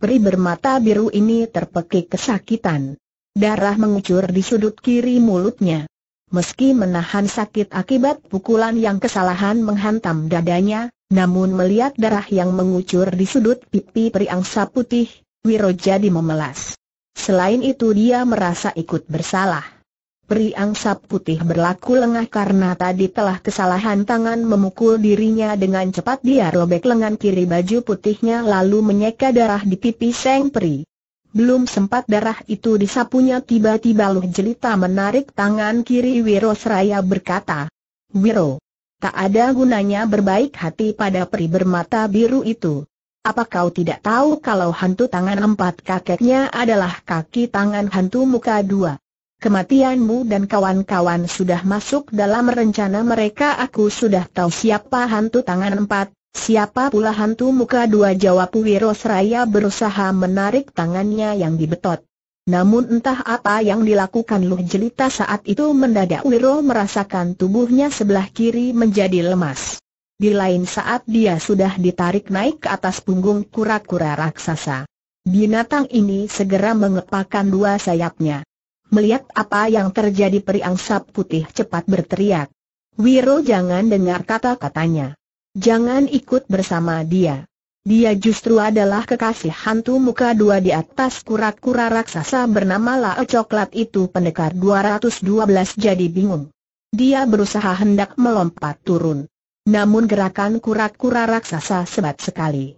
Speaker 1: Peri bermata biru ini terpekik kesakitan. Darah mengucur di sudut kiri mulutnya. Meski menahan sakit akibat pukulan yang kesalahan menghantam dadanya, namun melihat darah yang mengucur di sudut pipi periangsa Putih, Wiro jadi memelas. Selain itu dia merasa ikut bersalah. Peri angsa Putih berlaku lengah karena tadi telah kesalahan tangan memukul dirinya dengan cepat dia robek lengan kiri baju putihnya lalu menyeka darah di pipi sang peri. Belum sempat darah itu disapunya tiba-tiba Luh Jelita menarik tangan kiri Wiro Seraya berkata, Wiro, tak ada gunanya berbaik hati pada peri bermata biru itu. Apa kau tidak tahu kalau hantu tangan empat kakeknya adalah kaki tangan hantu muka dua? Kematianmu dan kawan-kawan sudah masuk dalam rencana mereka Aku sudah tahu siapa hantu tangan empat Siapa pula hantu muka dua jawab Wiro Seraya berusaha menarik tangannya yang dibetot. Namun entah apa yang dilakukan Luh Jelita saat itu mendadak Wiro merasakan tubuhnya sebelah kiri menjadi lemas. Di lain saat dia sudah ditarik naik ke atas punggung kura-kura raksasa. Binatang ini segera mengepakkan dua sayapnya. Melihat apa yang terjadi periang sap putih cepat berteriak. Wiro jangan dengar kata-katanya. Jangan ikut bersama dia. Dia justru adalah kekasih hantu muka dua di atas kura-kura raksasa bernama lao Coklat itu pendekar 212 jadi bingung. Dia berusaha hendak melompat turun. Namun gerakan kura-kura raksasa sebat sekali.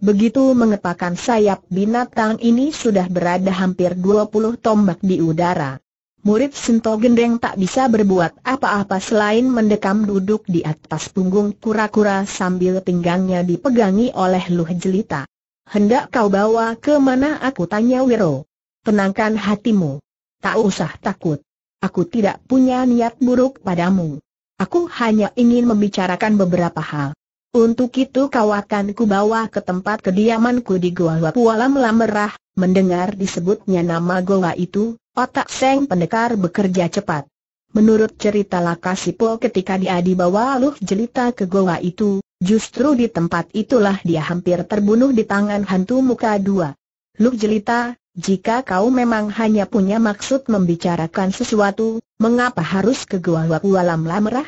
Speaker 1: Begitu mengepakkan sayap binatang ini sudah berada hampir 20 tombak di udara murid Sinto Gendeng tak bisa berbuat apa-apa selain mendekam duduk di atas punggung kura-kura sambil pinggangnya dipegangi oleh Luh Jelita. Hendak kau bawa ke mana aku tanya Wiro. Tenangkan hatimu. Tak usah takut. Aku tidak punya niat buruk padamu. Aku hanya ingin membicarakan beberapa hal. Untuk itu kau akan kubawa ke tempat kediamanku di Goa Wapuala melamerah, mendengar disebutnya nama Goa itu, otak Seng Pendekar bekerja cepat. Menurut cerita Lakasipo ketika dia dibawa Luh Jelita ke Goa itu, justru di tempat itulah dia hampir terbunuh di tangan hantu muka dua. Luh Jelita, jika kau memang hanya punya maksud membicarakan sesuatu, mengapa harus ke Goa Wapuala melamerah?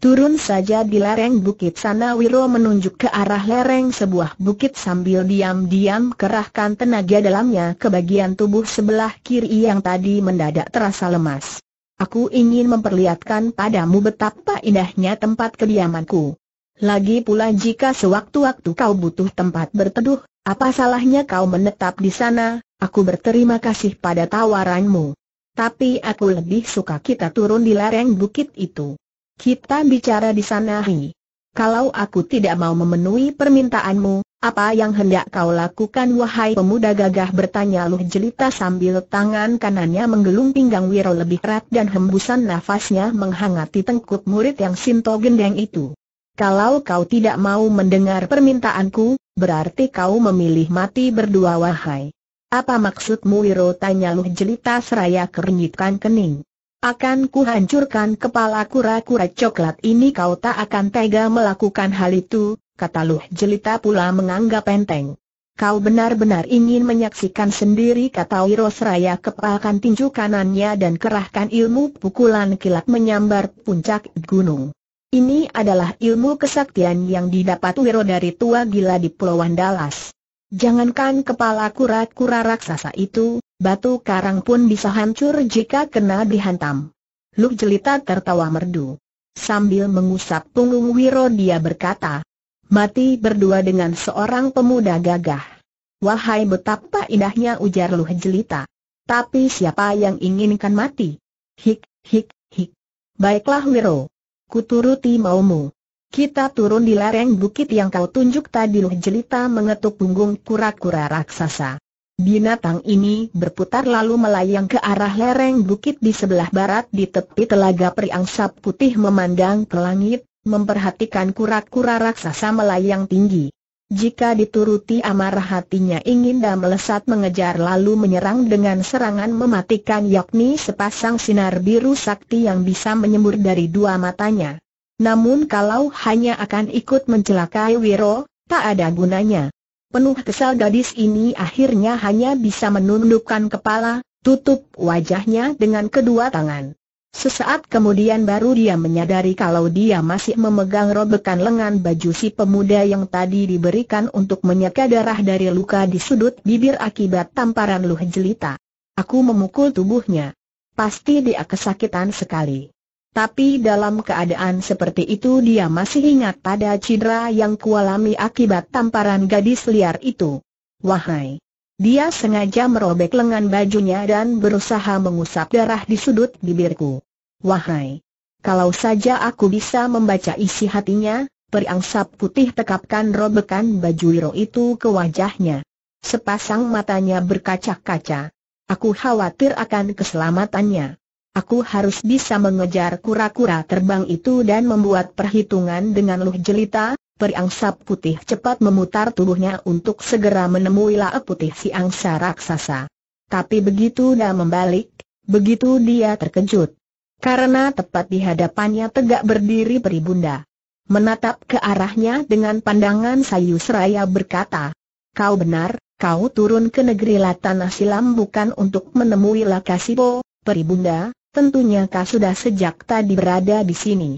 Speaker 1: Turun saja di lereng bukit sana Wiro menunjuk ke arah lereng sebuah bukit sambil diam-diam kerahkan tenaga dalamnya ke bagian tubuh sebelah kiri yang tadi mendadak terasa lemas. Aku ingin memperlihatkan padamu betapa indahnya tempat kediamanku. Lagi pula jika sewaktu-waktu kau butuh tempat berteduh, apa salahnya kau menetap di sana, aku berterima kasih pada tawaranmu. Tapi aku lebih suka kita turun di lereng bukit itu. Kita bicara di sana Hi. Kalau aku tidak mau memenuhi permintaanmu, apa yang hendak kau lakukan wahai pemuda gagah bertanya Luh Jelita sambil tangan kanannya menggelung pinggang Wiro lebih erat dan hembusan nafasnya menghangati tengkuk murid yang Sinto gendeng itu. Kalau kau tidak mau mendengar permintaanku, berarti kau memilih mati berdua wahai. Apa maksudmu Wiro tanya Luh Jelita seraya kerenyitkan kening. Akan kuhancurkan kepala kura-kura coklat ini kau tak akan tega melakukan hal itu, kata Luh Jelita pula menganggap enteng. Kau benar-benar ingin menyaksikan sendiri kata Wiro Seraya kepalkan tinju kanannya dan kerahkan ilmu pukulan kilat menyambar puncak gunung. Ini adalah ilmu kesaktian yang didapat Wiro dari tua gila di Pulau Andalas. Jangankan kepala kura-kura raksasa itu, Batu karang pun bisa hancur jika kena dihantam. Luk Jelita tertawa merdu. Sambil mengusap punggung Wiro dia berkata, Mati berdua dengan seorang pemuda gagah. Wahai betapa indahnya ujar Luh Jelita. Tapi siapa yang inginkan mati? Hik, hik, hik. Baiklah Wiro. Kuturuti maumu. Kita turun di lereng bukit yang kau tunjuk tadi Luh Jelita mengetuk punggung kura-kura raksasa. Binatang ini berputar lalu melayang ke arah lereng bukit di sebelah barat di tepi telaga periangsap putih memandang ke langit, memperhatikan kura-kura raksasa melayang tinggi. Jika dituruti amarah hatinya ingin dan melesat mengejar lalu menyerang dengan serangan mematikan yakni sepasang sinar biru sakti yang bisa menyembur dari dua matanya. Namun kalau hanya akan ikut mencelakai Wiro, tak ada gunanya. Penuh kesal gadis ini akhirnya hanya bisa menundukkan kepala, tutup wajahnya dengan kedua tangan. Sesaat kemudian baru dia menyadari kalau dia masih memegang robekan lengan baju si pemuda yang tadi diberikan untuk menyeka darah dari luka di sudut bibir akibat tamparan Luh Jelita. Aku memukul tubuhnya. Pasti dia kesakitan sekali. Tapi dalam keadaan seperti itu dia masih ingat pada cedera yang kualami akibat tamparan gadis liar itu. Wahai! Dia sengaja merobek lengan bajunya dan berusaha mengusap darah di sudut bibirku. Wahai! Kalau saja aku bisa membaca isi hatinya, periangsap putih tekapkan robekan baju Wiro itu ke wajahnya. Sepasang matanya berkaca-kaca. Aku khawatir akan keselamatannya. Aku harus bisa mengejar kura-kura terbang itu dan membuat perhitungan dengan Luh Jelita, periangsap putih cepat memutar tubuhnya untuk segera menemui lae putih si angsa raksasa. Tapi begitu dia membalik, begitu dia terkejut. Karena tepat di hadapannya tegak berdiri peribunda. Menatap ke arahnya dengan pandangan sayu seraya berkata, Kau benar, kau turun ke negeri Latanah Silam bukan untuk menemui Lakasibo, peribunda, Tentunya kau sudah sejak tadi berada di sini.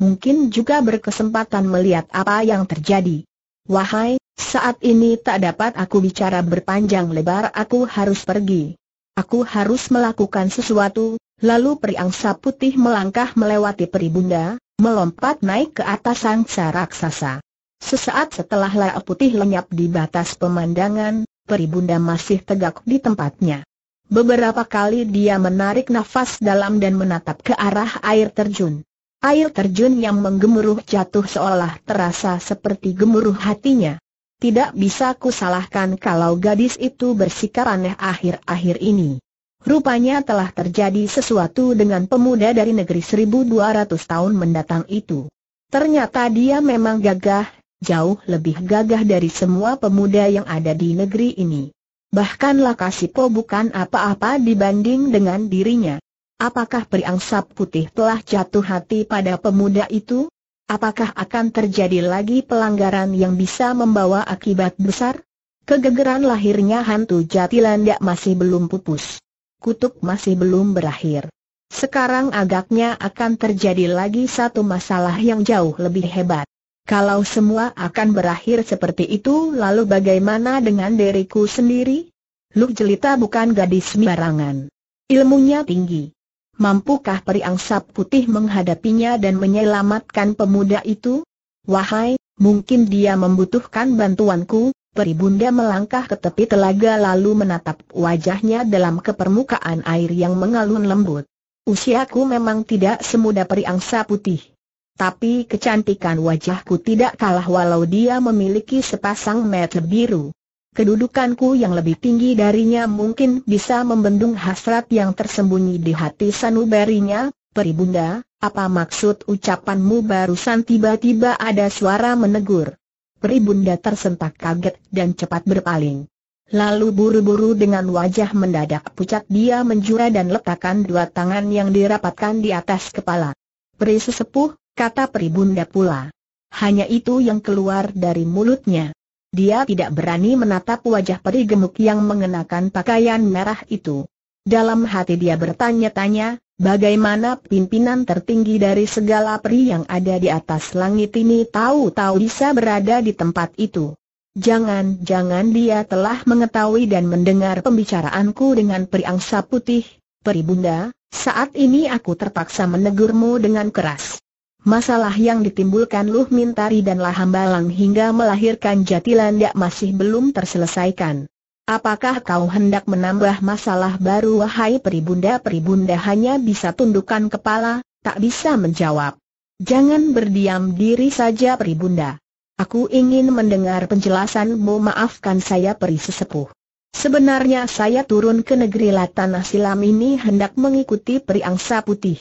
Speaker 1: Mungkin juga berkesempatan melihat apa yang terjadi. Wahai, saat ini tak dapat aku bicara berpanjang lebar aku harus pergi. Aku harus melakukan sesuatu, lalu periangsa putih melangkah melewati peri bunda, melompat naik ke atas angsa raksasa. Sesaat setelah lara putih lenyap di batas pemandangan, peri bunda masih tegak di tempatnya. Beberapa kali dia menarik nafas dalam dan menatap ke arah air terjun. Air terjun yang menggemuruh jatuh seolah terasa seperti gemuruh hatinya. Tidak bisa kusalahkan kalau gadis itu bersikap aneh akhir-akhir ini. Rupanya telah terjadi sesuatu dengan pemuda dari negeri 1200 tahun mendatang itu. Ternyata dia memang gagah, jauh lebih gagah dari semua pemuda yang ada di negeri ini. Bahkan Lakasipo bukan apa-apa dibanding dengan dirinya. Apakah periangsap putih telah jatuh hati pada pemuda itu? Apakah akan terjadi lagi pelanggaran yang bisa membawa akibat besar? Kegegeran lahirnya hantu jatilandak masih belum pupus. Kutuk masih belum berakhir. Sekarang agaknya akan terjadi lagi satu masalah yang jauh lebih hebat. Kalau semua akan berakhir seperti itu lalu bagaimana dengan diriku sendiri? Luk Jelita bukan gadis sembarangan. Ilmunya tinggi. Mampukah peri angsa putih menghadapinya dan menyelamatkan pemuda itu? Wahai, mungkin dia membutuhkan bantuanku, Peri bunda melangkah ke tepi telaga lalu menatap wajahnya dalam kepermukaan air yang mengalun lembut. Usiaku memang tidak semuda angsa putih. Tapi kecantikan wajahku tidak kalah walau dia memiliki sepasang mata biru. Kedudukanku yang lebih tinggi darinya mungkin bisa membendung hasrat yang tersembunyi di hati sanubarinya, Peribunda, apa maksud ucapanmu barusan tiba-tiba ada suara menegur? Peribunda tersentak kaget dan cepat berpaling. Lalu buru-buru dengan wajah mendadak pucat dia menjura dan letakkan dua tangan yang dirapatkan di atas kepala. Peri sesepuh, kata peribunda pula. Hanya itu yang keluar dari mulutnya. Dia tidak berani menatap wajah peri gemuk yang mengenakan pakaian merah itu. Dalam hati dia bertanya-tanya, bagaimana pimpinan tertinggi dari segala peri yang ada di atas langit ini tahu-tahu bisa berada di tempat itu. Jangan-jangan dia telah mengetahui dan mendengar pembicaraanku dengan peri angsa putih, peri bunda, saat ini aku terpaksa menegurmu dengan keras. Masalah yang ditimbulkan Luh Mintari dan Lahambalang hingga melahirkan Jatilanda masih belum terselesaikan. Apakah kau hendak menambah masalah baru wahai peribunda? Peribunda hanya bisa tundukkan kepala, tak bisa menjawab. Jangan berdiam diri saja peribunda. Aku ingin mendengar penjelasanmu maafkan saya peri sesepuh. Sebenarnya saya turun ke negeri Latanah Silam ini hendak mengikuti peri angsa putih.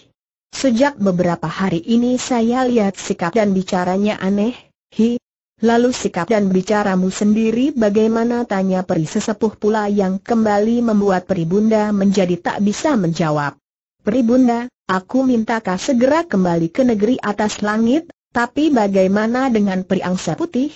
Speaker 1: Sejak beberapa hari ini saya lihat sikap dan bicaranya aneh, hi. Lalu sikap dan bicaramu sendiri bagaimana tanya peri sesepuh pula yang kembali membuat peri bunda menjadi tak bisa menjawab. Peri bunda, aku minta kau segera kembali ke negeri atas langit, tapi bagaimana dengan peri angsa putih?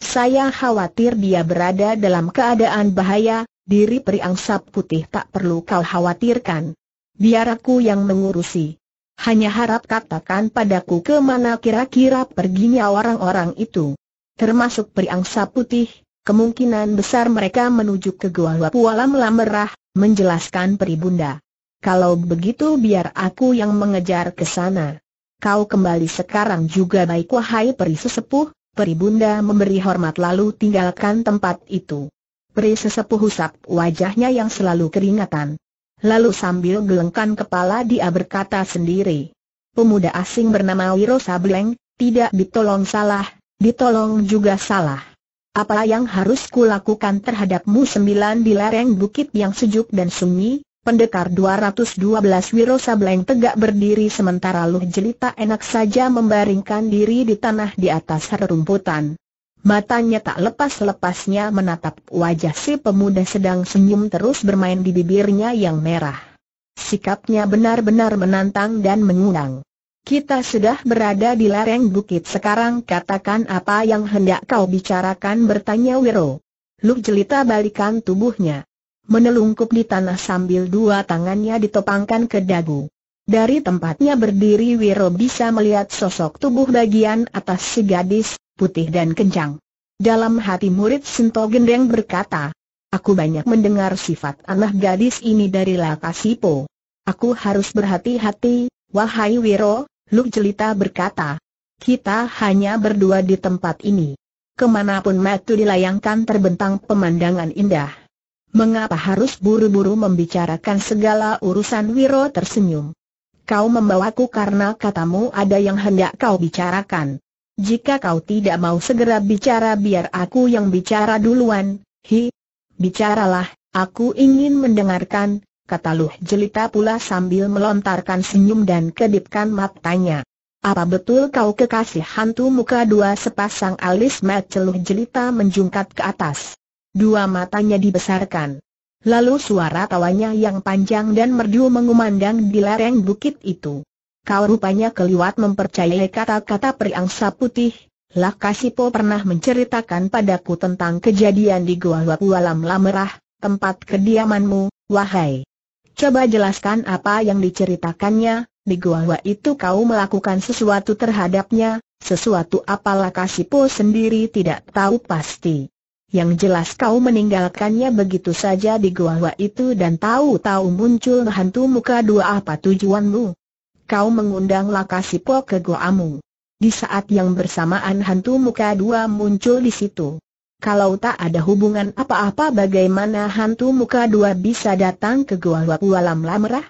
Speaker 1: Saya khawatir dia berada dalam keadaan bahaya, diri peri angsa putih tak perlu kau khawatirkan. Biar aku yang mengurusi. Hanya harap katakan padaku kemana kira-kira perginya orang-orang itu. Termasuk periangsa putih, kemungkinan besar mereka menuju ke gua Wapualam Lamerah. menjelaskan peribunda. Kalau begitu biar aku yang mengejar ke sana. Kau kembali sekarang juga baik wahai peri sesepuh, peribunda memberi hormat lalu tinggalkan tempat itu. Peri sesepuh usap wajahnya yang selalu keringatan. Lalu sambil gelengkan kepala dia berkata sendiri. Pemuda asing bernama Wiro Sableng, tidak ditolong salah, ditolong juga salah. Apa yang harus kulakukan terhadapmu sembilan di lereng bukit yang sejuk dan sunyi? Pendekar 212 Wiro Sableng tegak berdiri sementara Luh Jelita enak saja membaringkan diri di tanah di atas rerumputan. Matanya tak lepas-lepasnya menatap wajah si pemuda sedang senyum terus bermain di bibirnya yang merah. Sikapnya benar-benar menantang dan mengundang. Kita sudah berada di lereng bukit sekarang katakan apa yang hendak kau bicarakan bertanya Wiro. Luk jelita balikan tubuhnya. Menelungkup di tanah sambil dua tangannya ditopangkan ke dagu. Dari tempatnya berdiri Wiro bisa melihat sosok tubuh bagian atas si gadis, putih dan kencang. Dalam hati murid Sinto Gendeng berkata, Aku banyak mendengar sifat anak gadis ini dari sipo. Aku harus berhati-hati, wahai Wiro, Luk Jelita berkata. Kita hanya berdua di tempat ini. Kemanapun matu dilayangkan terbentang pemandangan indah. Mengapa harus buru-buru membicarakan segala urusan Wiro tersenyum? Kau membawaku karena katamu ada yang hendak kau bicarakan. Jika kau tidak mau segera bicara biar aku yang bicara duluan, hi. Bicaralah, aku ingin mendengarkan, kata Luh Jelita pula sambil melontarkan senyum dan kedipkan matanya. Apa betul kau kekasih hantu muka dua sepasang alis mata Luh Jelita menjungkat ke atas. Dua matanya dibesarkan. Lalu suara tawanya yang panjang dan merdu mengumandang di lereng bukit itu kau rupanya keliwat mempercayai kata-kata periangsa putih. Lah Kasipo pernah menceritakan padaku tentang kejadian di Gua Wapualam Lamerah, tempat kediamanmu, wahai. Coba jelaskan apa yang diceritakannya, di Gua Wa itu kau melakukan sesuatu terhadapnya, sesuatu apalah Kasipo sendiri tidak tahu pasti. Yang jelas kau meninggalkannya begitu saja di gua itu dan tahu-tahu muncul hantu muka dua apa tujuanmu? kau mengundang Lakasipo ke goamu. Di saat yang bersamaan hantu muka dua muncul di situ. Kalau tak ada hubungan apa-apa bagaimana hantu muka dua bisa datang ke goa Wapualam Lamrah?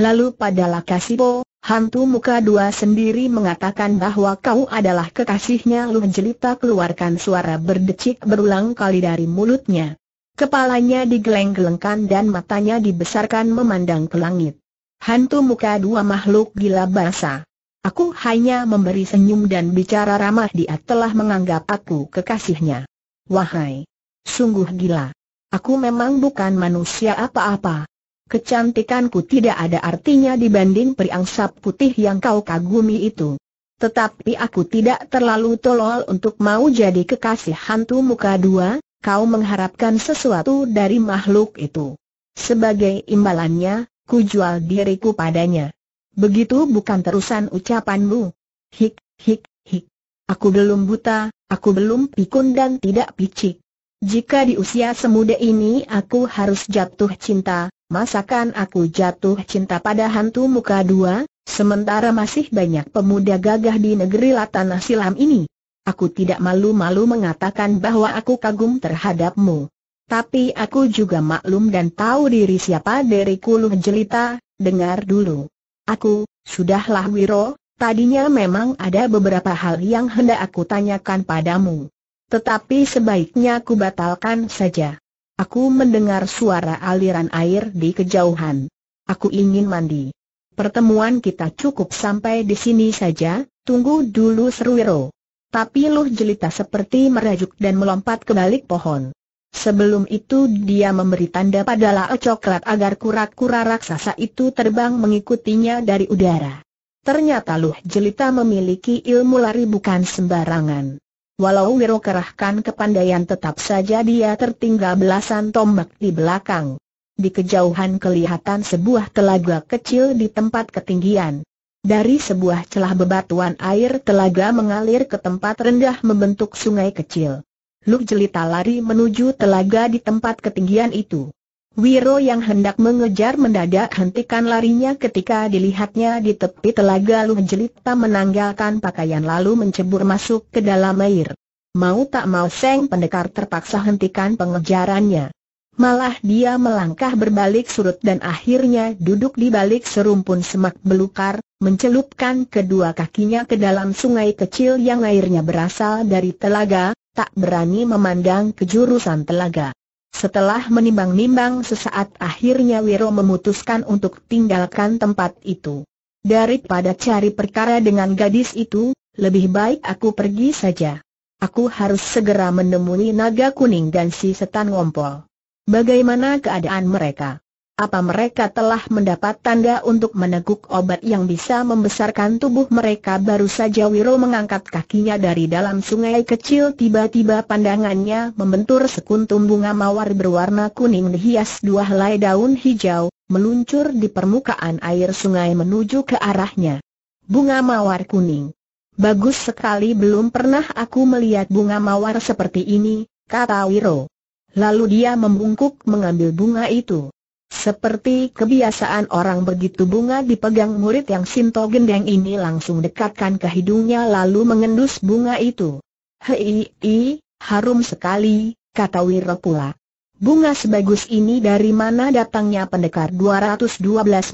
Speaker 1: Lalu pada Lakasipo, hantu muka dua sendiri mengatakan bahwa kau adalah kekasihnya Luh Jelita keluarkan suara berdecik berulang kali dari mulutnya. Kepalanya digeleng-gelengkan dan matanya dibesarkan memandang ke langit hantu muka dua makhluk gila basa. Aku hanya memberi senyum dan bicara ramah dia telah menganggap aku kekasihnya. Wahai, sungguh gila. Aku memang bukan manusia apa-apa. Kecantikanku tidak ada artinya dibanding periangsap putih yang kau kagumi itu. Tetapi aku tidak terlalu tolol untuk mau jadi kekasih hantu muka dua, kau mengharapkan sesuatu dari makhluk itu. Sebagai imbalannya, ku jual diriku padanya. Begitu bukan terusan ucapanmu. Hik, hik, hik. Aku belum buta, aku belum pikun dan tidak picik. Jika di usia semuda ini aku harus jatuh cinta, masakan aku jatuh cinta pada hantu muka dua, sementara masih banyak pemuda gagah di negeri latanah Silam ini. Aku tidak malu-malu mengatakan bahwa aku kagum terhadapmu. Tapi aku juga maklum dan tahu diri siapa dari Kuluh Jelita, dengar dulu. Aku, sudahlah Wiro, tadinya memang ada beberapa hal yang hendak aku tanyakan padamu. Tetapi sebaiknya aku batalkan saja. Aku mendengar suara aliran air di kejauhan. Aku ingin mandi. Pertemuan kita cukup sampai di sini saja, tunggu dulu seru Wiro. Tapi Luh Jelita seperti merajuk dan melompat ke balik pohon. Sebelum itu dia memberi tanda pada Lao Coklat agar kura-kura raksasa itu terbang mengikutinya dari udara. Ternyata Luh Jelita memiliki ilmu lari bukan sembarangan. Walau Wiro kerahkan kepandaian tetap saja dia tertinggal belasan tombak di belakang. Di kejauhan kelihatan sebuah telaga kecil di tempat ketinggian. Dari sebuah celah bebatuan air telaga mengalir ke tempat rendah membentuk sungai kecil. Luk Jelita lari menuju telaga di tempat ketinggian itu. Wiro yang hendak mengejar mendadak hentikan larinya ketika dilihatnya di tepi telaga Luk Jelita menanggalkan pakaian lalu mencebur masuk ke dalam air. Mau tak mau Seng Pendekar terpaksa hentikan pengejarannya. Malah dia melangkah berbalik surut dan akhirnya duduk di balik serumpun semak belukar, mencelupkan kedua kakinya ke dalam sungai kecil yang airnya berasal dari telaga, tak berani memandang ke jurusan telaga. Setelah menimbang-nimbang sesaat akhirnya Wiro memutuskan untuk tinggalkan tempat itu. Daripada cari perkara dengan gadis itu, lebih baik aku pergi saja. Aku harus segera menemui naga kuning dan si setan ngompol. Bagaimana keadaan mereka? Apa mereka telah mendapat tanda untuk meneguk obat yang bisa membesarkan tubuh mereka baru saja Wiro mengangkat kakinya dari dalam sungai kecil tiba-tiba pandangannya membentur sekuntum bunga mawar berwarna kuning dihias dua helai daun hijau, meluncur di permukaan air sungai menuju ke arahnya. Bunga mawar kuning. Bagus sekali belum pernah aku melihat bunga mawar seperti ini, kata Wiro. Lalu dia membungkuk mengambil bunga itu. Seperti kebiasaan orang begitu bunga dipegang murid yang Sinto Gendeng ini langsung dekatkan ke hidungnya lalu mengendus bunga itu. Hei, i, harum sekali, kata Wiro pula. Bunga sebagus ini dari mana datangnya pendekar 212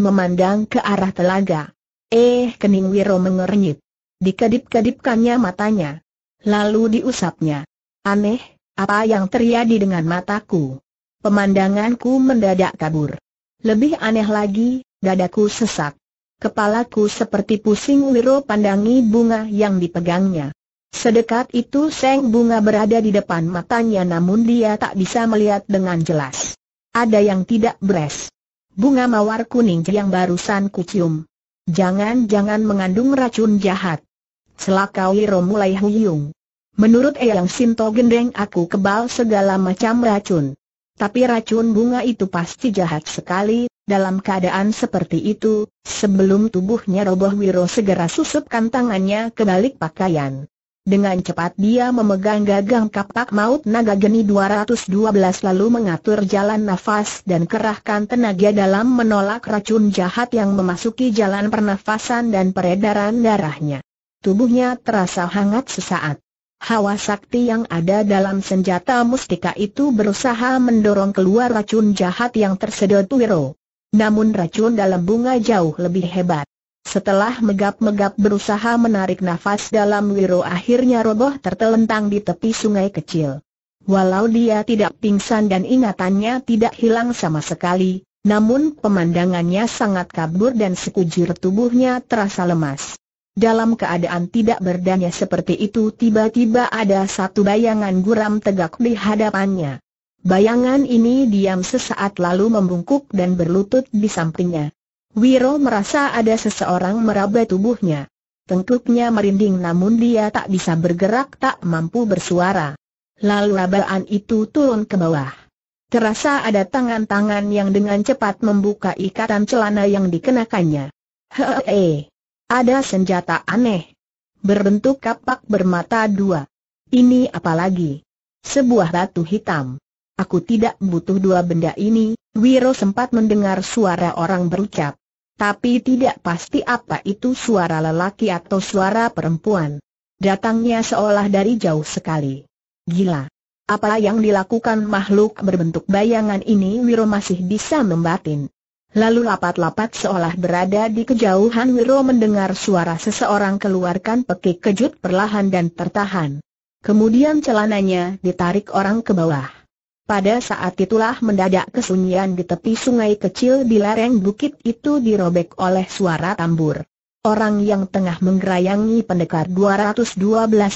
Speaker 1: memandang ke arah telaga. Eh, kening Wiro mengernyit. Dikedip-kedipkannya matanya. Lalu diusapnya. Aneh, apa yang terjadi dengan mataku? Pemandanganku mendadak kabur. Lebih aneh lagi, dadaku sesak. Kepalaku seperti pusing wiro pandangi bunga yang dipegangnya. Sedekat itu seng bunga berada di depan matanya namun dia tak bisa melihat dengan jelas. Ada yang tidak beres. Bunga mawar kuning yang barusan kucium. Jangan-jangan mengandung racun jahat. Selaka Wiro mulai huyung. Menurut Eyang Sinto gendeng aku kebal segala macam racun. Tapi racun bunga itu pasti jahat sekali, dalam keadaan seperti itu, sebelum tubuhnya roboh Wiro segera susupkan tangannya ke balik pakaian. Dengan cepat dia memegang gagang kapak maut naga geni 212 lalu mengatur jalan nafas dan kerahkan tenaga dalam menolak racun jahat yang memasuki jalan pernafasan dan peredaran darahnya. Tubuhnya terasa hangat sesaat. Hawa sakti yang ada dalam senjata mustika itu berusaha mendorong keluar racun jahat yang tersedot Wiro. Namun racun dalam bunga jauh lebih hebat. Setelah megap-megap berusaha menarik nafas dalam Wiro akhirnya roboh tertelentang di tepi sungai kecil. Walau dia tidak pingsan dan ingatannya tidak hilang sama sekali, namun pemandangannya sangat kabur dan sekujur tubuhnya terasa lemas. Dalam keadaan tidak berdaya seperti itu tiba-tiba ada satu bayangan guram tegak di hadapannya. Bayangan ini diam sesaat lalu membungkuk dan berlutut di sampingnya. Wiro merasa ada seseorang meraba tubuhnya. Tengkuknya merinding namun dia tak bisa bergerak tak mampu bersuara. Lalu rabaan itu turun ke bawah. Terasa ada tangan-tangan yang dengan cepat membuka ikatan celana yang dikenakannya. Hehehe. Ada senjata aneh. Berbentuk kapak bermata dua. Ini apalagi? Sebuah batu hitam. Aku tidak butuh dua benda ini, Wiro sempat mendengar suara orang berucap. Tapi tidak pasti apa itu suara lelaki atau suara perempuan. Datangnya seolah dari jauh sekali. Gila. Apa yang dilakukan makhluk berbentuk bayangan ini Wiro masih bisa membatin. Lalu lapat-lapat seolah berada di kejauhan Wiro mendengar suara seseorang keluarkan pekik kejut perlahan dan tertahan. Kemudian celananya ditarik orang ke bawah. Pada saat itulah mendadak kesunyian di tepi sungai kecil di lereng bukit itu dirobek oleh suara tambur. Orang yang tengah menggerayangi pendekar 212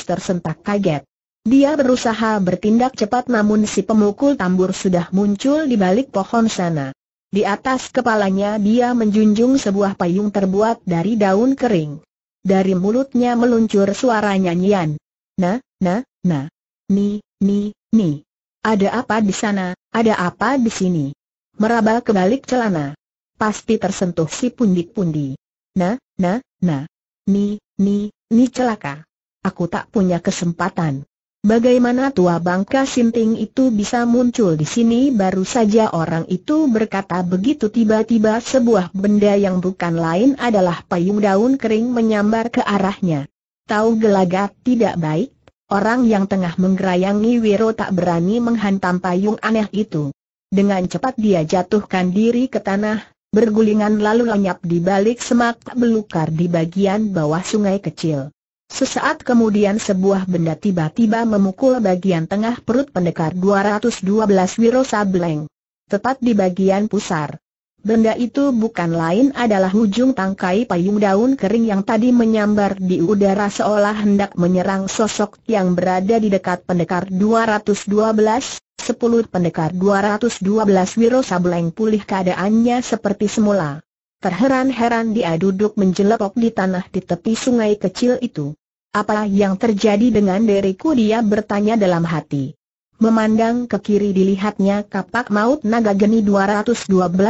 Speaker 1: tersentak kaget. Dia berusaha bertindak cepat namun si pemukul tambur sudah muncul di balik pohon sana. Di atas kepalanya dia menjunjung sebuah payung terbuat dari daun kering. Dari mulutnya meluncur suara nyanyian. Na, na, na. Ni, ni, ni. Ada apa di sana, ada apa di sini? Meraba kebalik celana. Pasti tersentuh si pundi-pundi. Na, na, na. Ni, ni, ni celaka. Aku tak punya kesempatan. Bagaimana tua bangka Sinting itu bisa muncul di sini baru saja orang itu berkata begitu tiba-tiba sebuah benda yang bukan lain adalah payung daun kering menyambar ke arahnya. Tahu gelagat tidak baik, orang yang tengah menggerayangi Wiro tak berani menghantam payung aneh itu. Dengan cepat dia jatuhkan diri ke tanah, bergulingan lalu lenyap di balik semak belukar di bagian bawah sungai kecil. Sesaat kemudian sebuah benda tiba-tiba memukul bagian tengah perut pendekar 212 Wiro Sableng. Tepat di bagian pusar. Benda itu bukan lain adalah ujung tangkai payung daun kering yang tadi menyambar di udara seolah hendak menyerang sosok yang berada di dekat pendekar 212. 10 pendekar 212 Wiro Sableng pulih keadaannya seperti semula. Terheran-heran dia duduk menjelepok di tanah di tepi sungai kecil itu. Apa yang terjadi dengan diriku dia bertanya dalam hati. Memandang ke kiri dilihatnya kapak maut naga geni 212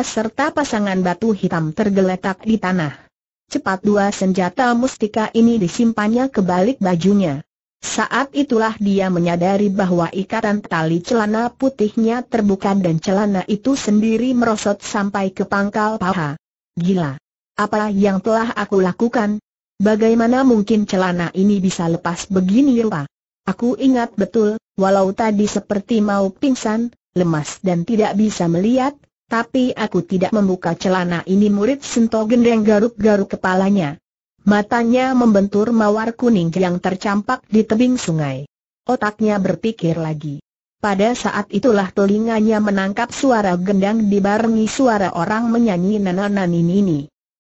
Speaker 1: serta pasangan batu hitam tergeletak di tanah. Cepat dua senjata mustika ini disimpannya ke balik bajunya. Saat itulah dia menyadari bahwa ikatan tali celana putihnya terbuka dan celana itu sendiri merosot sampai ke pangkal paha. Gila! Apa yang telah aku lakukan? Bagaimana mungkin celana ini bisa lepas begini rupa? Aku ingat betul, walau tadi seperti mau pingsan, lemas dan tidak bisa melihat, tapi aku tidak membuka celana ini murid sento gendeng garuk-garuk kepalanya. Matanya membentur mawar kuning yang tercampak di tebing sungai. Otaknya berpikir lagi. Pada saat itulah telinganya menangkap suara gendang dibarengi suara orang menyanyi nananin ini.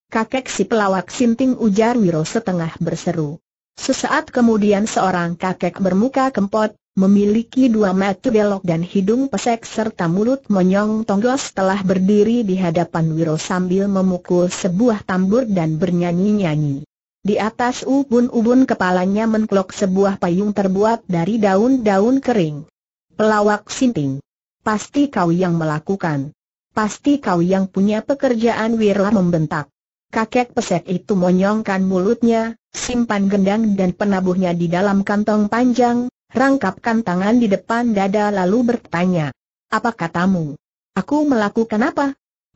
Speaker 1: Kakek si pelawak Sinting ujar Wiro setengah berseru. Sesaat kemudian seorang kakek bermuka kempot, memiliki dua mata belok dan hidung pesek serta mulut monyong tonggos telah berdiri di hadapan Wiro sambil memukul sebuah tambur dan bernyanyi-nyanyi. Di atas ubun-ubun kepalanya mengklok sebuah payung terbuat dari daun-daun kering. Pelawak sinting. Pasti kau yang melakukan. Pasti kau yang punya pekerjaan Wira membentak. Kakek pesek itu monyongkan mulutnya, simpan gendang dan penabuhnya di dalam kantong panjang, rangkapkan tangan di depan dada lalu bertanya. Apa katamu? Aku melakukan apa?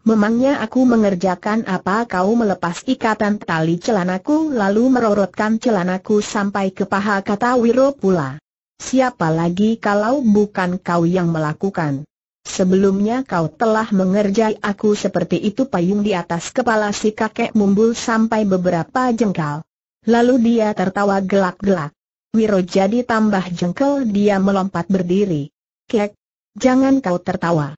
Speaker 1: Memangnya aku mengerjakan apa kau melepas ikatan tali celanaku lalu merorotkan celanaku sampai ke paha kata Wiro pula. Siapa lagi kalau bukan kau yang melakukan? Sebelumnya kau telah mengerjai aku seperti itu payung di atas kepala si kakek mumbul sampai beberapa jengkal. Lalu dia tertawa gelak-gelak. Wiro jadi tambah jengkel dia melompat berdiri. Kek, jangan kau tertawa.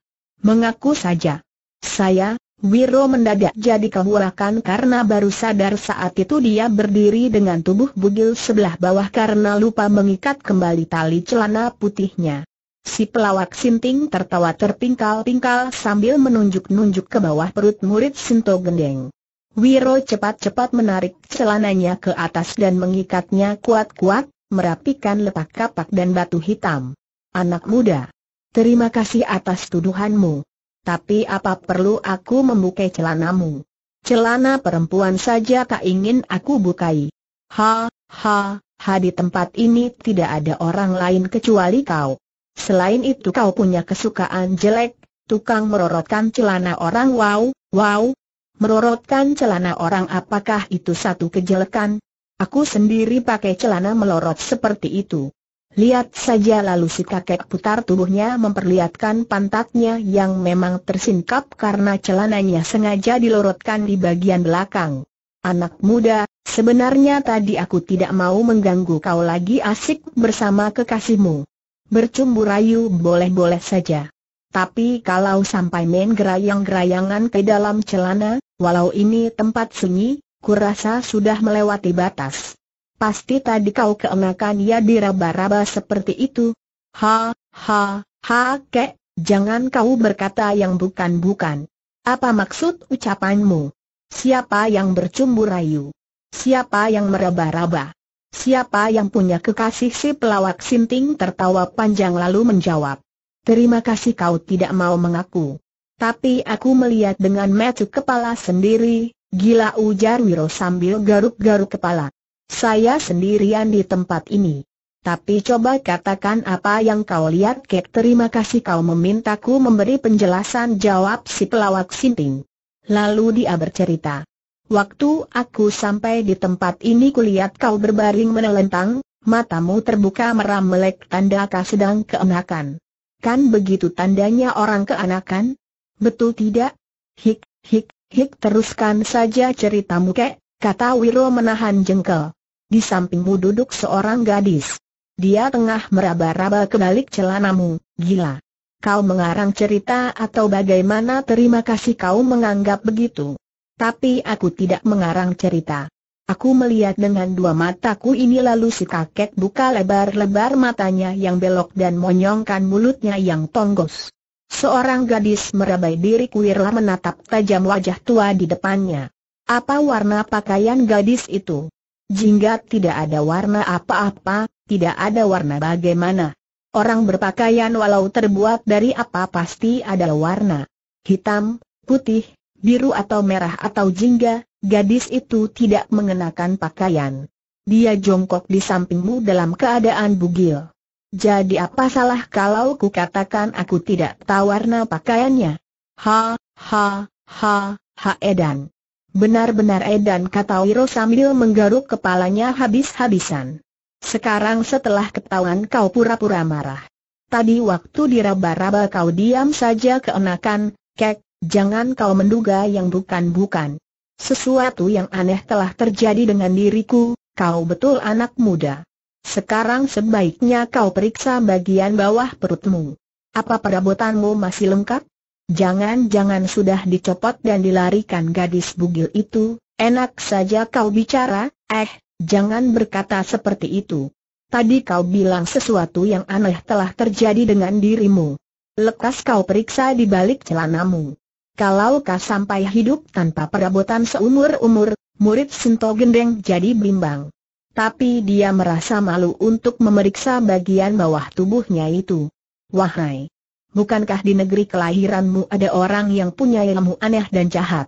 Speaker 1: Mengaku saja. Saya, Wiro mendadak jadi kebuakan karena baru sadar saat itu dia berdiri dengan tubuh bugil sebelah bawah karena lupa mengikat kembali tali celana putihnya. Si pelawak Sinting tertawa terpingkal-pingkal sambil menunjuk-nunjuk ke bawah perut murid Sinto Gendeng. Wiro cepat-cepat menarik celananya ke atas dan mengikatnya kuat-kuat, merapikan letak kapak dan batu hitam. Anak muda, terima kasih atas tuduhanmu. Tapi apa perlu aku membuka celanamu? Celana perempuan saja tak ingin aku bukai. Ha, ha, ha di tempat ini tidak ada orang lain kecuali kau. Selain itu kau punya kesukaan jelek, tukang merorotkan celana orang wow, wow. Merorotkan celana orang apakah itu satu kejelekan? Aku sendiri pakai celana melorot seperti itu. Lihat saja lalu si kakek putar tubuhnya memperlihatkan pantatnya yang memang tersingkap karena celananya sengaja dilorotkan di bagian belakang. Anak muda, sebenarnya tadi aku tidak mau mengganggu kau lagi asik bersama kekasihmu. Bercumbu rayu boleh-boleh saja. Tapi kalau sampai main gerayang-gerayangan ke dalam celana, walau ini tempat sunyi, kurasa sudah melewati batas. Pasti tadi kau keemakan ya diraba-raba seperti itu. Ha, ha, ha, kek, jangan kau berkata yang bukan-bukan. Apa maksud ucapanmu? Siapa yang bercumbu rayu? Siapa yang meraba-raba? Siapa yang punya kekasih si pelawak sinting tertawa panjang lalu menjawab. Terima kasih kau tidak mau mengaku. Tapi aku melihat dengan mata kepala sendiri, gila ujar Wiro sambil garuk-garuk kepala. Saya sendirian di tempat ini. Tapi coba katakan apa yang kau lihat kek terima kasih kau memintaku memberi penjelasan jawab si pelawak sinting. Lalu dia bercerita. Waktu aku sampai di tempat ini kulihat kau berbaring menelentang, matamu terbuka meram melek tanda kau sedang keenakan. Kan begitu tandanya orang keanakan? Betul tidak? Hik, hik, hik teruskan saja ceritamu kek, kata Wiro menahan jengkel. Di sampingmu duduk seorang gadis. Dia tengah meraba-raba ke balik celanamu, gila. Kau mengarang cerita atau bagaimana terima kasih kau menganggap begitu. Tapi aku tidak mengarang cerita. Aku melihat dengan dua mataku ini lalu si kakek buka lebar-lebar matanya yang belok dan monyongkan mulutnya yang tonggos. Seorang gadis merabai diri kuirlah menatap tajam wajah tua di depannya. Apa warna pakaian gadis itu? Jingga tidak ada warna apa-apa, tidak ada warna bagaimana. Orang berpakaian walau terbuat dari apa pasti ada warna. Hitam, putih, biru atau merah atau jingga, gadis itu tidak mengenakan pakaian. Dia jongkok di sampingmu dalam keadaan bugil. Jadi apa salah kalau ku katakan aku tidak tahu warna pakaiannya? Ha, ha, ha, ha edan. Benar-benar edan kata Wiro sambil menggaruk kepalanya habis-habisan. Sekarang setelah ketahuan kau pura-pura marah. Tadi waktu diraba-raba kau diam saja keenakan, kek, jangan kau menduga yang bukan-bukan. Sesuatu yang aneh telah terjadi dengan diriku, kau betul anak muda. Sekarang sebaiknya kau periksa bagian bawah perutmu. Apa perabotanmu masih lengkap? Jangan-jangan sudah dicopot dan dilarikan gadis bugil itu, enak saja kau bicara, eh, jangan berkata seperti itu. Tadi kau bilang sesuatu yang aneh telah terjadi dengan dirimu. Lekas kau periksa di balik celanamu. Kalau kau sampai hidup tanpa perabotan seumur-umur, murid Sinto Gendeng jadi bimbang. Tapi dia merasa malu untuk memeriksa bagian bawah tubuhnya itu. Wahai! bukankah di negeri kelahiranmu ada orang yang punya ilmu aneh dan jahat?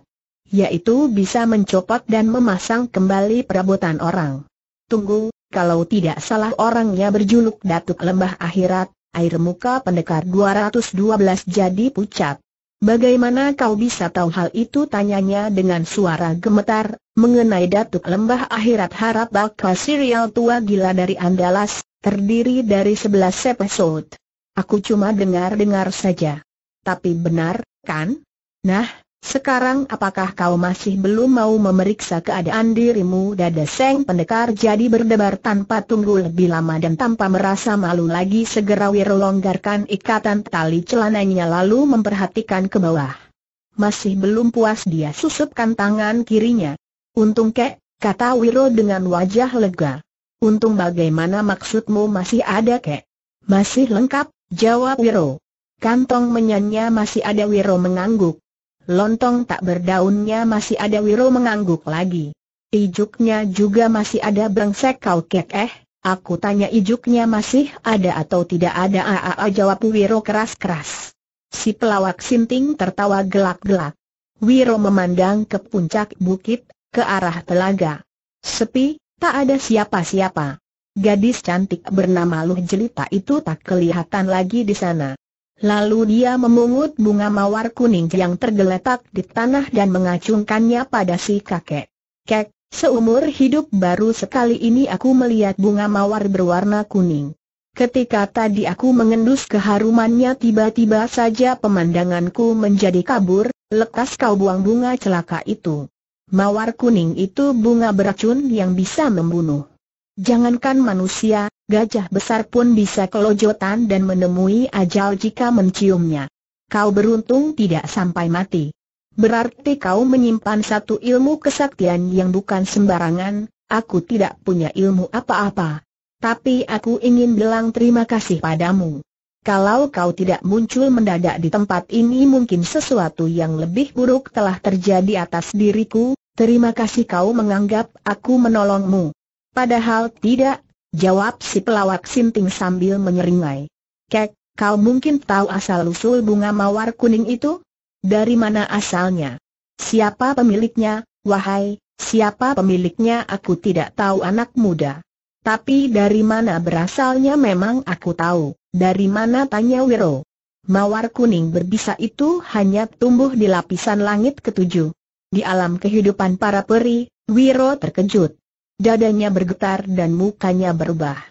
Speaker 1: Yaitu bisa mencopot dan memasang kembali perabotan orang. Tunggu, kalau tidak salah orangnya berjuluk Datuk Lembah Akhirat, air muka pendekar 212 jadi pucat. Bagaimana kau bisa tahu hal itu tanyanya dengan suara gemetar, mengenai Datuk Lembah Akhirat harap bakal serial tua gila dari Andalas, terdiri dari 11 episode. Aku cuma dengar-dengar saja. Tapi benar, kan? Nah, sekarang apakah kau masih belum mau memeriksa keadaan dirimu dada Seng Pendekar jadi berdebar tanpa tunggu lebih lama dan tanpa merasa malu lagi segera Wiro longgarkan ikatan tali celananya lalu memperhatikan ke bawah. Masih belum puas dia susupkan tangan kirinya. Untung kek, kata Wiro dengan wajah lega. Untung bagaimana maksudmu masih ada kek? Masih lengkap, Jawab Wiro. Kantong menyannya masih ada Wiro mengangguk. Lontong tak berdaunnya masih ada Wiro mengangguk lagi. Ijuknya juga masih ada brengsek kau kek eh. Aku tanya ijuknya masih ada atau tidak ada aaa jawab Wiro keras-keras. Si pelawak sinting tertawa gelak-gelak. Wiro memandang ke puncak bukit, ke arah telaga. Sepi, tak ada siapa-siapa. Gadis cantik bernama Luh Jelita itu tak kelihatan lagi di sana. Lalu dia memungut bunga mawar kuning yang tergeletak di tanah dan mengacungkannya pada si kakek. Kek, seumur hidup baru sekali ini aku melihat bunga mawar berwarna kuning. Ketika tadi aku mengendus keharumannya tiba-tiba saja pemandanganku menjadi kabur, lekas kau buang bunga celaka itu. Mawar kuning itu bunga beracun yang bisa membunuh. Jangankan manusia, gajah besar pun bisa kelojotan dan menemui ajal jika menciumnya. Kau beruntung tidak sampai mati. Berarti kau menyimpan satu ilmu kesaktian yang bukan sembarangan, aku tidak punya ilmu apa-apa. Tapi aku ingin bilang terima kasih padamu. Kalau kau tidak muncul mendadak di tempat ini mungkin sesuatu yang lebih buruk telah terjadi atas diriku, terima kasih kau menganggap aku menolongmu. Padahal tidak, jawab si pelawak Simping sambil menyeringai. Kek, kau mungkin tahu asal-usul bunga mawar kuning itu? Dari mana asalnya? Siapa pemiliknya, wahai, siapa pemiliknya aku tidak tahu anak muda. Tapi dari mana berasalnya memang aku tahu, dari mana tanya Wiro. Mawar kuning berbisa itu hanya tumbuh di lapisan langit ketujuh. Di alam kehidupan para peri, Wiro terkejut. Dadanya bergetar dan mukanya berubah.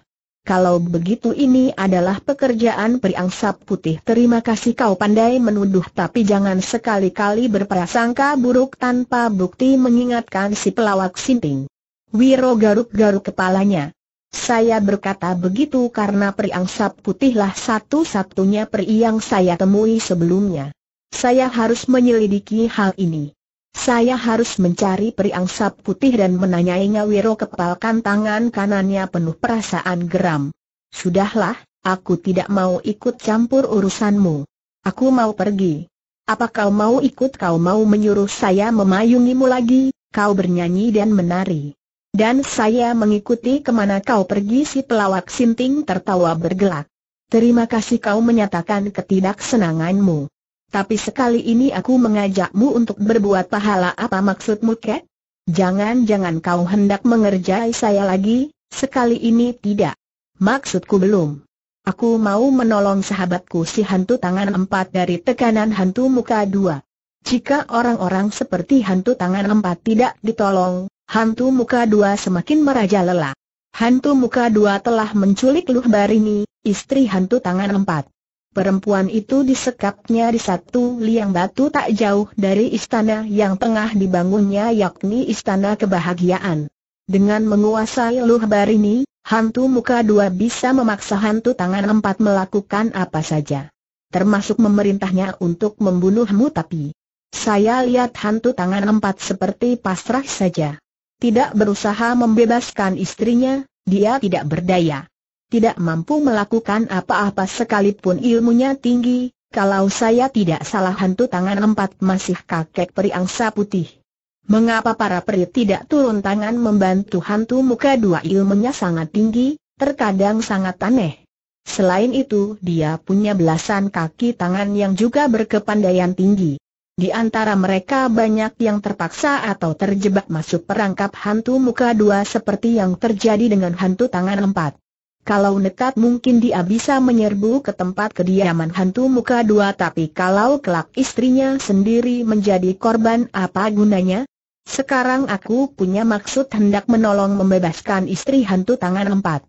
Speaker 1: Kalau begitu ini adalah pekerjaan periangsap putih. Terima kasih kau pandai menuduh tapi jangan sekali-kali berprasangka buruk tanpa bukti mengingatkan si pelawak sinting. Wiro garuk-garuk kepalanya. Saya berkata begitu karena periangsap putihlah satu-satunya peri yang saya temui sebelumnya. Saya harus menyelidiki hal ini. Saya harus mencari periangsap putih dan menanyainya Wiro kepalkan tangan kanannya penuh perasaan geram. Sudahlah, aku tidak mau ikut campur urusanmu. Aku mau pergi. Apa kau mau ikut kau mau menyuruh saya memayungimu lagi, kau bernyanyi dan menari. Dan saya mengikuti kemana kau pergi si pelawak sinting tertawa bergelak. Terima kasih kau menyatakan ketidaksenanganmu. Tapi sekali ini aku mengajakmu untuk berbuat pahala apa maksudmu kek? Jangan-jangan kau hendak mengerjai saya lagi, sekali ini tidak. Maksudku belum. Aku mau menolong sahabatku si hantu tangan empat dari tekanan hantu muka dua. Jika orang-orang seperti hantu tangan empat tidak ditolong, hantu muka dua semakin merajalela. Hantu muka dua telah menculik Luh Barini, istri hantu tangan empat. Perempuan itu disekapnya di satu liang batu tak jauh dari istana yang tengah dibangunnya yakni istana kebahagiaan. Dengan menguasai luhbar ini, hantu muka dua bisa memaksa hantu tangan empat melakukan apa saja. Termasuk memerintahnya untuk membunuhmu tapi saya lihat hantu tangan empat seperti pasrah saja. Tidak berusaha membebaskan istrinya, dia tidak berdaya tidak mampu melakukan apa-apa sekalipun ilmunya tinggi, kalau saya tidak salah hantu tangan empat masih kakek peri angsa putih. Mengapa para peri tidak turun tangan membantu hantu muka dua ilmunya sangat tinggi, terkadang sangat aneh. Selain itu dia punya belasan kaki tangan yang juga berkepandaian tinggi. Di antara mereka banyak yang terpaksa atau terjebak masuk perangkap hantu muka dua seperti yang terjadi dengan hantu tangan empat. Kalau nekat mungkin dia bisa menyerbu ke tempat kediaman hantu muka dua tapi kalau kelak istrinya sendiri menjadi korban apa gunanya? Sekarang aku punya maksud hendak menolong membebaskan istri hantu tangan empat.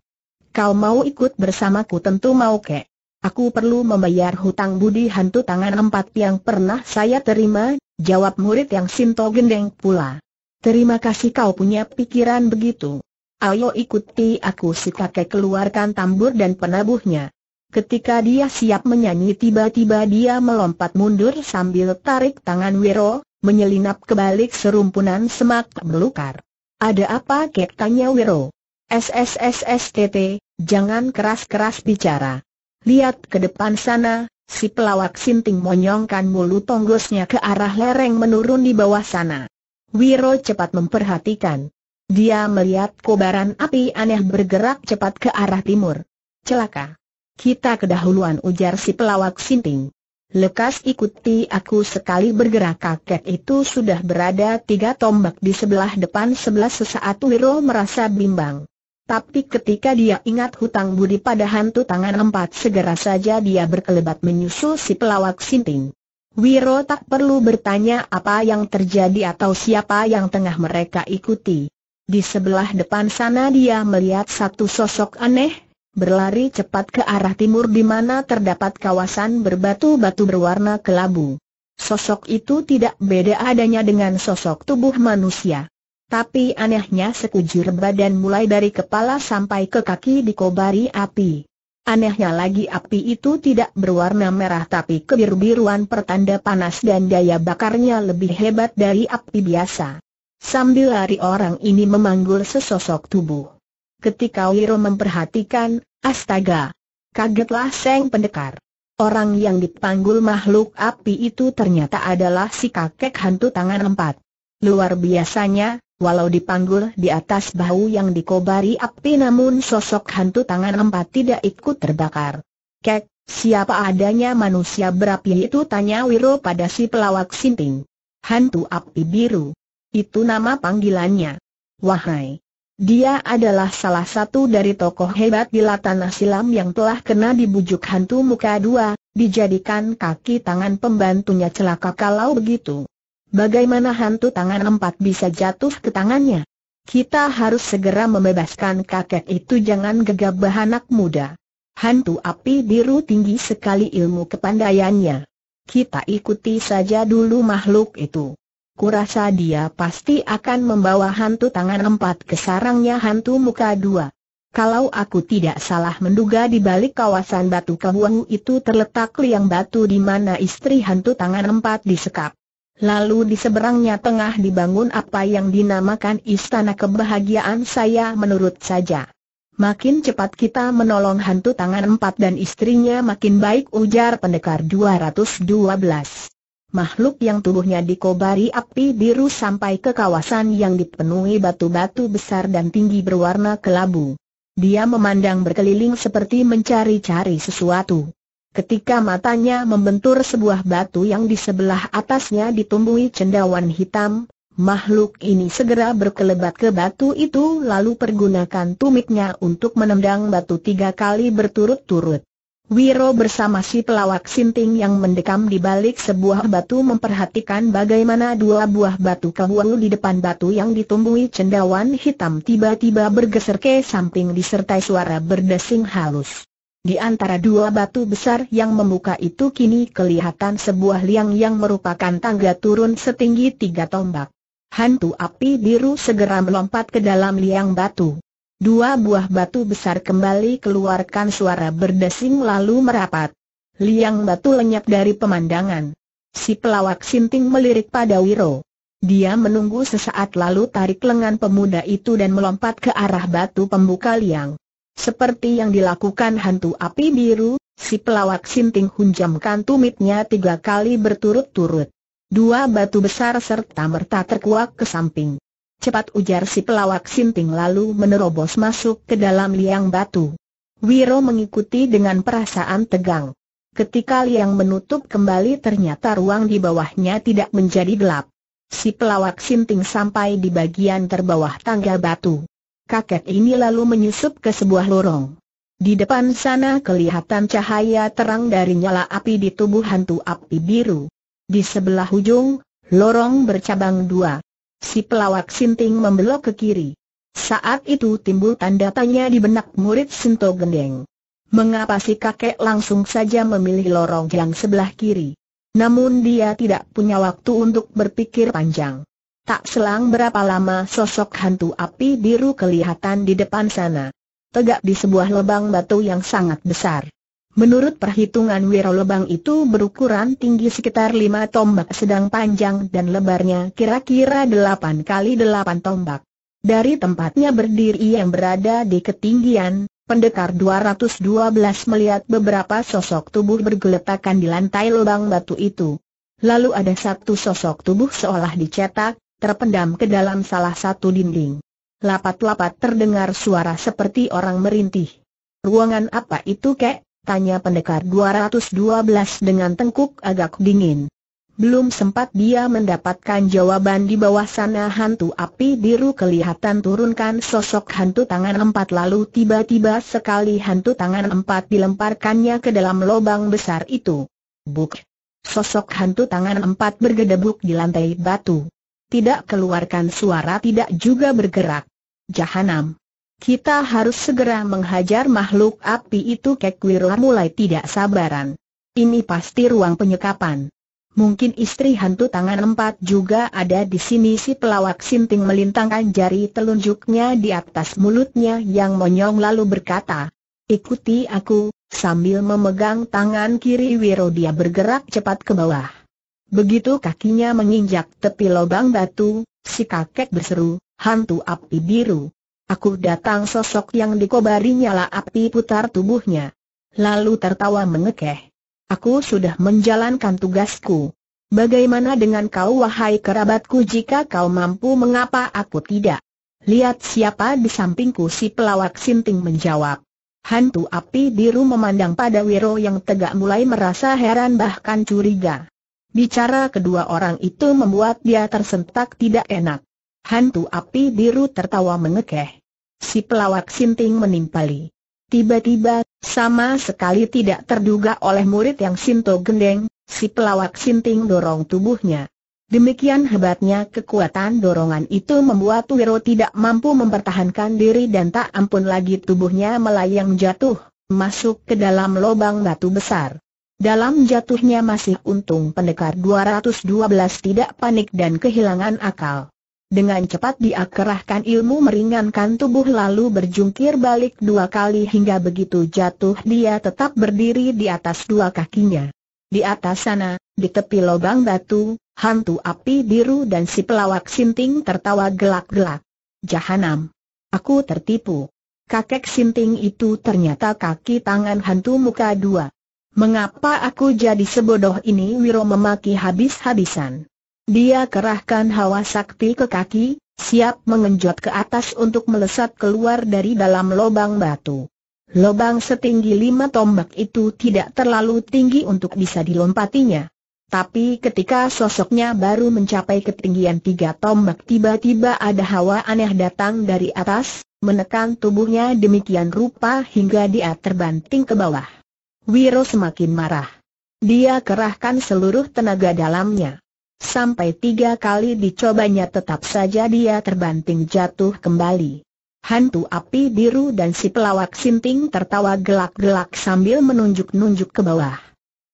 Speaker 1: Kau mau ikut bersamaku tentu mau ke. Aku perlu membayar hutang budi hantu tangan empat yang pernah saya terima, jawab murid yang Sinto Gendeng pula. Terima kasih kau punya pikiran begitu. Ayo ikuti aku si kakek keluarkan tambur dan penabuhnya. Ketika dia siap menyanyi tiba-tiba dia melompat mundur sambil tarik tangan Wiro, menyelinap ke balik serumpunan semak belukar. Ada apa kek tanya Wiro? SSSSTT, jangan keras-keras bicara. Lihat ke depan sana, si pelawak sinting monyongkan mulut tonggosnya ke arah lereng menurun di bawah sana. Wiro cepat memperhatikan. Dia melihat kobaran api aneh bergerak cepat ke arah timur. Celaka. Kita kedahuluan ujar si pelawak sinting. Lekas ikuti aku sekali bergerak kakek itu sudah berada tiga tombak di sebelah depan sebelah sesaat Wiro merasa bimbang. Tapi ketika dia ingat hutang budi pada hantu tangan empat segera saja dia berkelebat menyusul si pelawak sinting. Wiro tak perlu bertanya apa yang terjadi atau siapa yang tengah mereka ikuti. Di sebelah depan sana dia melihat satu sosok aneh, berlari cepat ke arah timur di mana terdapat kawasan berbatu-batu berwarna kelabu. Sosok itu tidak beda adanya dengan sosok tubuh manusia. Tapi anehnya sekujur badan mulai dari kepala sampai ke kaki dikobari api. Anehnya lagi api itu tidak berwarna merah tapi kebiru-biruan pertanda panas dan daya bakarnya lebih hebat dari api biasa. Sambil lari orang ini memanggul sesosok tubuh. Ketika Wiro memperhatikan, astaga! Kagetlah Seng Pendekar. Orang yang dipanggul makhluk api itu ternyata adalah si kakek hantu tangan empat. Luar biasanya, walau dipanggul di atas bahu yang dikobari api namun sosok hantu tangan empat tidak ikut terbakar. Kek, siapa adanya manusia berapi itu tanya Wiro pada si pelawak sinting. Hantu api biru. Itu nama panggilannya. Wahai. Dia adalah salah satu dari tokoh hebat di tanah silam yang telah kena dibujuk hantu muka dua, dijadikan kaki tangan pembantunya celaka kalau begitu. Bagaimana hantu tangan empat bisa jatuh ke tangannya? Kita harus segera membebaskan kakek itu jangan gegabah anak muda. Hantu api biru tinggi sekali ilmu kepandaiannya. Kita ikuti saja dulu makhluk itu kurasa dia pasti akan membawa hantu tangan empat ke sarangnya hantu muka dua. Kalau aku tidak salah menduga di balik kawasan batu kebuahu itu terletak liang batu di mana istri hantu tangan empat disekap. Lalu di seberangnya tengah dibangun apa yang dinamakan istana kebahagiaan saya menurut saja. Makin cepat kita menolong hantu tangan empat dan istrinya makin baik ujar pendekar 212 makhluk yang tubuhnya dikobari api biru sampai ke kawasan yang dipenuhi batu-batu besar dan tinggi berwarna kelabu. Dia memandang berkeliling seperti mencari-cari sesuatu. Ketika matanya membentur sebuah batu yang di sebelah atasnya ditumbuhi cendawan hitam, makhluk ini segera berkelebat ke batu itu lalu pergunakan tumitnya untuk menendang batu tiga kali berturut-turut. Wiro bersama si pelawak Sinting yang mendekam di balik sebuah batu memperhatikan bagaimana dua buah batu kebualu di depan batu yang ditumbuhi cendawan hitam tiba-tiba bergeser ke samping disertai suara berdesing halus. Di antara dua batu besar yang membuka itu kini kelihatan sebuah liang yang merupakan tangga turun setinggi tiga tombak. Hantu api biru segera melompat ke dalam liang batu. Dua buah batu besar kembali keluarkan suara berdesing lalu merapat. Liang batu lenyap dari pemandangan. Si pelawak sinting melirik pada Wiro. Dia menunggu sesaat lalu tarik lengan pemuda itu dan melompat ke arah batu pembuka liang. Seperti yang dilakukan hantu api biru, si pelawak sinting hunjamkan tumitnya tiga kali berturut-turut. Dua batu besar serta merta terkuak ke samping. Cepat ujar si pelawak sinting lalu menerobos masuk ke dalam liang batu. Wiro mengikuti dengan perasaan tegang. Ketika liang menutup kembali ternyata ruang di bawahnya tidak menjadi gelap. Si pelawak sinting sampai di bagian terbawah tangga batu. Kakek ini lalu menyusup ke sebuah lorong. Di depan sana kelihatan cahaya terang dari nyala api di tubuh hantu api biru. Di sebelah ujung, lorong bercabang dua si pelawak Sinting membelok ke kiri. Saat itu timbul tanda tanya di benak murid Sinto Gendeng. Mengapa si kakek langsung saja memilih lorong yang sebelah kiri? Namun dia tidak punya waktu untuk berpikir panjang. Tak selang berapa lama sosok hantu api biru kelihatan di depan sana. Tegak di sebuah lubang batu yang sangat besar. Menurut perhitungan wiro lebang itu berukuran tinggi sekitar 5 tombak sedang panjang dan lebarnya kira-kira 8 kali 8 tombak. Dari tempatnya berdiri yang berada di ketinggian, pendekar 212 melihat beberapa sosok tubuh bergeletakan di lantai lubang batu itu. Lalu ada satu sosok tubuh seolah dicetak, terpendam ke dalam salah satu dinding. Lapat-lapat terdengar suara seperti orang merintih. Ruangan apa itu kek? Tanya pendekar 212 dengan tengkuk agak dingin. Belum sempat dia mendapatkan jawaban di bawah sana hantu api biru kelihatan turunkan sosok hantu tangan empat lalu tiba-tiba sekali hantu tangan empat dilemparkannya ke dalam lubang besar itu. Buk! Sosok hantu tangan empat bergedebuk di lantai batu. Tidak keluarkan suara tidak juga bergerak. Jahanam. Kita harus segera menghajar makhluk api itu Kek Wiro mulai tidak sabaran. Ini pasti ruang penyekapan. Mungkin istri hantu tangan empat juga ada di sini si pelawak sinting melintangkan jari telunjuknya di atas mulutnya yang monyong lalu berkata, Ikuti aku, sambil memegang tangan kiri Wiro dia bergerak cepat ke bawah. Begitu kakinya menginjak tepi lubang batu, si kakek berseru, hantu api biru. Aku datang sosok yang dikobari nyala api putar tubuhnya. Lalu tertawa mengekeh. Aku sudah menjalankan tugasku. Bagaimana dengan kau wahai kerabatku jika kau mampu mengapa aku tidak? Lihat siapa di sampingku si pelawak sinting menjawab. Hantu api biru memandang pada Wiro yang tegak mulai merasa heran bahkan curiga. Bicara kedua orang itu membuat dia tersentak tidak enak. Hantu api biru tertawa mengekeh. Si pelawak sinting menimpali. Tiba-tiba, sama sekali tidak terduga oleh murid yang Sinto gendeng, si pelawak sinting dorong tubuhnya. Demikian hebatnya kekuatan dorongan itu membuat Wiro tidak mampu mempertahankan diri dan tak ampun lagi tubuhnya melayang jatuh, masuk ke dalam lubang batu besar. Dalam jatuhnya masih untung pendekar 212 tidak panik dan kehilangan akal. Dengan cepat dia kerahkan ilmu meringankan tubuh lalu berjungkir balik dua kali hingga begitu jatuh dia tetap berdiri di atas dua kakinya. Di atas sana, di tepi lubang batu, hantu api biru dan si pelawak sinting tertawa gelak-gelak. Jahanam. Aku tertipu. Kakek sinting itu ternyata kaki tangan hantu muka dua. Mengapa aku jadi sebodoh ini Wiro memaki habis-habisan. Dia kerahkan hawa sakti ke kaki, siap mengenjot ke atas untuk melesat keluar dari dalam lubang batu. Lubang setinggi lima tombak itu tidak terlalu tinggi untuk bisa dilompatinya. Tapi ketika sosoknya baru mencapai ketinggian tiga tombak tiba-tiba ada hawa aneh datang dari atas, menekan tubuhnya demikian rupa hingga dia terbanting ke bawah. Wiro semakin marah. Dia kerahkan seluruh tenaga dalamnya. Sampai tiga kali dicobanya tetap saja dia terbanting jatuh kembali. Hantu api biru dan si pelawak sinting tertawa gelak-gelak sambil menunjuk-nunjuk ke bawah.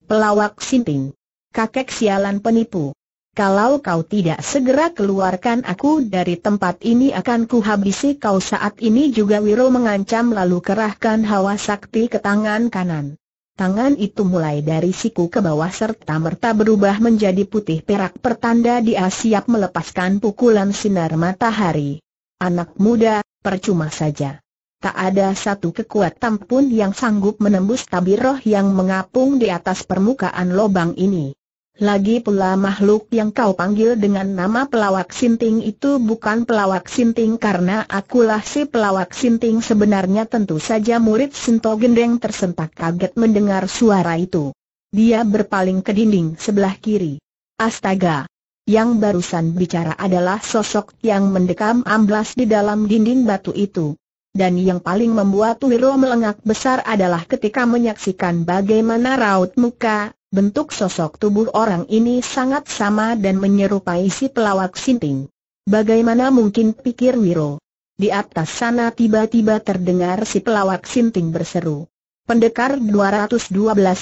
Speaker 1: Pelawak sinting. Kakek sialan penipu. Kalau kau tidak segera keluarkan aku dari tempat ini akan kuhabisi kau saat ini juga Wiro mengancam lalu kerahkan hawa sakti ke tangan kanan. Tangan itu mulai dari siku ke bawah serta merta berubah menjadi putih perak pertanda dia siap melepaskan pukulan sinar matahari. Anak muda, percuma saja. Tak ada satu kekuatan pun yang sanggup menembus tabir roh yang mengapung di atas permukaan lobang ini. Lagi pula makhluk yang kau panggil dengan nama pelawak sinting itu bukan pelawak sinting karena akulah si pelawak sinting sebenarnya tentu saja murid Sinto Gendeng tersentak kaget mendengar suara itu. Dia berpaling ke dinding sebelah kiri. Astaga! Yang barusan bicara adalah sosok yang mendekam amblas di dalam dinding batu itu. Dan yang paling membuat Wiro melengak besar adalah ketika menyaksikan bagaimana raut muka, bentuk sosok tubuh orang ini sangat sama dan menyerupai si pelawak sinting. Bagaimana mungkin pikir Wiro? Di atas sana tiba-tiba terdengar si pelawak sinting berseru. Pendekar 212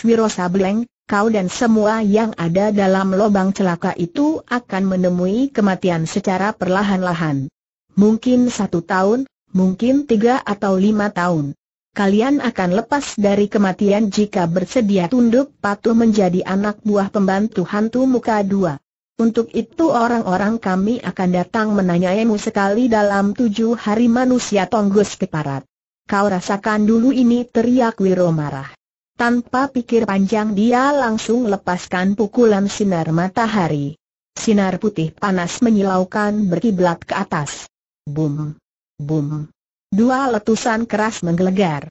Speaker 1: Wiro Sableng, kau dan semua yang ada dalam lubang celaka itu akan menemui kematian secara perlahan-lahan. Mungkin satu tahun, mungkin tiga atau lima tahun. Kalian akan lepas dari kematian jika bersedia tunduk patuh menjadi anak buah pembantu hantu muka dua. Untuk itu orang-orang kami akan datang menanyaimu sekali dalam tujuh hari manusia tonggus keparat. Kau rasakan dulu ini teriak Wiro marah. Tanpa pikir panjang dia langsung lepaskan pukulan sinar matahari. Sinar putih panas menyilaukan berkiblat ke atas. Boom! Boom. Dua letusan keras menggelegar.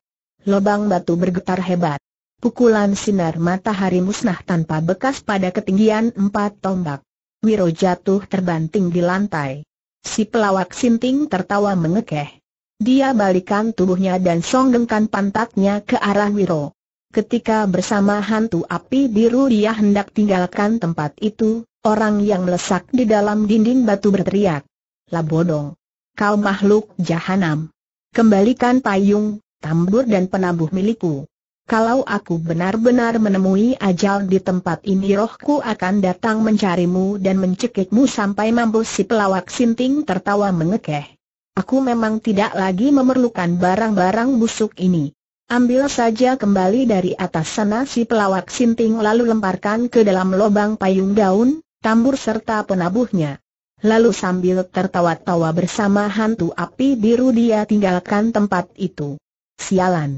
Speaker 1: Lobang batu bergetar hebat. Pukulan sinar matahari musnah tanpa bekas pada ketinggian empat tombak. Wiro jatuh terbanting di lantai. Si pelawak sinting tertawa mengekeh. Dia balikan tubuhnya dan songgengkan pantatnya ke arah Wiro. Ketika bersama hantu api biru dia hendak tinggalkan tempat itu, orang yang melesak di dalam dinding batu berteriak. Labodong kau makhluk jahanam. Kembalikan payung, tambur dan penabuh milikku. Kalau aku benar-benar menemui ajal di tempat ini rohku akan datang mencarimu dan mencekikmu sampai mampu. si pelawak sinting tertawa mengekeh. Aku memang tidak lagi memerlukan barang-barang busuk ini. Ambil saja kembali dari atas sana si pelawak sinting lalu lemparkan ke dalam lubang payung daun, tambur serta penabuhnya. Lalu sambil tertawa-tawa bersama hantu api biru dia tinggalkan tempat itu. Sialan.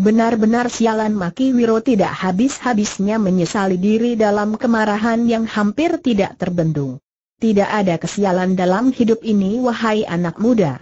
Speaker 1: Benar-benar sialan Maki Wiro tidak habis-habisnya menyesali diri dalam kemarahan yang hampir tidak terbendung. Tidak ada kesialan dalam hidup ini wahai anak muda.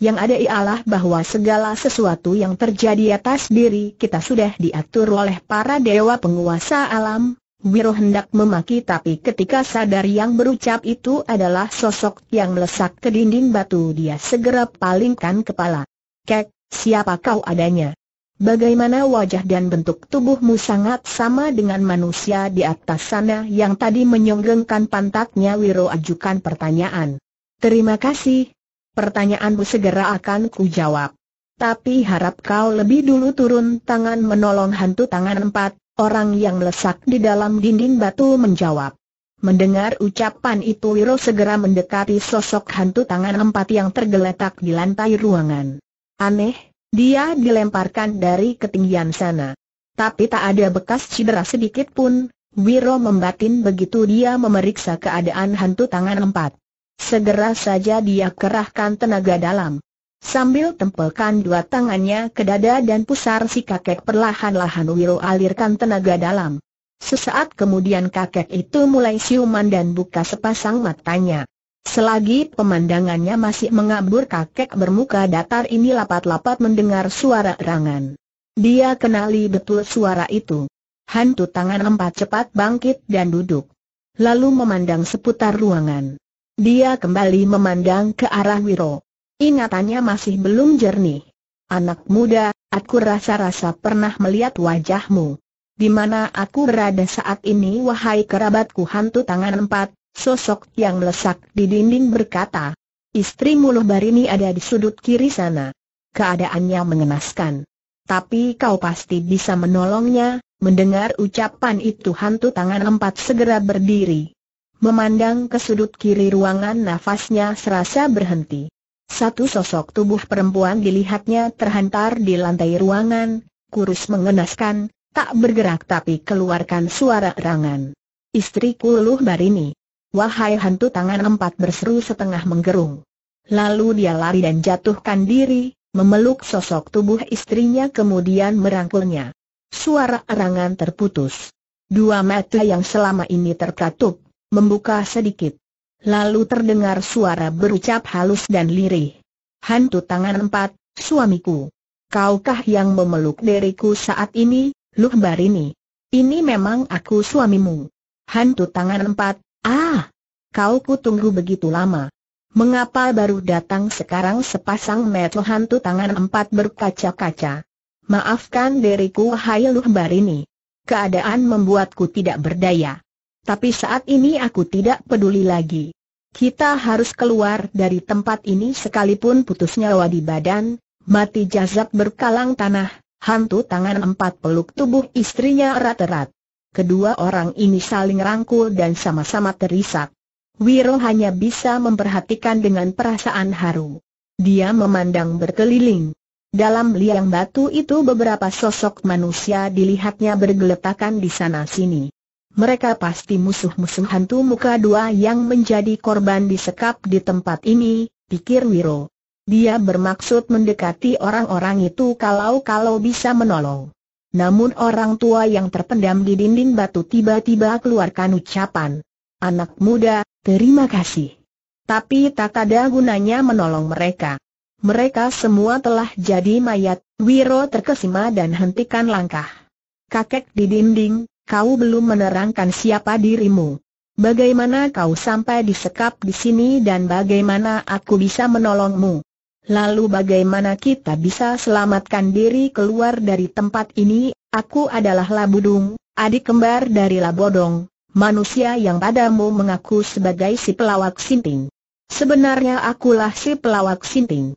Speaker 1: Yang ada ialah bahwa segala sesuatu yang terjadi atas diri kita sudah diatur oleh para dewa penguasa alam, Wiro hendak memaki tapi ketika sadar yang berucap itu adalah sosok yang melesak ke dinding batu dia segera palingkan kepala. Kek, siapa kau adanya? Bagaimana wajah dan bentuk tubuhmu sangat sama dengan manusia di atas sana yang tadi menyonggengkan pantatnya Wiro ajukan pertanyaan. Terima kasih. Pertanyaanmu segera akan kujawab. Tapi harap kau lebih dulu turun tangan menolong hantu tangan empat, Orang yang melesak di dalam dinding batu menjawab. Mendengar ucapan itu Wiro segera mendekati sosok hantu tangan empat yang tergeletak di lantai ruangan. Aneh, dia dilemparkan dari ketinggian sana. Tapi tak ada bekas cedera sedikit pun, Wiro membatin begitu dia memeriksa keadaan hantu tangan empat. Segera saja dia kerahkan tenaga dalam. Sambil tempelkan dua tangannya ke dada dan pusar si kakek perlahan-lahan Wiro alirkan tenaga dalam. Sesaat kemudian kakek itu mulai siuman dan buka sepasang matanya. Selagi pemandangannya masih mengabur kakek bermuka datar ini lapat-lapat mendengar suara erangan. Dia kenali betul suara itu. Hantu tangan empat cepat bangkit dan duduk. Lalu memandang seputar ruangan. Dia kembali memandang ke arah Wiro. Ingatannya masih belum jernih. Anak muda, aku rasa-rasa pernah melihat wajahmu. Di mana aku berada saat ini wahai kerabatku hantu tangan empat, sosok yang melesak di dinding berkata. Istri muluh barini ada di sudut kiri sana. Keadaannya mengenaskan. Tapi kau pasti bisa menolongnya, mendengar ucapan itu hantu tangan empat segera berdiri. Memandang ke sudut kiri ruangan nafasnya serasa berhenti. Satu sosok tubuh perempuan dilihatnya terhantar di lantai ruangan, kurus mengenaskan, tak bergerak tapi keluarkan suara erangan. Istriku leluh Barini. Wahai hantu tangan empat berseru setengah menggerung. Lalu dia lari dan jatuhkan diri, memeluk sosok tubuh istrinya kemudian merangkulnya. Suara erangan terputus. Dua mata yang selama ini terkatup, membuka sedikit. Lalu terdengar suara berucap halus dan lirih. Hantu tangan empat, suamiku. Kaukah yang memeluk diriku saat ini, Luh Barini? Ini memang aku suamimu. Hantu tangan empat, ah! Kau ku tunggu begitu lama. Mengapa baru datang sekarang sepasang mata hantu tangan empat berkaca-kaca? Maafkan diriku hai Luh Barini. Keadaan membuatku tidak berdaya. Tapi saat ini aku tidak peduli lagi. Kita harus keluar dari tempat ini sekalipun putus nyawa di badan, mati jazab berkalang tanah, hantu tangan empat peluk tubuh istrinya erat-erat. Kedua orang ini saling rangkul dan sama-sama terisak. Wiro hanya bisa memperhatikan dengan perasaan haru. Dia memandang berkeliling. Dalam liang batu itu beberapa sosok manusia dilihatnya bergeletakan di sana-sini mereka pasti musuh-musuh hantu muka dua yang menjadi korban disekap di tempat ini, pikir Wiro. Dia bermaksud mendekati orang-orang itu kalau-kalau bisa menolong. Namun orang tua yang terpendam di dinding batu tiba-tiba keluarkan ucapan. Anak muda, terima kasih. Tapi tak ada gunanya menolong mereka. Mereka semua telah jadi mayat, Wiro terkesima dan hentikan langkah. Kakek di dinding, kau belum menerangkan siapa dirimu. Bagaimana kau sampai disekap di sini dan bagaimana aku bisa menolongmu? Lalu bagaimana kita bisa selamatkan diri keluar dari tempat ini? Aku adalah Labudung, adik kembar dari Labodong, manusia yang padamu mengaku sebagai si pelawak sinting. Sebenarnya akulah si pelawak sinting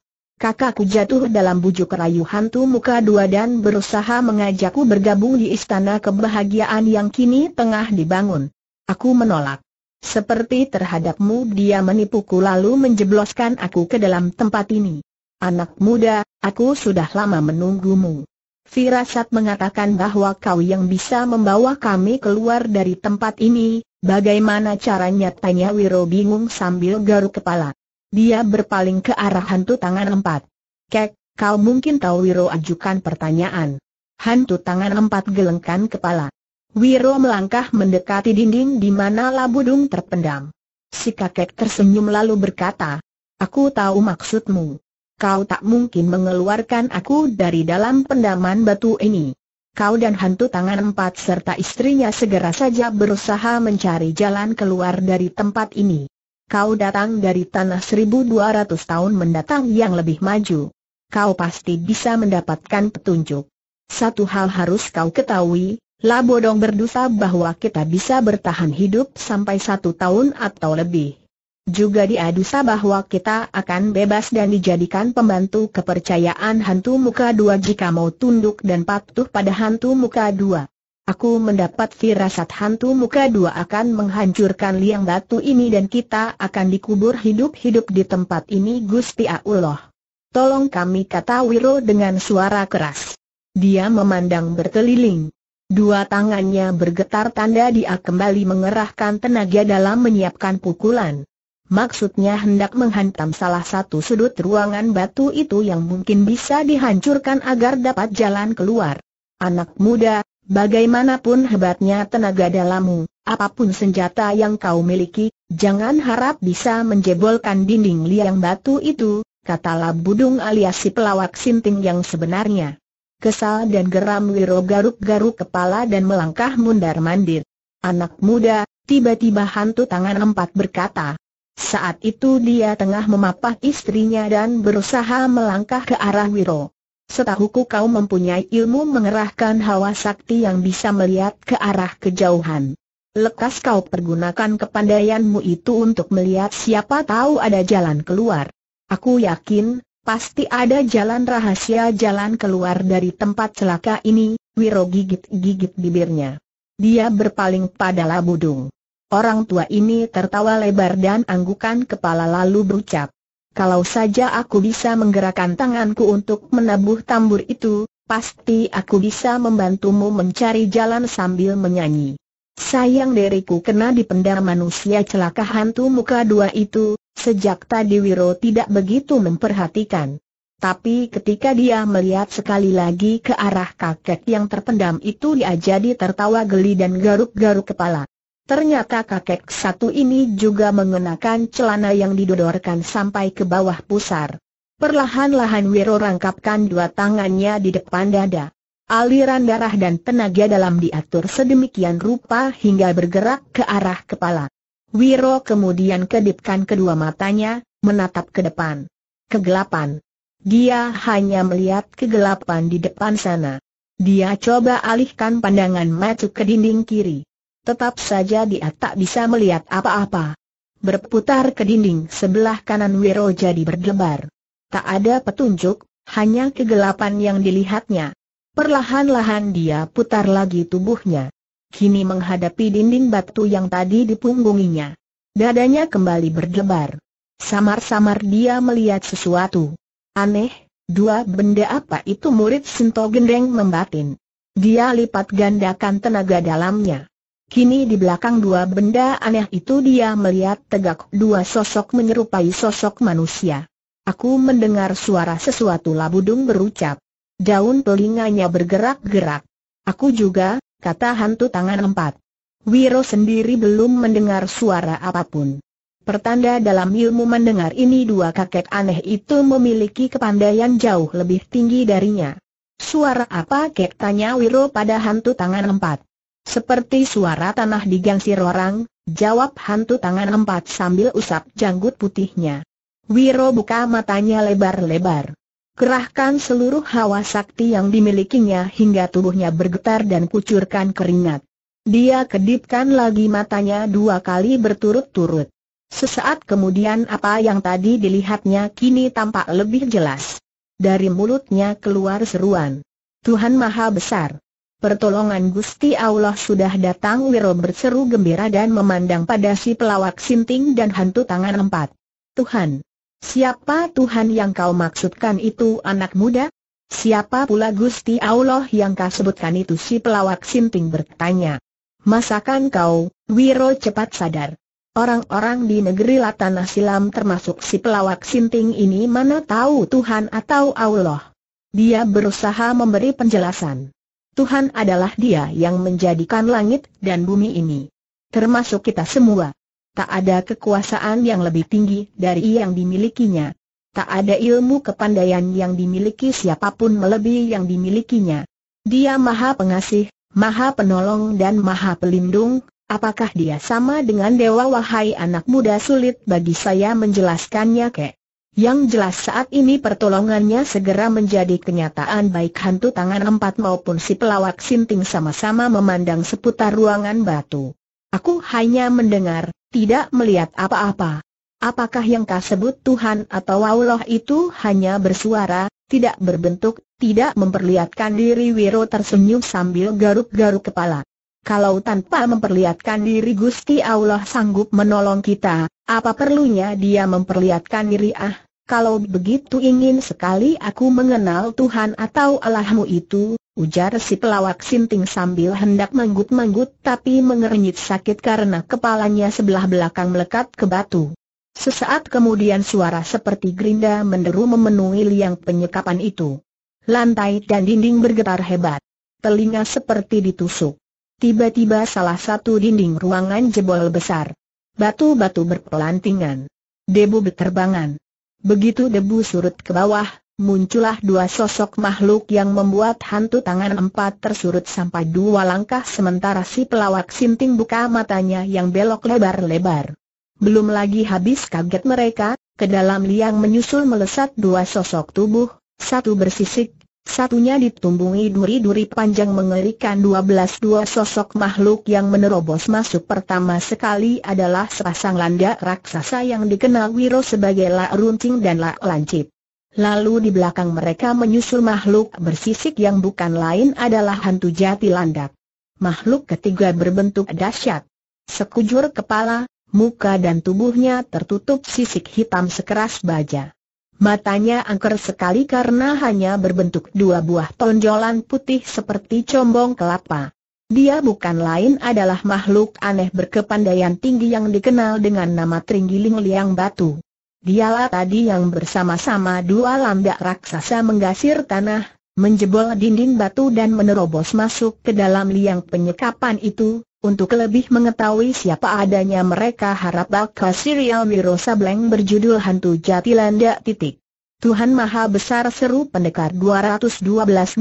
Speaker 1: kakakku jatuh dalam bujuk rayu hantu muka dua dan berusaha mengajakku bergabung di istana kebahagiaan yang kini tengah dibangun. Aku menolak. Seperti terhadapmu dia menipuku lalu menjebloskan aku ke dalam tempat ini. Anak muda, aku sudah lama menunggumu. Firasat mengatakan bahwa kau yang bisa membawa kami keluar dari tempat ini, bagaimana caranya tanya Wiro bingung sambil garuk kepala. Dia berpaling ke arah hantu tangan empat. Kek, kau mungkin tahu Wiro ajukan pertanyaan. Hantu tangan empat gelengkan kepala. Wiro melangkah mendekati dinding di mana Labudung terpendam. Si kakek tersenyum lalu berkata, Aku tahu maksudmu. Kau tak mungkin mengeluarkan aku dari dalam pendaman batu ini. Kau dan hantu tangan empat serta istrinya segera saja berusaha mencari jalan keluar dari tempat ini. Kau datang dari tanah 1200 tahun mendatang yang lebih maju. Kau pasti bisa mendapatkan petunjuk. Satu hal harus kau ketahui, Labodong berdosa bahwa kita bisa bertahan hidup sampai satu tahun atau lebih. Juga diadusa bahwa kita akan bebas dan dijadikan pembantu kepercayaan hantu muka dua jika mau tunduk dan patuh pada hantu muka dua. Aku mendapat firasat hantu muka dua akan menghancurkan liang batu ini dan kita akan dikubur hidup-hidup di tempat ini Gusti Allah. Tolong kami kata Wiro dengan suara keras. Dia memandang berkeliling. Dua tangannya bergetar tanda dia kembali mengerahkan tenaga dalam menyiapkan pukulan. Maksudnya hendak menghantam salah satu sudut ruangan batu itu yang mungkin bisa dihancurkan agar dapat jalan keluar. Anak muda, Bagaimanapun hebatnya tenaga dalammu, apapun senjata yang kau miliki, jangan harap bisa menjebolkan dinding liang batu itu, kata Budung alias si pelawak sinting yang sebenarnya. Kesal dan geram Wiro garuk-garuk kepala dan melangkah mundar-mandir. Anak muda, tiba-tiba hantu tangan empat berkata. Saat itu dia tengah memapah istrinya dan berusaha melangkah ke arah Wiro. Setahuku kau mempunyai ilmu mengerahkan hawa sakti yang bisa melihat ke arah kejauhan. Lekas kau pergunakan kepandaianmu itu untuk melihat siapa tahu ada jalan keluar. Aku yakin, pasti ada jalan rahasia jalan keluar dari tempat celaka ini, Wiro gigit-gigit bibirnya. Dia berpaling pada Labudung. Orang tua ini tertawa lebar dan anggukan kepala lalu berucap, kalau saja aku bisa menggerakkan tanganku untuk menabuh tambur itu, pasti aku bisa membantumu mencari jalan sambil menyanyi. Sayang deriku kena dipendam manusia celaka hantu muka dua itu, sejak tadi Wiro tidak begitu memperhatikan. Tapi ketika dia melihat sekali lagi ke arah kakek yang terpendam itu dia jadi tertawa geli dan garuk-garuk kepala. Ternyata kakek satu ini juga mengenakan celana yang didodorkan sampai ke bawah pusar. Perlahan-lahan Wiro rangkapkan dua tangannya di depan dada. Aliran darah dan tenaga dalam diatur sedemikian rupa hingga bergerak ke arah kepala. Wiro kemudian kedipkan kedua matanya, menatap ke depan. Kegelapan. Dia hanya melihat kegelapan di depan sana. Dia coba alihkan pandangan maju ke dinding kiri. Tetap saja dia tak bisa melihat apa-apa. Berputar ke dinding sebelah kanan Wiro jadi berdebar. Tak ada petunjuk, hanya kegelapan yang dilihatnya. Perlahan-lahan dia putar lagi tubuhnya. Kini menghadapi dinding batu yang tadi dipunggunginya. Dadanya kembali berdebar. Samar-samar dia melihat sesuatu. Aneh, dua benda apa itu murid Sinto Gendeng membatin. Dia lipat gandakan tenaga dalamnya. Kini di belakang dua benda aneh itu dia melihat tegak dua sosok menyerupai sosok manusia. Aku mendengar suara sesuatu labudung berucap. Daun telinganya bergerak-gerak. Aku juga, kata hantu tangan empat. Wiro sendiri belum mendengar suara apapun. Pertanda dalam ilmu mendengar ini dua kakek aneh itu memiliki kepandaian jauh lebih tinggi darinya. Suara apa kek tanya Wiro pada hantu tangan empat. Seperti suara tanah digangsir orang, jawab hantu tangan empat sambil usap janggut putihnya. Wiro buka matanya lebar-lebar. Kerahkan seluruh hawa sakti yang dimilikinya hingga tubuhnya bergetar dan kucurkan keringat. Dia kedipkan lagi matanya dua kali berturut-turut. Sesaat kemudian apa yang tadi dilihatnya kini tampak lebih jelas. Dari mulutnya keluar seruan. Tuhan Maha Besar. Pertolongan Gusti Allah sudah datang Wiro berseru gembira dan memandang pada si pelawak sinting dan hantu tangan empat. Tuhan! Siapa Tuhan yang kau maksudkan itu anak muda? Siapa pula Gusti Allah yang kau sebutkan itu si pelawak sinting bertanya. Masakan kau, Wiro cepat sadar. Orang-orang di negeri Latana Silam termasuk si pelawak sinting ini mana tahu Tuhan atau Allah. Dia berusaha memberi penjelasan. Tuhan adalah dia yang menjadikan langit dan bumi ini. Termasuk kita semua. Tak ada kekuasaan yang lebih tinggi dari yang dimilikinya. Tak ada ilmu kepandaian yang dimiliki siapapun melebihi yang dimilikinya. Dia maha pengasih, maha penolong dan maha pelindung, apakah dia sama dengan dewa wahai anak muda sulit bagi saya menjelaskannya kek? Yang jelas saat ini pertolongannya segera menjadi kenyataan baik hantu tangan empat maupun si pelawak sinting sama-sama memandang seputar ruangan batu. Aku hanya mendengar, tidak melihat apa-apa. Apakah yang kau sebut Tuhan atau Allah itu hanya bersuara, tidak berbentuk, tidak memperlihatkan diri Wiro tersenyum sambil garuk-garuk kepala. Kalau tanpa memperlihatkan diri Gusti Allah sanggup menolong kita, apa perlunya dia memperlihatkan diri ah? Kalau begitu ingin sekali aku mengenal Tuhan atau Allahmu itu, ujar si pelawak Sinting sambil hendak manggut-manggut tapi mengernyit sakit karena kepalanya sebelah belakang melekat ke batu. Sesaat kemudian suara seperti gerinda menderu memenuhi liang penyekapan itu. Lantai dan dinding bergetar hebat. Telinga seperti ditusuk. Tiba-tiba salah satu dinding ruangan jebol besar. Batu-batu berpelantingan. Debu berterbangan. Begitu debu surut ke bawah, muncullah dua sosok makhluk yang membuat hantu tangan empat tersurut sampai dua langkah sementara si pelawak sinting buka matanya yang belok lebar-lebar. Belum lagi habis kaget mereka, ke dalam liang menyusul melesat dua sosok tubuh, satu bersisik, Satunya ditumbungi duri-duri panjang mengerikan 12 dua sosok makhluk yang menerobos masuk pertama sekali adalah sepasang landa raksasa yang dikenal Wiro sebagai La Runcing dan La Lancip. Lalu di belakang mereka menyusul makhluk bersisik yang bukan lain adalah hantu jati landak. Makhluk ketiga berbentuk dahsyat. Sekujur kepala, muka dan tubuhnya tertutup sisik hitam sekeras baja. Matanya angker sekali karena hanya berbentuk dua buah tonjolan putih seperti combong kelapa. Dia bukan lain adalah makhluk aneh berkepandaian tinggi yang dikenal dengan nama Tringiling Liang Batu. Dialah tadi yang bersama-sama dua landak raksasa menggasir tanah, menjebol dinding batu dan menerobos masuk ke dalam liang penyekapan itu, untuk lebih mengetahui siapa adanya mereka harap baca serial Wiro Sableng berjudul Hantu Jatilanda titik. Tuhan Maha Besar seru pendekar 212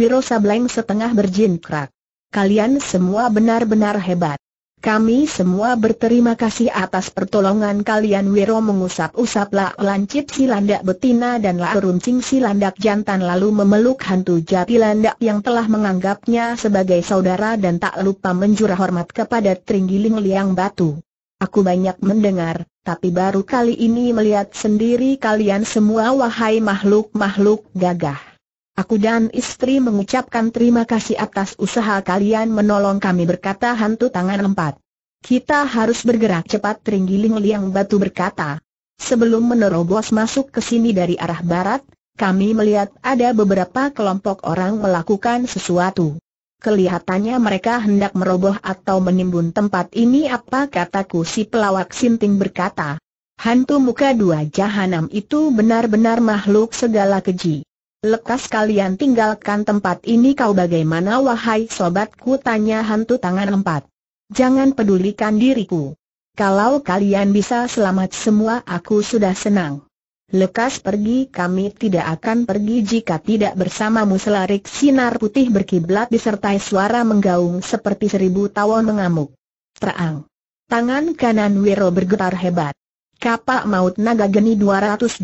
Speaker 1: Wiro Sableng setengah berjin krak. Kalian semua benar-benar hebat. Kami semua berterima kasih atas pertolongan kalian Wiro mengusap usaplah lancip si landak betina dan lah runcing si landak jantan lalu memeluk hantu jati landak yang telah menganggapnya sebagai saudara dan tak lupa menjurah hormat kepada Tringgiling Liang Batu. Aku banyak mendengar, tapi baru kali ini melihat sendiri kalian semua wahai makhluk-makhluk gagah. Aku dan istri mengucapkan terima kasih atas usaha kalian menolong kami berkata hantu tangan empat. Kita harus bergerak cepat teringgiling Liang Batu berkata. Sebelum menerobos masuk ke sini dari arah barat, kami melihat ada beberapa kelompok orang melakukan sesuatu. Kelihatannya mereka hendak meroboh atau menimbun tempat ini apa kataku si pelawak Sinting berkata. Hantu muka dua jahanam itu benar-benar makhluk segala keji. Lekas kalian tinggalkan tempat ini kau bagaimana wahai sobatku tanya hantu tangan empat. Jangan pedulikan diriku. Kalau kalian bisa selamat semua aku sudah senang. Lekas pergi kami tidak akan pergi jika tidak bersamamu selarik sinar putih berkiblat disertai suara menggaung seperti seribu tawon mengamuk. Terang. Tangan kanan Wiro bergetar hebat. Kapak maut naga geni 212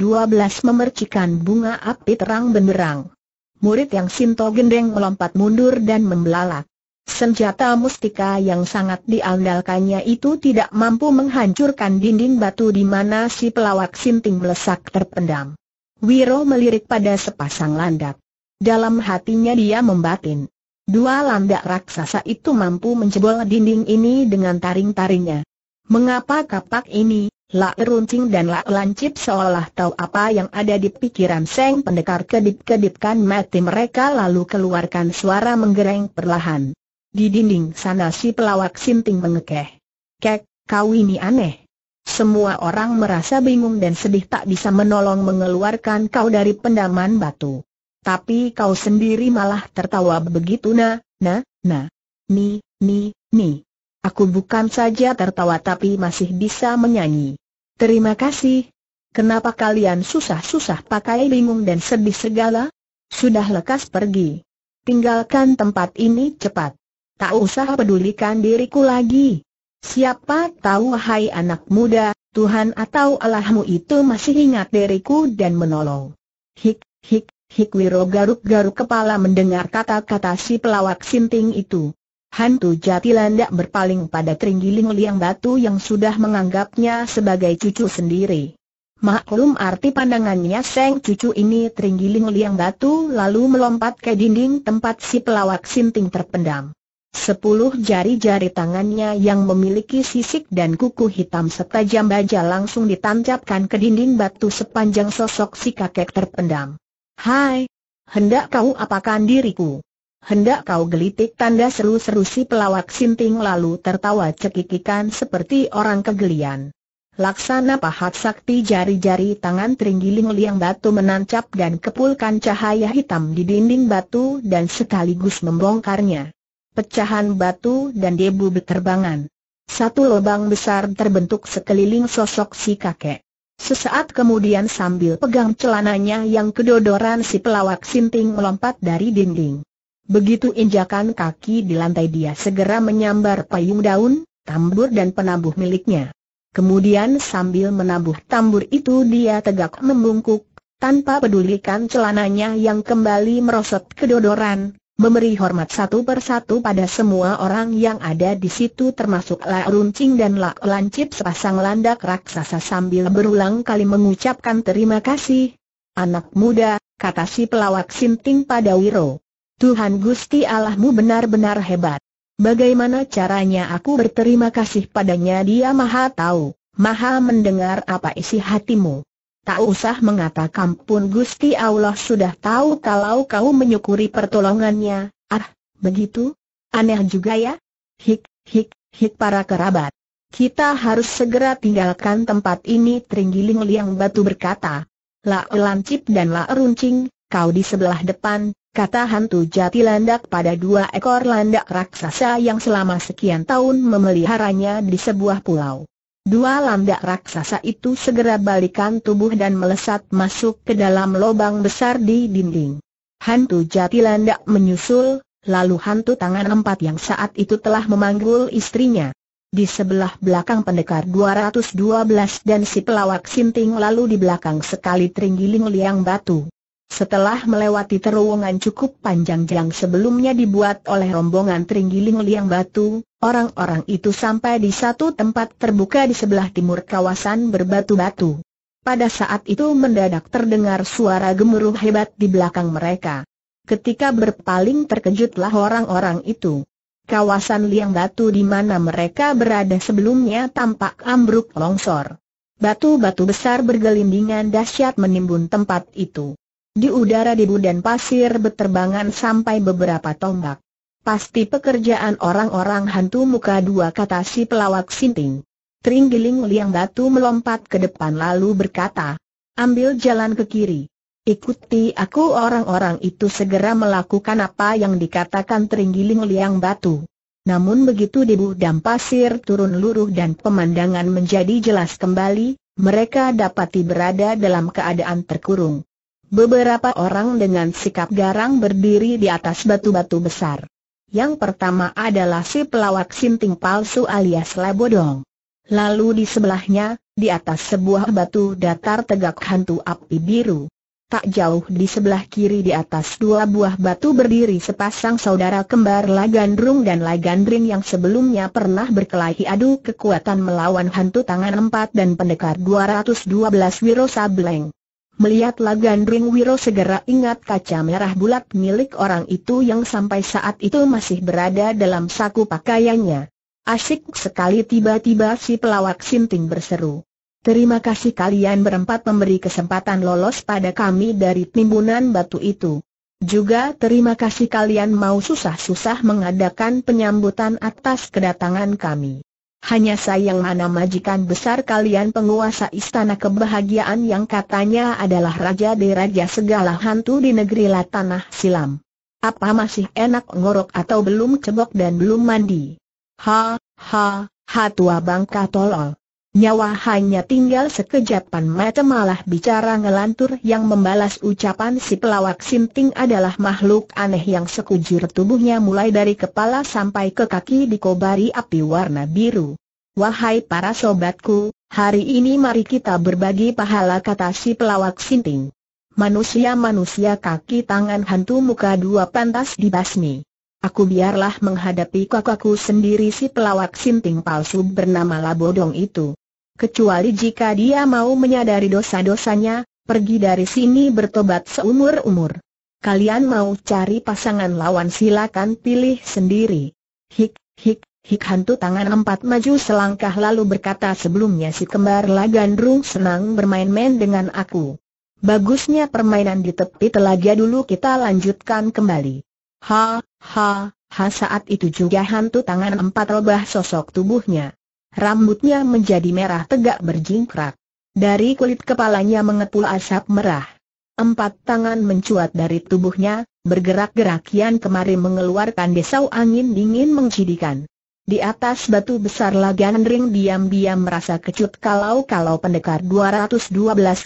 Speaker 1: memercikan bunga api terang benderang. Murid yang Sinto gendeng melompat mundur dan membelalak. Senjata mustika yang sangat diandalkannya itu tidak mampu menghancurkan dinding batu di mana si pelawak Sinting melesak terpendam. Wiro melirik pada sepasang landak. Dalam hatinya dia membatin. Dua landak raksasa itu mampu menjebol dinding ini dengan taring-taringnya. Mengapa kapak ini, Lak runcing dan lak lancip seolah tahu apa yang ada di pikiran Seng Pendekar kedip-kedipkan mati mereka lalu keluarkan suara menggereng perlahan. Di dinding sana si pelawak sinting mengekeh. Kek, kau ini aneh. Semua orang merasa bingung dan sedih tak bisa menolong mengeluarkan kau dari pendaman batu. Tapi kau sendiri malah tertawa begitu na, na, na. Ni, ni, ni. Aku bukan saja tertawa tapi masih bisa menyanyi. Terima kasih. Kenapa kalian susah-susah pakai bingung dan sedih segala? Sudah lekas pergi. Tinggalkan tempat ini cepat. Tak usah pedulikan diriku lagi. Siapa tahu hai anak muda, Tuhan atau Allahmu itu masih ingat diriku dan menolong. Hik, hik, hik Wiro garuk-garuk kepala mendengar kata-kata si pelawak sinting itu. Hantu Jatilanda berpaling pada Tringgiling Liang Batu yang sudah menganggapnya sebagai cucu sendiri. Maklum arti pandangannya Seng cucu ini Tringgiling Liang Batu lalu melompat ke dinding tempat si pelawak sinting terpendam. Sepuluh jari-jari tangannya yang memiliki sisik dan kuku hitam setajam baja langsung ditancapkan ke dinding batu sepanjang sosok si kakek terpendam. Hai! Hendak kau apakan diriku? Hendak kau gelitik tanda seru-seru si pelawak sinting lalu tertawa cekikikan seperti orang kegelian. Laksana pahat sakti jari-jari tangan teringgiling Liang Batu menancap dan kepulkan cahaya hitam di dinding batu dan sekaligus membongkarnya. Pecahan batu dan debu berterbangan. Satu lubang besar terbentuk sekeliling sosok si kakek. Sesaat kemudian sambil pegang celananya yang kedodoran si pelawak sinting melompat dari dinding. Begitu injakan kaki di lantai dia segera menyambar payung daun, tambur dan penabuh miliknya. Kemudian sambil menabuh tambur itu dia tegak membungkuk, tanpa pedulikan celananya yang kembali merosot kedodoran, memberi hormat satu persatu pada semua orang yang ada di situ termasuk La Runcing dan La Lancip sepasang landak raksasa sambil berulang kali mengucapkan terima kasih. Anak muda, kata si pelawak Sinting pada Wiro. Tuhan Gusti Allahmu benar-benar hebat. Bagaimana caranya aku berterima kasih padanya dia maha tahu, maha mendengar apa isi hatimu. Tak usah mengatakan pun Gusti Allah sudah tahu kalau kau menyukuri pertolongannya, ah, begitu? Aneh juga ya? Hik, hik, hik para kerabat. Kita harus segera tinggalkan tempat ini Teringgiling Liang Batu berkata. La Lancip dan La Runcing, kau di sebelah depan, Kata hantu jati landak pada dua ekor landak raksasa yang selama sekian tahun memeliharanya di sebuah pulau. Dua landak raksasa itu segera balikan tubuh dan melesat masuk ke dalam lubang besar di dinding. Hantu jati landak menyusul, lalu hantu tangan empat yang saat itu telah memanggul istrinya. Di sebelah belakang pendekar 212 dan si pelawak sinting lalu di belakang sekali teringgiling Liang Batu. Setelah melewati terowongan cukup panjang yang sebelumnya dibuat oleh rombongan Tringgiling Liang Batu, orang-orang itu sampai di satu tempat terbuka di sebelah timur kawasan berbatu-batu. Pada saat itu mendadak terdengar suara gemuruh hebat di belakang mereka. Ketika berpaling terkejutlah orang-orang itu. Kawasan liang batu di mana mereka berada sebelumnya tampak ambruk longsor. Batu-batu besar bergelindingan dahsyat menimbun tempat itu. Di udara debu dan pasir berterbangan sampai beberapa tombak. Pasti pekerjaan orang-orang hantu muka dua kata si pelawak sinting. Tringgiling liang batu melompat ke depan lalu berkata, ambil jalan ke kiri. Ikuti aku orang-orang itu segera melakukan apa yang dikatakan Tringgiling liang batu. Namun begitu debu dan pasir turun luruh dan pemandangan menjadi jelas kembali, mereka dapati berada dalam keadaan terkurung. Beberapa orang dengan sikap garang berdiri di atas batu-batu besar. Yang pertama adalah si pelawak sinting palsu alias Labodong. Lalu di sebelahnya, di atas sebuah batu datar tegak hantu api biru. Tak jauh di sebelah kiri di atas dua buah batu berdiri sepasang saudara kembar Lagandrung dan Lagandring yang sebelumnya pernah berkelahi adu kekuatan melawan hantu tangan empat dan pendekar 212 Wiro Sableng. Melihat lagan Gandring Wiro segera ingat kaca merah bulat milik orang itu yang sampai saat itu masih berada dalam saku pakaiannya. Asik sekali tiba-tiba si pelawak Sinting berseru. Terima kasih kalian berempat memberi kesempatan lolos pada kami dari timbunan batu itu. Juga terima kasih kalian mau susah-susah mengadakan penyambutan atas kedatangan kami. Hanya sayang mana majikan besar kalian penguasa istana kebahagiaan yang katanya adalah raja di raja segala hantu di negeri Tanah Silam. Apa masih enak ngorok atau belum cebok dan belum mandi? Ha, ha, ha tua bangka tolol. Nyawa hanya tinggal sekejapan mata malah bicara ngelantur yang membalas ucapan si pelawak Sinting adalah makhluk aneh yang sekujur tubuhnya mulai dari kepala sampai ke kaki dikobari api warna biru. Wahai para sobatku, hari ini mari kita berbagi pahala kata si pelawak Sinting. Manusia-manusia kaki tangan hantu muka dua pantas dibasmi. Aku biarlah menghadapi kakakku sendiri si pelawak sinting palsu bernama Labodong itu kecuali jika dia mau menyadari dosa-dosanya, pergi dari sini bertobat seumur-umur. Kalian mau cari pasangan lawan silakan pilih sendiri. Hik, hik, hik hantu tangan empat maju selangkah lalu berkata sebelumnya si kembar Lagandrung senang bermain-main dengan aku. Bagusnya permainan di tepi telaga dulu kita lanjutkan kembali. Ha, ha, ha saat itu juga hantu tangan empat robah sosok tubuhnya. Rambutnya menjadi merah tegak berjingkrak. Dari kulit kepalanya mengepul asap merah. Empat tangan mencuat dari tubuhnya, bergerak-gerak kian kemari mengeluarkan desau angin dingin mengcidikan. Di atas batu besar Lagan Ring diam-diam merasa kecut kalau-kalau pendekar 212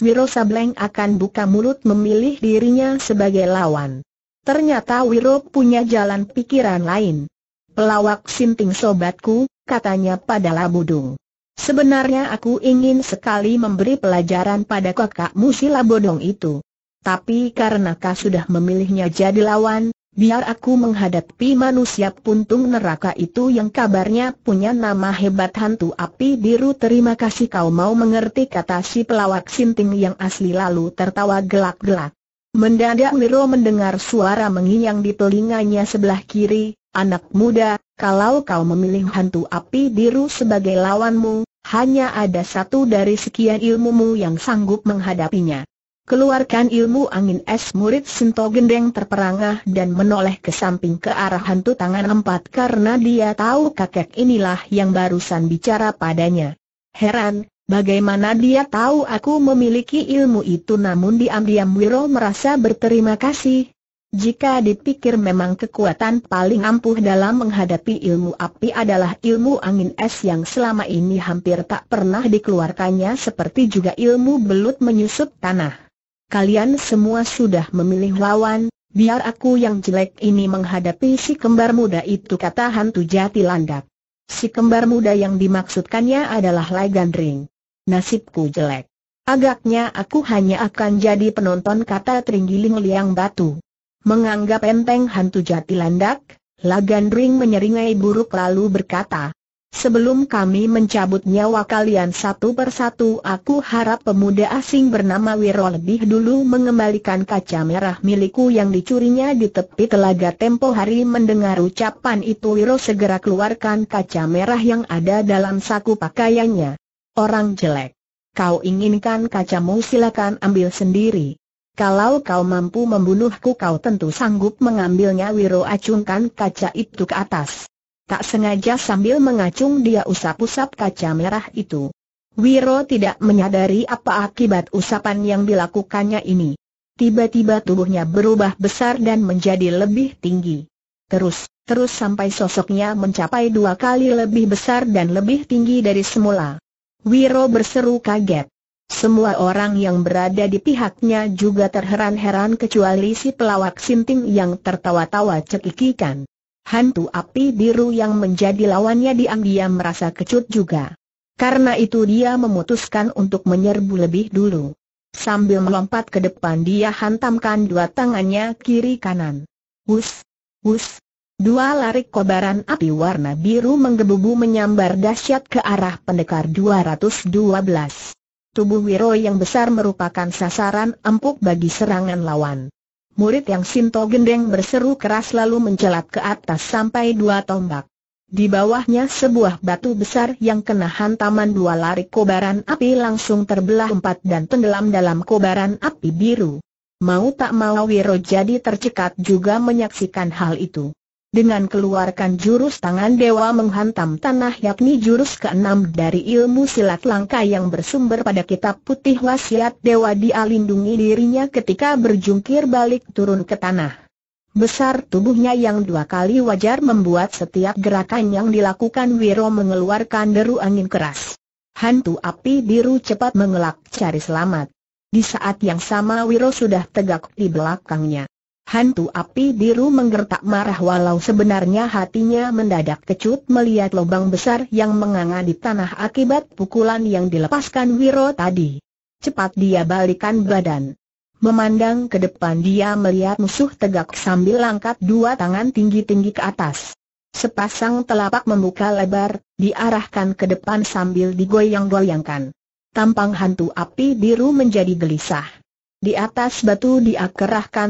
Speaker 1: Wiro Sableng akan buka mulut memilih dirinya sebagai lawan. Ternyata Wiro punya jalan pikiran lain. Pelawak Sinting sobatku, katanya pada bodong. Sebenarnya aku ingin sekali memberi pelajaran pada kakakmu si Labodong itu. Tapi karena kau sudah memilihnya jadi lawan, biar aku menghadapi manusia puntung neraka itu yang kabarnya punya nama hebat hantu api biru terima kasih kau mau mengerti kata si pelawak sinting yang asli lalu tertawa gelak-gelak. Mendadak Wiro mendengar suara menginyang di telinganya sebelah kiri, Anak muda, kalau kau memilih hantu api biru sebagai lawanmu, hanya ada satu dari sekian ilmumu yang sanggup menghadapinya. Keluarkan ilmu angin es murid Sinto Gendeng terperangah dan menoleh ke samping ke arah hantu tangan empat karena dia tahu kakek inilah yang barusan bicara padanya. Heran, bagaimana dia tahu aku memiliki ilmu itu namun diam-diam Wiro merasa berterima kasih, jika dipikir memang kekuatan paling ampuh dalam menghadapi ilmu api adalah ilmu angin es yang selama ini hampir tak pernah dikeluarkannya seperti juga ilmu belut menyusup tanah. Kalian semua sudah memilih lawan, biar aku yang jelek ini menghadapi si kembar muda itu kata hantu jati landak. Si kembar muda yang dimaksudkannya adalah Lai Gandring. Nasibku jelek. Agaknya aku hanya akan jadi penonton kata Tringiling Liang Batu. Menganggap enteng hantu jati landak, Lagandring menyeringai buruk lalu berkata, Sebelum kami mencabut nyawa kalian satu persatu aku harap pemuda asing bernama Wiro lebih dulu mengembalikan kaca merah milikku yang dicurinya di tepi telaga tempo hari mendengar ucapan itu Wiro segera keluarkan kaca merah yang ada dalam saku pakaiannya. Orang jelek. Kau inginkan kacamu silakan ambil sendiri. Kalau kau mampu membunuhku kau tentu sanggup mengambilnya Wiro acungkan kaca itu ke atas. Tak sengaja sambil mengacung dia usap-usap kaca merah itu. Wiro tidak menyadari apa akibat usapan yang dilakukannya ini. Tiba-tiba tubuhnya berubah besar dan menjadi lebih tinggi. Terus, terus sampai sosoknya mencapai dua kali lebih besar dan lebih tinggi dari semula. Wiro berseru kaget. Semua orang yang berada di pihaknya juga terheran-heran kecuali si pelawak Sinting yang tertawa-tawa cekikikan. Hantu api biru yang menjadi lawannya diam-diam merasa kecut juga. Karena itu dia memutuskan untuk menyerbu lebih dulu. Sambil melompat ke depan dia hantamkan dua tangannya kiri kanan. Hus, hus. Dua larik kobaran api warna biru menggebu-gebu menyambar dahsyat ke arah pendekar 212. Tubuh Wiro yang besar merupakan sasaran empuk bagi serangan lawan. Murid yang Sinto Gendeng berseru keras lalu mencelat ke atas sampai dua tombak. Di bawahnya sebuah batu besar yang kena hantaman dua lari kobaran api langsung terbelah empat dan tenggelam dalam kobaran api biru. Mau tak mau Wiro jadi tercekat juga menyaksikan hal itu dengan keluarkan jurus tangan dewa menghantam tanah yakni jurus keenam dari ilmu silat langka yang bersumber pada kitab putih wasiat dewa dia lindungi dirinya ketika berjungkir balik turun ke tanah. Besar tubuhnya yang dua kali wajar membuat setiap gerakan yang dilakukan Wiro mengeluarkan deru angin keras. Hantu api biru cepat mengelak cari selamat. Di saat yang sama Wiro sudah tegak di belakangnya. Hantu api biru menggertak marah walau sebenarnya hatinya mendadak kecut melihat lubang besar yang menganga di tanah akibat pukulan yang dilepaskan Wiro tadi. Cepat dia balikan badan. Memandang ke depan dia melihat musuh tegak sambil angkat dua tangan tinggi-tinggi ke atas. Sepasang telapak membuka lebar, diarahkan ke depan sambil digoyang-goyangkan. Tampang hantu api biru menjadi gelisah. Di atas batu dia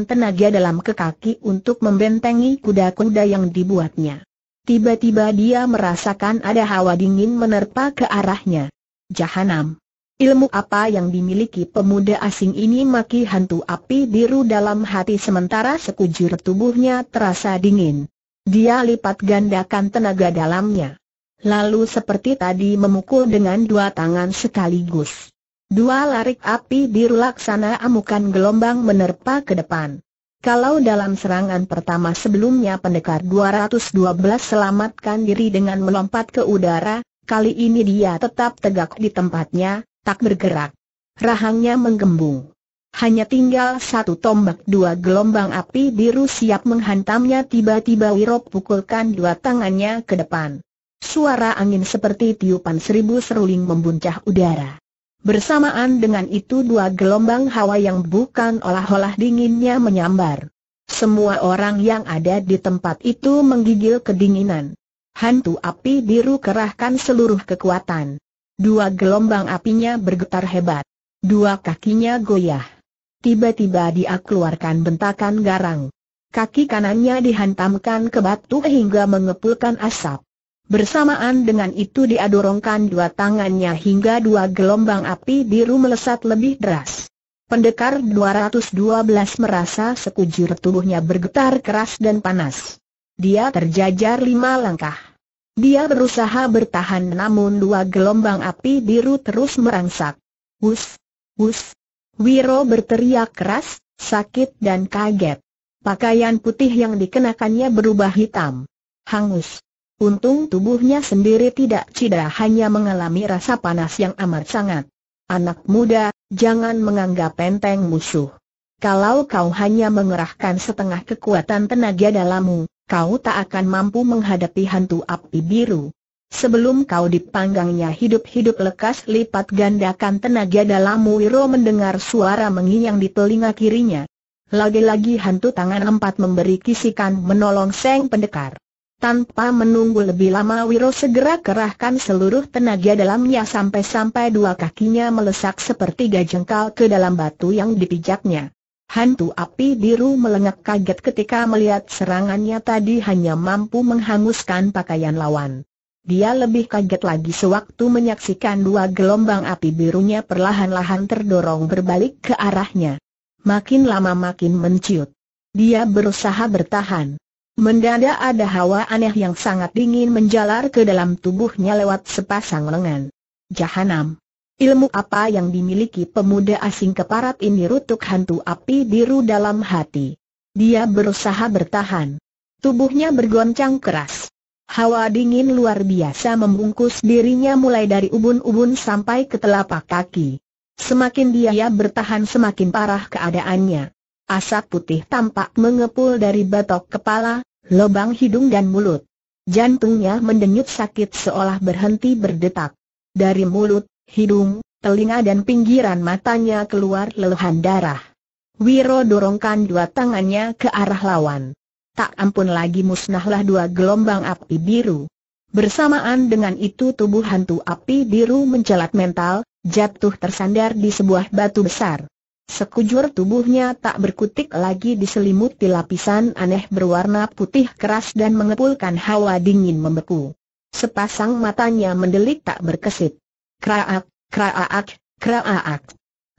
Speaker 1: tenaga dalam ke kaki untuk membentengi kuda-kuda yang dibuatnya. Tiba-tiba dia merasakan ada hawa dingin menerpa ke arahnya. Jahanam. Ilmu apa yang dimiliki pemuda asing ini maki hantu api biru dalam hati sementara sekujur tubuhnya terasa dingin. Dia lipat gandakan tenaga dalamnya. Lalu seperti tadi memukul dengan dua tangan sekaligus. Dua larik api di laksana amukan gelombang menerpa ke depan. Kalau dalam serangan pertama sebelumnya pendekar 212 selamatkan diri dengan melompat ke udara, kali ini dia tetap tegak di tempatnya, tak bergerak. Rahangnya menggembung. Hanya tinggal satu tombak dua gelombang api biru siap menghantamnya tiba-tiba Wirok pukulkan dua tangannya ke depan. Suara angin seperti tiupan seribu seruling membuncah udara. Bersamaan dengan itu dua gelombang hawa yang bukan olah-olah dinginnya menyambar. Semua orang yang ada di tempat itu menggigil kedinginan. Hantu api biru kerahkan seluruh kekuatan. Dua gelombang apinya bergetar hebat. Dua kakinya goyah. Tiba-tiba dia keluarkan bentakan garang. Kaki kanannya dihantamkan ke batu hingga mengepulkan asap. Bersamaan dengan itu diadorongkan dua tangannya hingga dua gelombang api biru melesat lebih deras. Pendekar 212 merasa sekujur tubuhnya bergetar keras dan panas. Dia terjajar lima langkah. Dia berusaha bertahan namun dua gelombang api biru terus merangsak. Wus! Wus! Wiro berteriak keras, sakit dan kaget. Pakaian putih yang dikenakannya berubah hitam. Hangus! Untung tubuhnya sendiri tidak cedera, hanya mengalami rasa panas yang amat sangat. Anak muda, jangan menganggap enteng musuh. Kalau kau hanya mengerahkan setengah kekuatan tenaga dalammu, kau tak akan mampu menghadapi hantu api biru. Sebelum kau dipanggangnya hidup-hidup lekas lipat gandakan tenaga dalammu Wiro mendengar suara menginyang di telinga kirinya. Lagi-lagi hantu tangan empat memberi kisikan menolong Seng Pendekar. Tanpa menunggu lebih lama Wiro segera kerahkan seluruh tenaga dalamnya sampai-sampai dua kakinya melesak seperti jengkal ke dalam batu yang dipijaknya. Hantu api biru melengak kaget ketika melihat serangannya tadi hanya mampu menghanguskan pakaian lawan. Dia lebih kaget lagi sewaktu menyaksikan dua gelombang api birunya perlahan-lahan terdorong berbalik ke arahnya. Makin lama makin menciut. Dia berusaha bertahan. Mendadak ada hawa aneh yang sangat dingin menjalar ke dalam tubuhnya lewat sepasang lengan. Jahanam. Ilmu apa yang dimiliki pemuda asing keparat ini rutuk hantu api biru dalam hati. Dia berusaha bertahan. Tubuhnya bergoncang keras. Hawa dingin luar biasa membungkus dirinya mulai dari ubun-ubun sampai ke telapak kaki. Semakin dia bertahan semakin parah keadaannya. Asap putih tampak mengepul dari batok kepala, lubang hidung dan mulut. Jantungnya mendenyut sakit seolah berhenti berdetak. Dari mulut, hidung, telinga dan pinggiran matanya keluar leluhan darah. Wiro dorongkan dua tangannya ke arah lawan. Tak ampun lagi musnahlah dua gelombang api biru. Bersamaan dengan itu tubuh hantu api biru mencelat mental, jatuh tersandar di sebuah batu besar. Sekujur tubuhnya tak berkutik lagi diselimuti lapisan aneh berwarna putih keras dan mengepulkan hawa dingin membeku. Sepasang matanya mendelik tak berkesit. Kraak, kraak, kraak.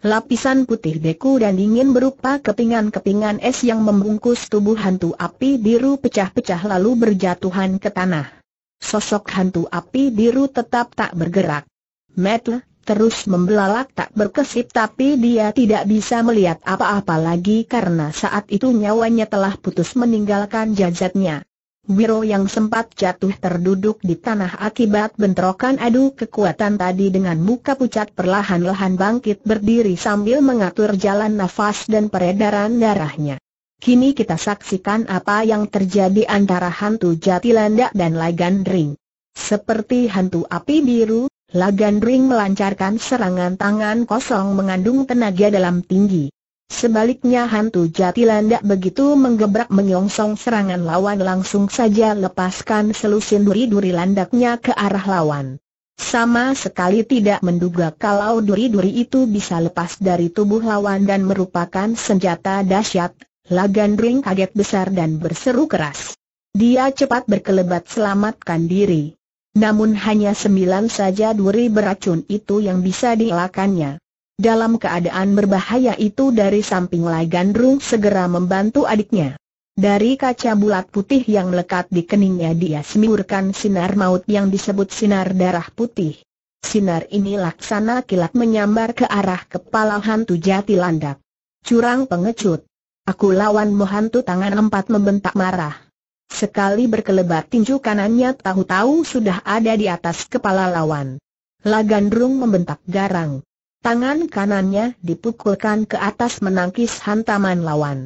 Speaker 1: Lapisan putih beku dan dingin berupa kepingan-kepingan es yang membungkus tubuh hantu api biru pecah-pecah lalu berjatuhan ke tanah. Sosok hantu api biru tetap tak bergerak. Metle, terus membelalak tak berkesip tapi dia tidak bisa melihat apa-apa lagi karena saat itu nyawanya telah putus meninggalkan jasadnya. Wiro yang sempat jatuh terduduk di tanah akibat bentrokan adu kekuatan tadi dengan muka pucat perlahan-lahan bangkit berdiri sambil mengatur jalan nafas dan peredaran darahnya. Kini kita saksikan apa yang terjadi antara hantu Jatilandak dan Lagandring. Seperti hantu api biru, Lagandring melancarkan serangan tangan kosong mengandung tenaga dalam tinggi. Sebaliknya hantu jati landak begitu menggebrak menyongsong serangan lawan langsung saja lepaskan selusin duri-duri landaknya ke arah lawan. Sama sekali tidak menduga kalau duri-duri itu bisa lepas dari tubuh lawan dan merupakan senjata dahsyat, Lagandring kaget besar dan berseru keras. Dia cepat berkelebat selamatkan diri. Namun hanya sembilan saja duri beracun itu yang bisa dielakannya. Dalam keadaan berbahaya itu dari samping Lai Gandrung segera membantu adiknya. Dari kaca bulat putih yang lekat di keningnya dia semburkan sinar maut yang disebut sinar darah putih. Sinar ini laksana kilat menyambar ke arah kepala hantu jati landak. Curang pengecut. Aku lawanmu hantu tangan empat membentak marah. Sekali berkelebat tinju kanannya tahu-tahu sudah ada di atas kepala lawan. Lagandrung membentak garang. Tangan kanannya dipukulkan ke atas menangkis hantaman lawan.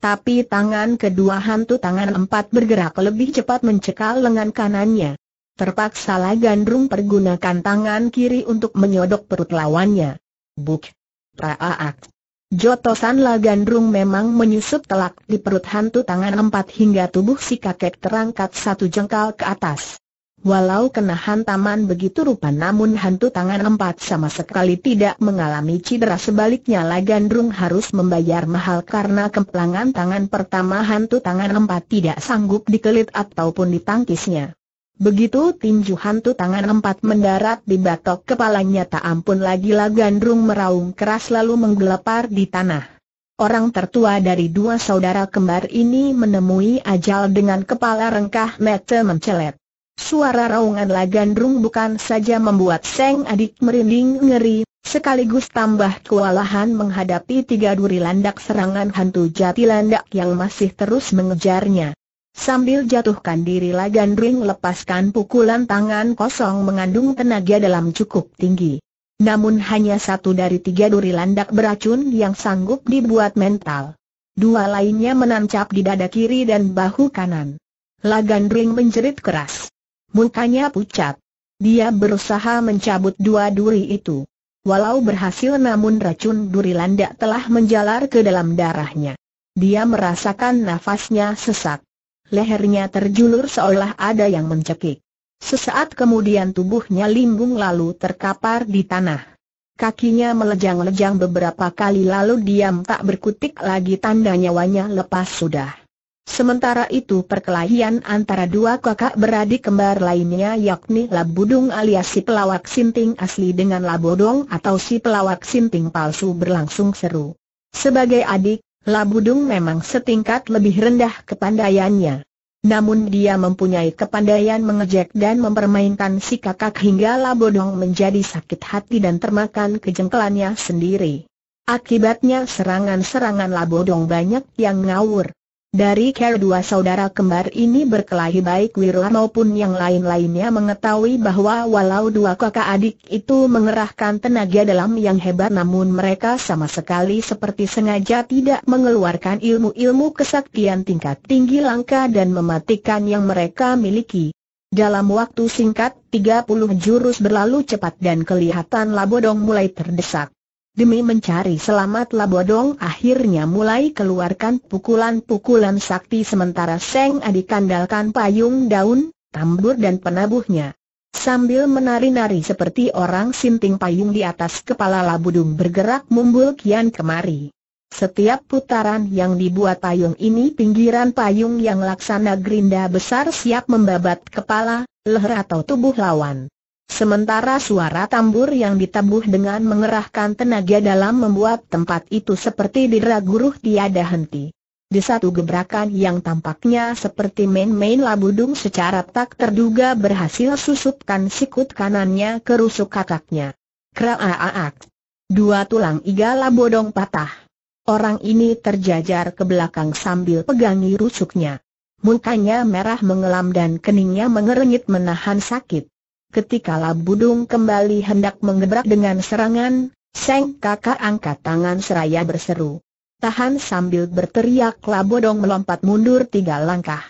Speaker 1: Tapi tangan kedua hantu tangan empat bergerak lebih cepat mencekal lengan kanannya. Terpaksa Lagandrung pergunakan tangan kiri untuk menyodok perut lawannya. Buk! Praaak! Jotosan Lagandrung memang menyusup telak di perut hantu tangan empat hingga tubuh si kakek terangkat satu jengkal ke atas. Walau kena hantaman begitu rupa namun hantu tangan empat sama sekali tidak mengalami cedera sebaliknya Lagandrung harus membayar mahal karena kemplangan tangan pertama hantu tangan empat tidak sanggup dikelit ataupun ditangkisnya. Begitu tinju hantu tangan empat mendarat di batok kepalanya tak ampun lagi gandrung meraung keras lalu menggelepar di tanah. Orang tertua dari dua saudara kembar ini menemui ajal dengan kepala rengkah mata mencelet. Suara raungan gandrung bukan saja membuat Seng adik merinding ngeri, sekaligus tambah kewalahan menghadapi tiga duri landak serangan hantu jati landak yang masih terus mengejarnya. Sambil jatuhkan diri Lagan Ring lepaskan pukulan tangan kosong mengandung tenaga dalam cukup tinggi. Namun hanya satu dari tiga duri landak beracun yang sanggup dibuat mental. Dua lainnya menancap di dada kiri dan bahu kanan. Lagan Ring menjerit keras. Mukanya pucat. Dia berusaha mencabut dua duri itu. Walau berhasil namun racun duri landak telah menjalar ke dalam darahnya. Dia merasakan nafasnya sesak lehernya terjulur seolah ada yang mencekik. Sesaat kemudian tubuhnya limbung lalu terkapar di tanah. Kakinya melejang-lejang beberapa kali lalu diam tak berkutik lagi tanda nyawanya lepas sudah. Sementara itu perkelahian antara dua kakak beradik kembar lainnya yakni Labudung alias si pelawak sinting asli dengan Labodong atau si pelawak sinting palsu berlangsung seru. Sebagai adik, Labudung memang setingkat lebih rendah kepandaiannya. Namun dia mempunyai kepandaian mengejek dan mempermainkan si kakak hingga Labodong menjadi sakit hati dan termakan kejengkelannya sendiri. Akibatnya serangan-serangan Labodong banyak yang ngawur. Dari care dua saudara kembar ini berkelahi baik Wira maupun yang lain-lainnya mengetahui bahwa walau dua kakak adik itu mengerahkan tenaga dalam yang hebat namun mereka sama sekali seperti sengaja tidak mengeluarkan ilmu-ilmu kesaktian tingkat tinggi langka dan mematikan yang mereka miliki. Dalam waktu singkat 30 jurus berlalu cepat dan kelihatan Labodong mulai terdesak. Demi mencari selamat Labodong akhirnya mulai keluarkan pukulan-pukulan sakti sementara Seng Adi kandalkan payung daun, tambur dan penabuhnya. Sambil menari-nari seperti orang sinting payung di atas kepala Labudung bergerak mumbul kian kemari. Setiap putaran yang dibuat payung ini pinggiran payung yang laksana gerinda besar siap membabat kepala, leher atau tubuh lawan. Sementara suara tambur yang ditabuh dengan mengerahkan tenaga dalam membuat tempat itu seperti diraguruh tiada henti. Di satu gebrakan yang tampaknya seperti main-main labudung secara tak terduga berhasil susupkan sikut kanannya ke rusuk kakaknya. Kraaak. Dua tulang iga labodong patah. Orang ini terjajar ke belakang sambil pegangi rusuknya. Mukanya merah mengelam dan keningnya mengerengit menahan sakit. Ketika Labudung kembali hendak mengebrak dengan serangan, Seng kakak angkat tangan seraya berseru. Tahan sambil berteriak Labodong melompat mundur tiga langkah.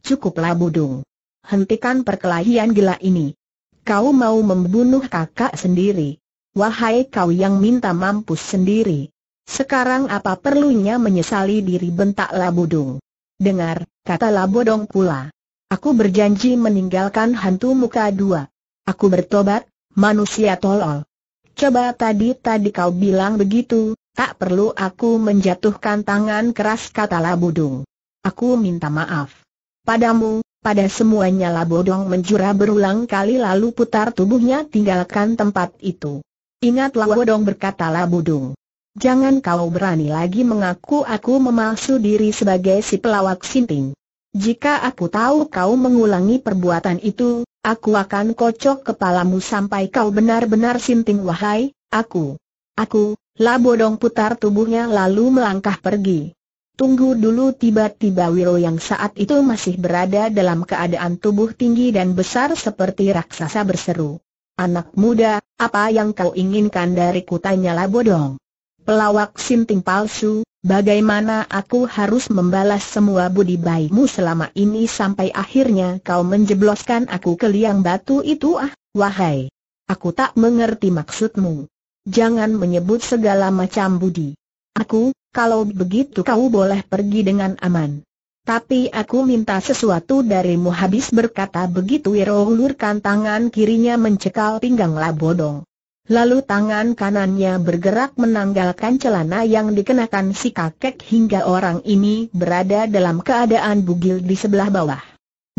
Speaker 1: Cukup Labudung. Hentikan perkelahian gila ini. Kau mau membunuh kakak sendiri. Wahai kau yang minta mampus sendiri. Sekarang apa perlunya menyesali diri bentak Labudung. Dengar, kata Labodong pula. Aku berjanji meninggalkan hantu muka dua. Aku bertobat, manusia tolol. Coba tadi-tadi kau bilang begitu, tak perlu aku menjatuhkan tangan keras kata budung. Aku minta maaf. Padamu, pada semuanya Labodong menjura berulang kali lalu putar tubuhnya tinggalkan tempat itu. Ingat Labodong berkata budung. Jangan kau berani lagi mengaku aku memalsu diri sebagai si pelawak sinting. Jika aku tahu kau mengulangi perbuatan itu, Aku akan kocok kepalamu sampai kau benar-benar sinting wahai, aku. Aku, Labodong putar tubuhnya lalu melangkah pergi. Tunggu dulu tiba-tiba Wiro yang saat itu masih berada dalam keadaan tubuh tinggi dan besar seperti raksasa berseru. Anak muda, apa yang kau inginkan dariku tanya Labodong. Pelawak sinting palsu, Bagaimana aku harus membalas semua budi baikmu selama ini sampai akhirnya kau menjebloskan aku ke liang batu itu ah, wahai. Aku tak mengerti maksudmu. Jangan menyebut segala macam budi. Aku, kalau begitu kau boleh pergi dengan aman. Tapi aku minta sesuatu darimu habis berkata begitu Wiro ulurkan tangan kirinya mencekal pinggang Labodong. Lalu tangan kanannya bergerak menanggalkan celana yang dikenakan si kakek hingga orang ini berada dalam keadaan bugil di sebelah bawah.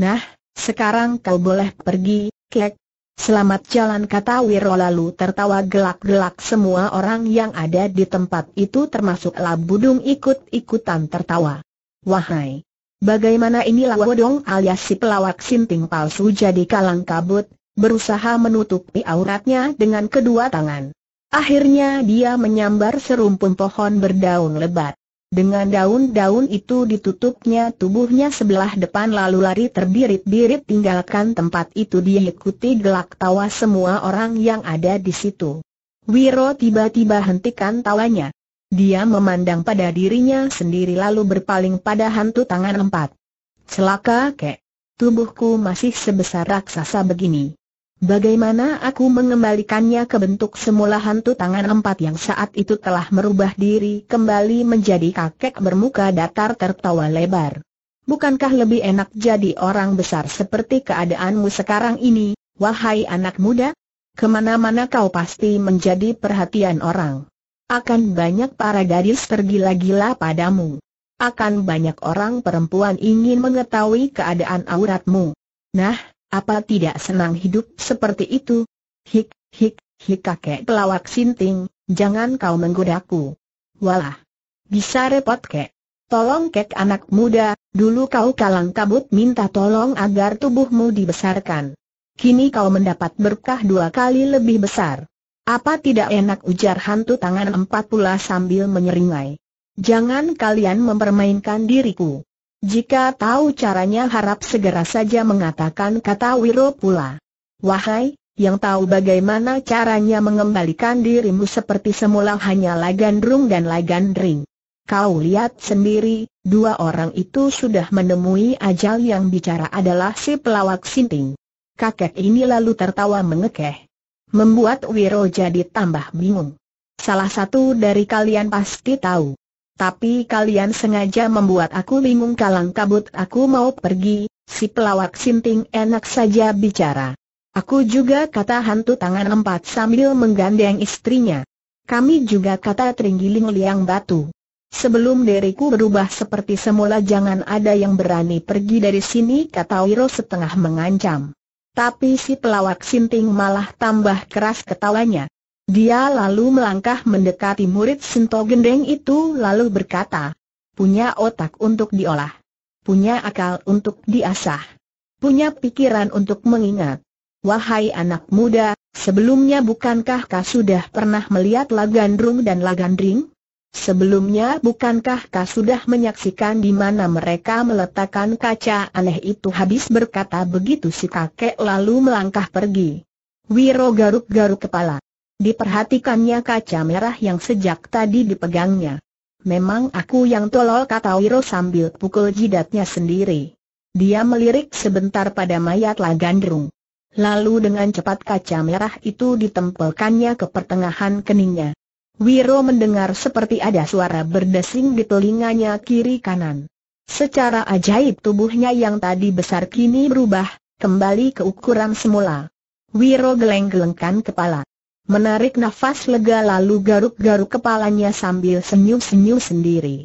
Speaker 1: Nah, sekarang kau boleh pergi, kek. Selamat jalan kata Wiro lalu tertawa gelak-gelak semua orang yang ada di tempat itu termasuk Labudung ikut-ikutan tertawa. Wahai! Bagaimana ini Lawodong alias si pelawak sinting palsu jadi kalang kabut, berusaha menutupi auratnya dengan kedua tangan. Akhirnya dia menyambar serumpun pohon berdaun lebat. Dengan daun-daun itu ditutupnya tubuhnya sebelah depan lalu lari terbirit-birit tinggalkan tempat itu diikuti gelak tawa semua orang yang ada di situ. Wiro tiba-tiba hentikan tawanya. Dia memandang pada dirinya sendiri lalu berpaling pada hantu tangan empat. Celaka kek. Tubuhku masih sebesar raksasa begini. Bagaimana aku mengembalikannya ke bentuk semula hantu tangan empat yang saat itu telah merubah diri kembali menjadi kakek bermuka datar tertawa lebar. Bukankah lebih enak jadi orang besar seperti keadaanmu sekarang ini, wahai anak muda? Kemana-mana kau pasti menjadi perhatian orang. Akan banyak para gadis tergila-gila padamu. Akan banyak orang perempuan ingin mengetahui keadaan auratmu. Nah, apa tidak senang hidup seperti itu? Hik, hik, hik kakek pelawak sinting, jangan kau menggodaku. Walah. Bisa repot kek. Tolong kek anak muda, dulu kau kalang kabut minta tolong agar tubuhmu dibesarkan. Kini kau mendapat berkah dua kali lebih besar. Apa tidak enak ujar hantu tangan empat pula sambil menyeringai. Jangan kalian mempermainkan diriku. Jika tahu caranya harap segera saja mengatakan kata Wiro pula. Wahai, yang tahu bagaimana caranya mengembalikan dirimu seperti semula hanyalah Gandrung dan Lagandring. Kau lihat sendiri, dua orang itu sudah menemui ajal yang bicara adalah si pelawak sinting. Kakek ini lalu tertawa mengekeh. Membuat Wiro jadi tambah bingung. Salah satu dari kalian pasti tahu. Tapi kalian sengaja membuat aku bingung kalang kabut aku mau pergi, si pelawak sinting enak saja bicara. Aku juga kata hantu tangan empat sambil menggandeng istrinya. Kami juga kata teringgiling liang batu. Sebelum diriku berubah seperti semula jangan ada yang berani pergi dari sini kata Wiro setengah mengancam. Tapi si pelawak sinting malah tambah keras ketawanya. Dia lalu melangkah mendekati murid Sento Gendeng itu lalu berkata, punya otak untuk diolah, punya akal untuk diasah, punya pikiran untuk mengingat. Wahai anak muda, sebelumnya bukankah kau sudah pernah melihat Lagandrung dan Lagandring? Sebelumnya bukankah kau sudah menyaksikan di mana mereka meletakkan kaca aneh itu habis berkata begitu si kakek lalu melangkah pergi. Wiro garuk-garuk kepala. Diperhatikannya kaca merah yang sejak tadi dipegangnya. Memang aku yang tolol kata Wiro sambil pukul jidatnya sendiri. Dia melirik sebentar pada mayat Lagandrung. Lalu dengan cepat kaca merah itu ditempelkannya ke pertengahan keningnya. Wiro mendengar seperti ada suara berdesing di telinganya kiri kanan. Secara ajaib tubuhnya yang tadi besar kini berubah, kembali ke ukuran semula. Wiro geleng-gelengkan kepala menarik nafas lega lalu garuk-garuk kepalanya sambil senyum-senyum sendiri.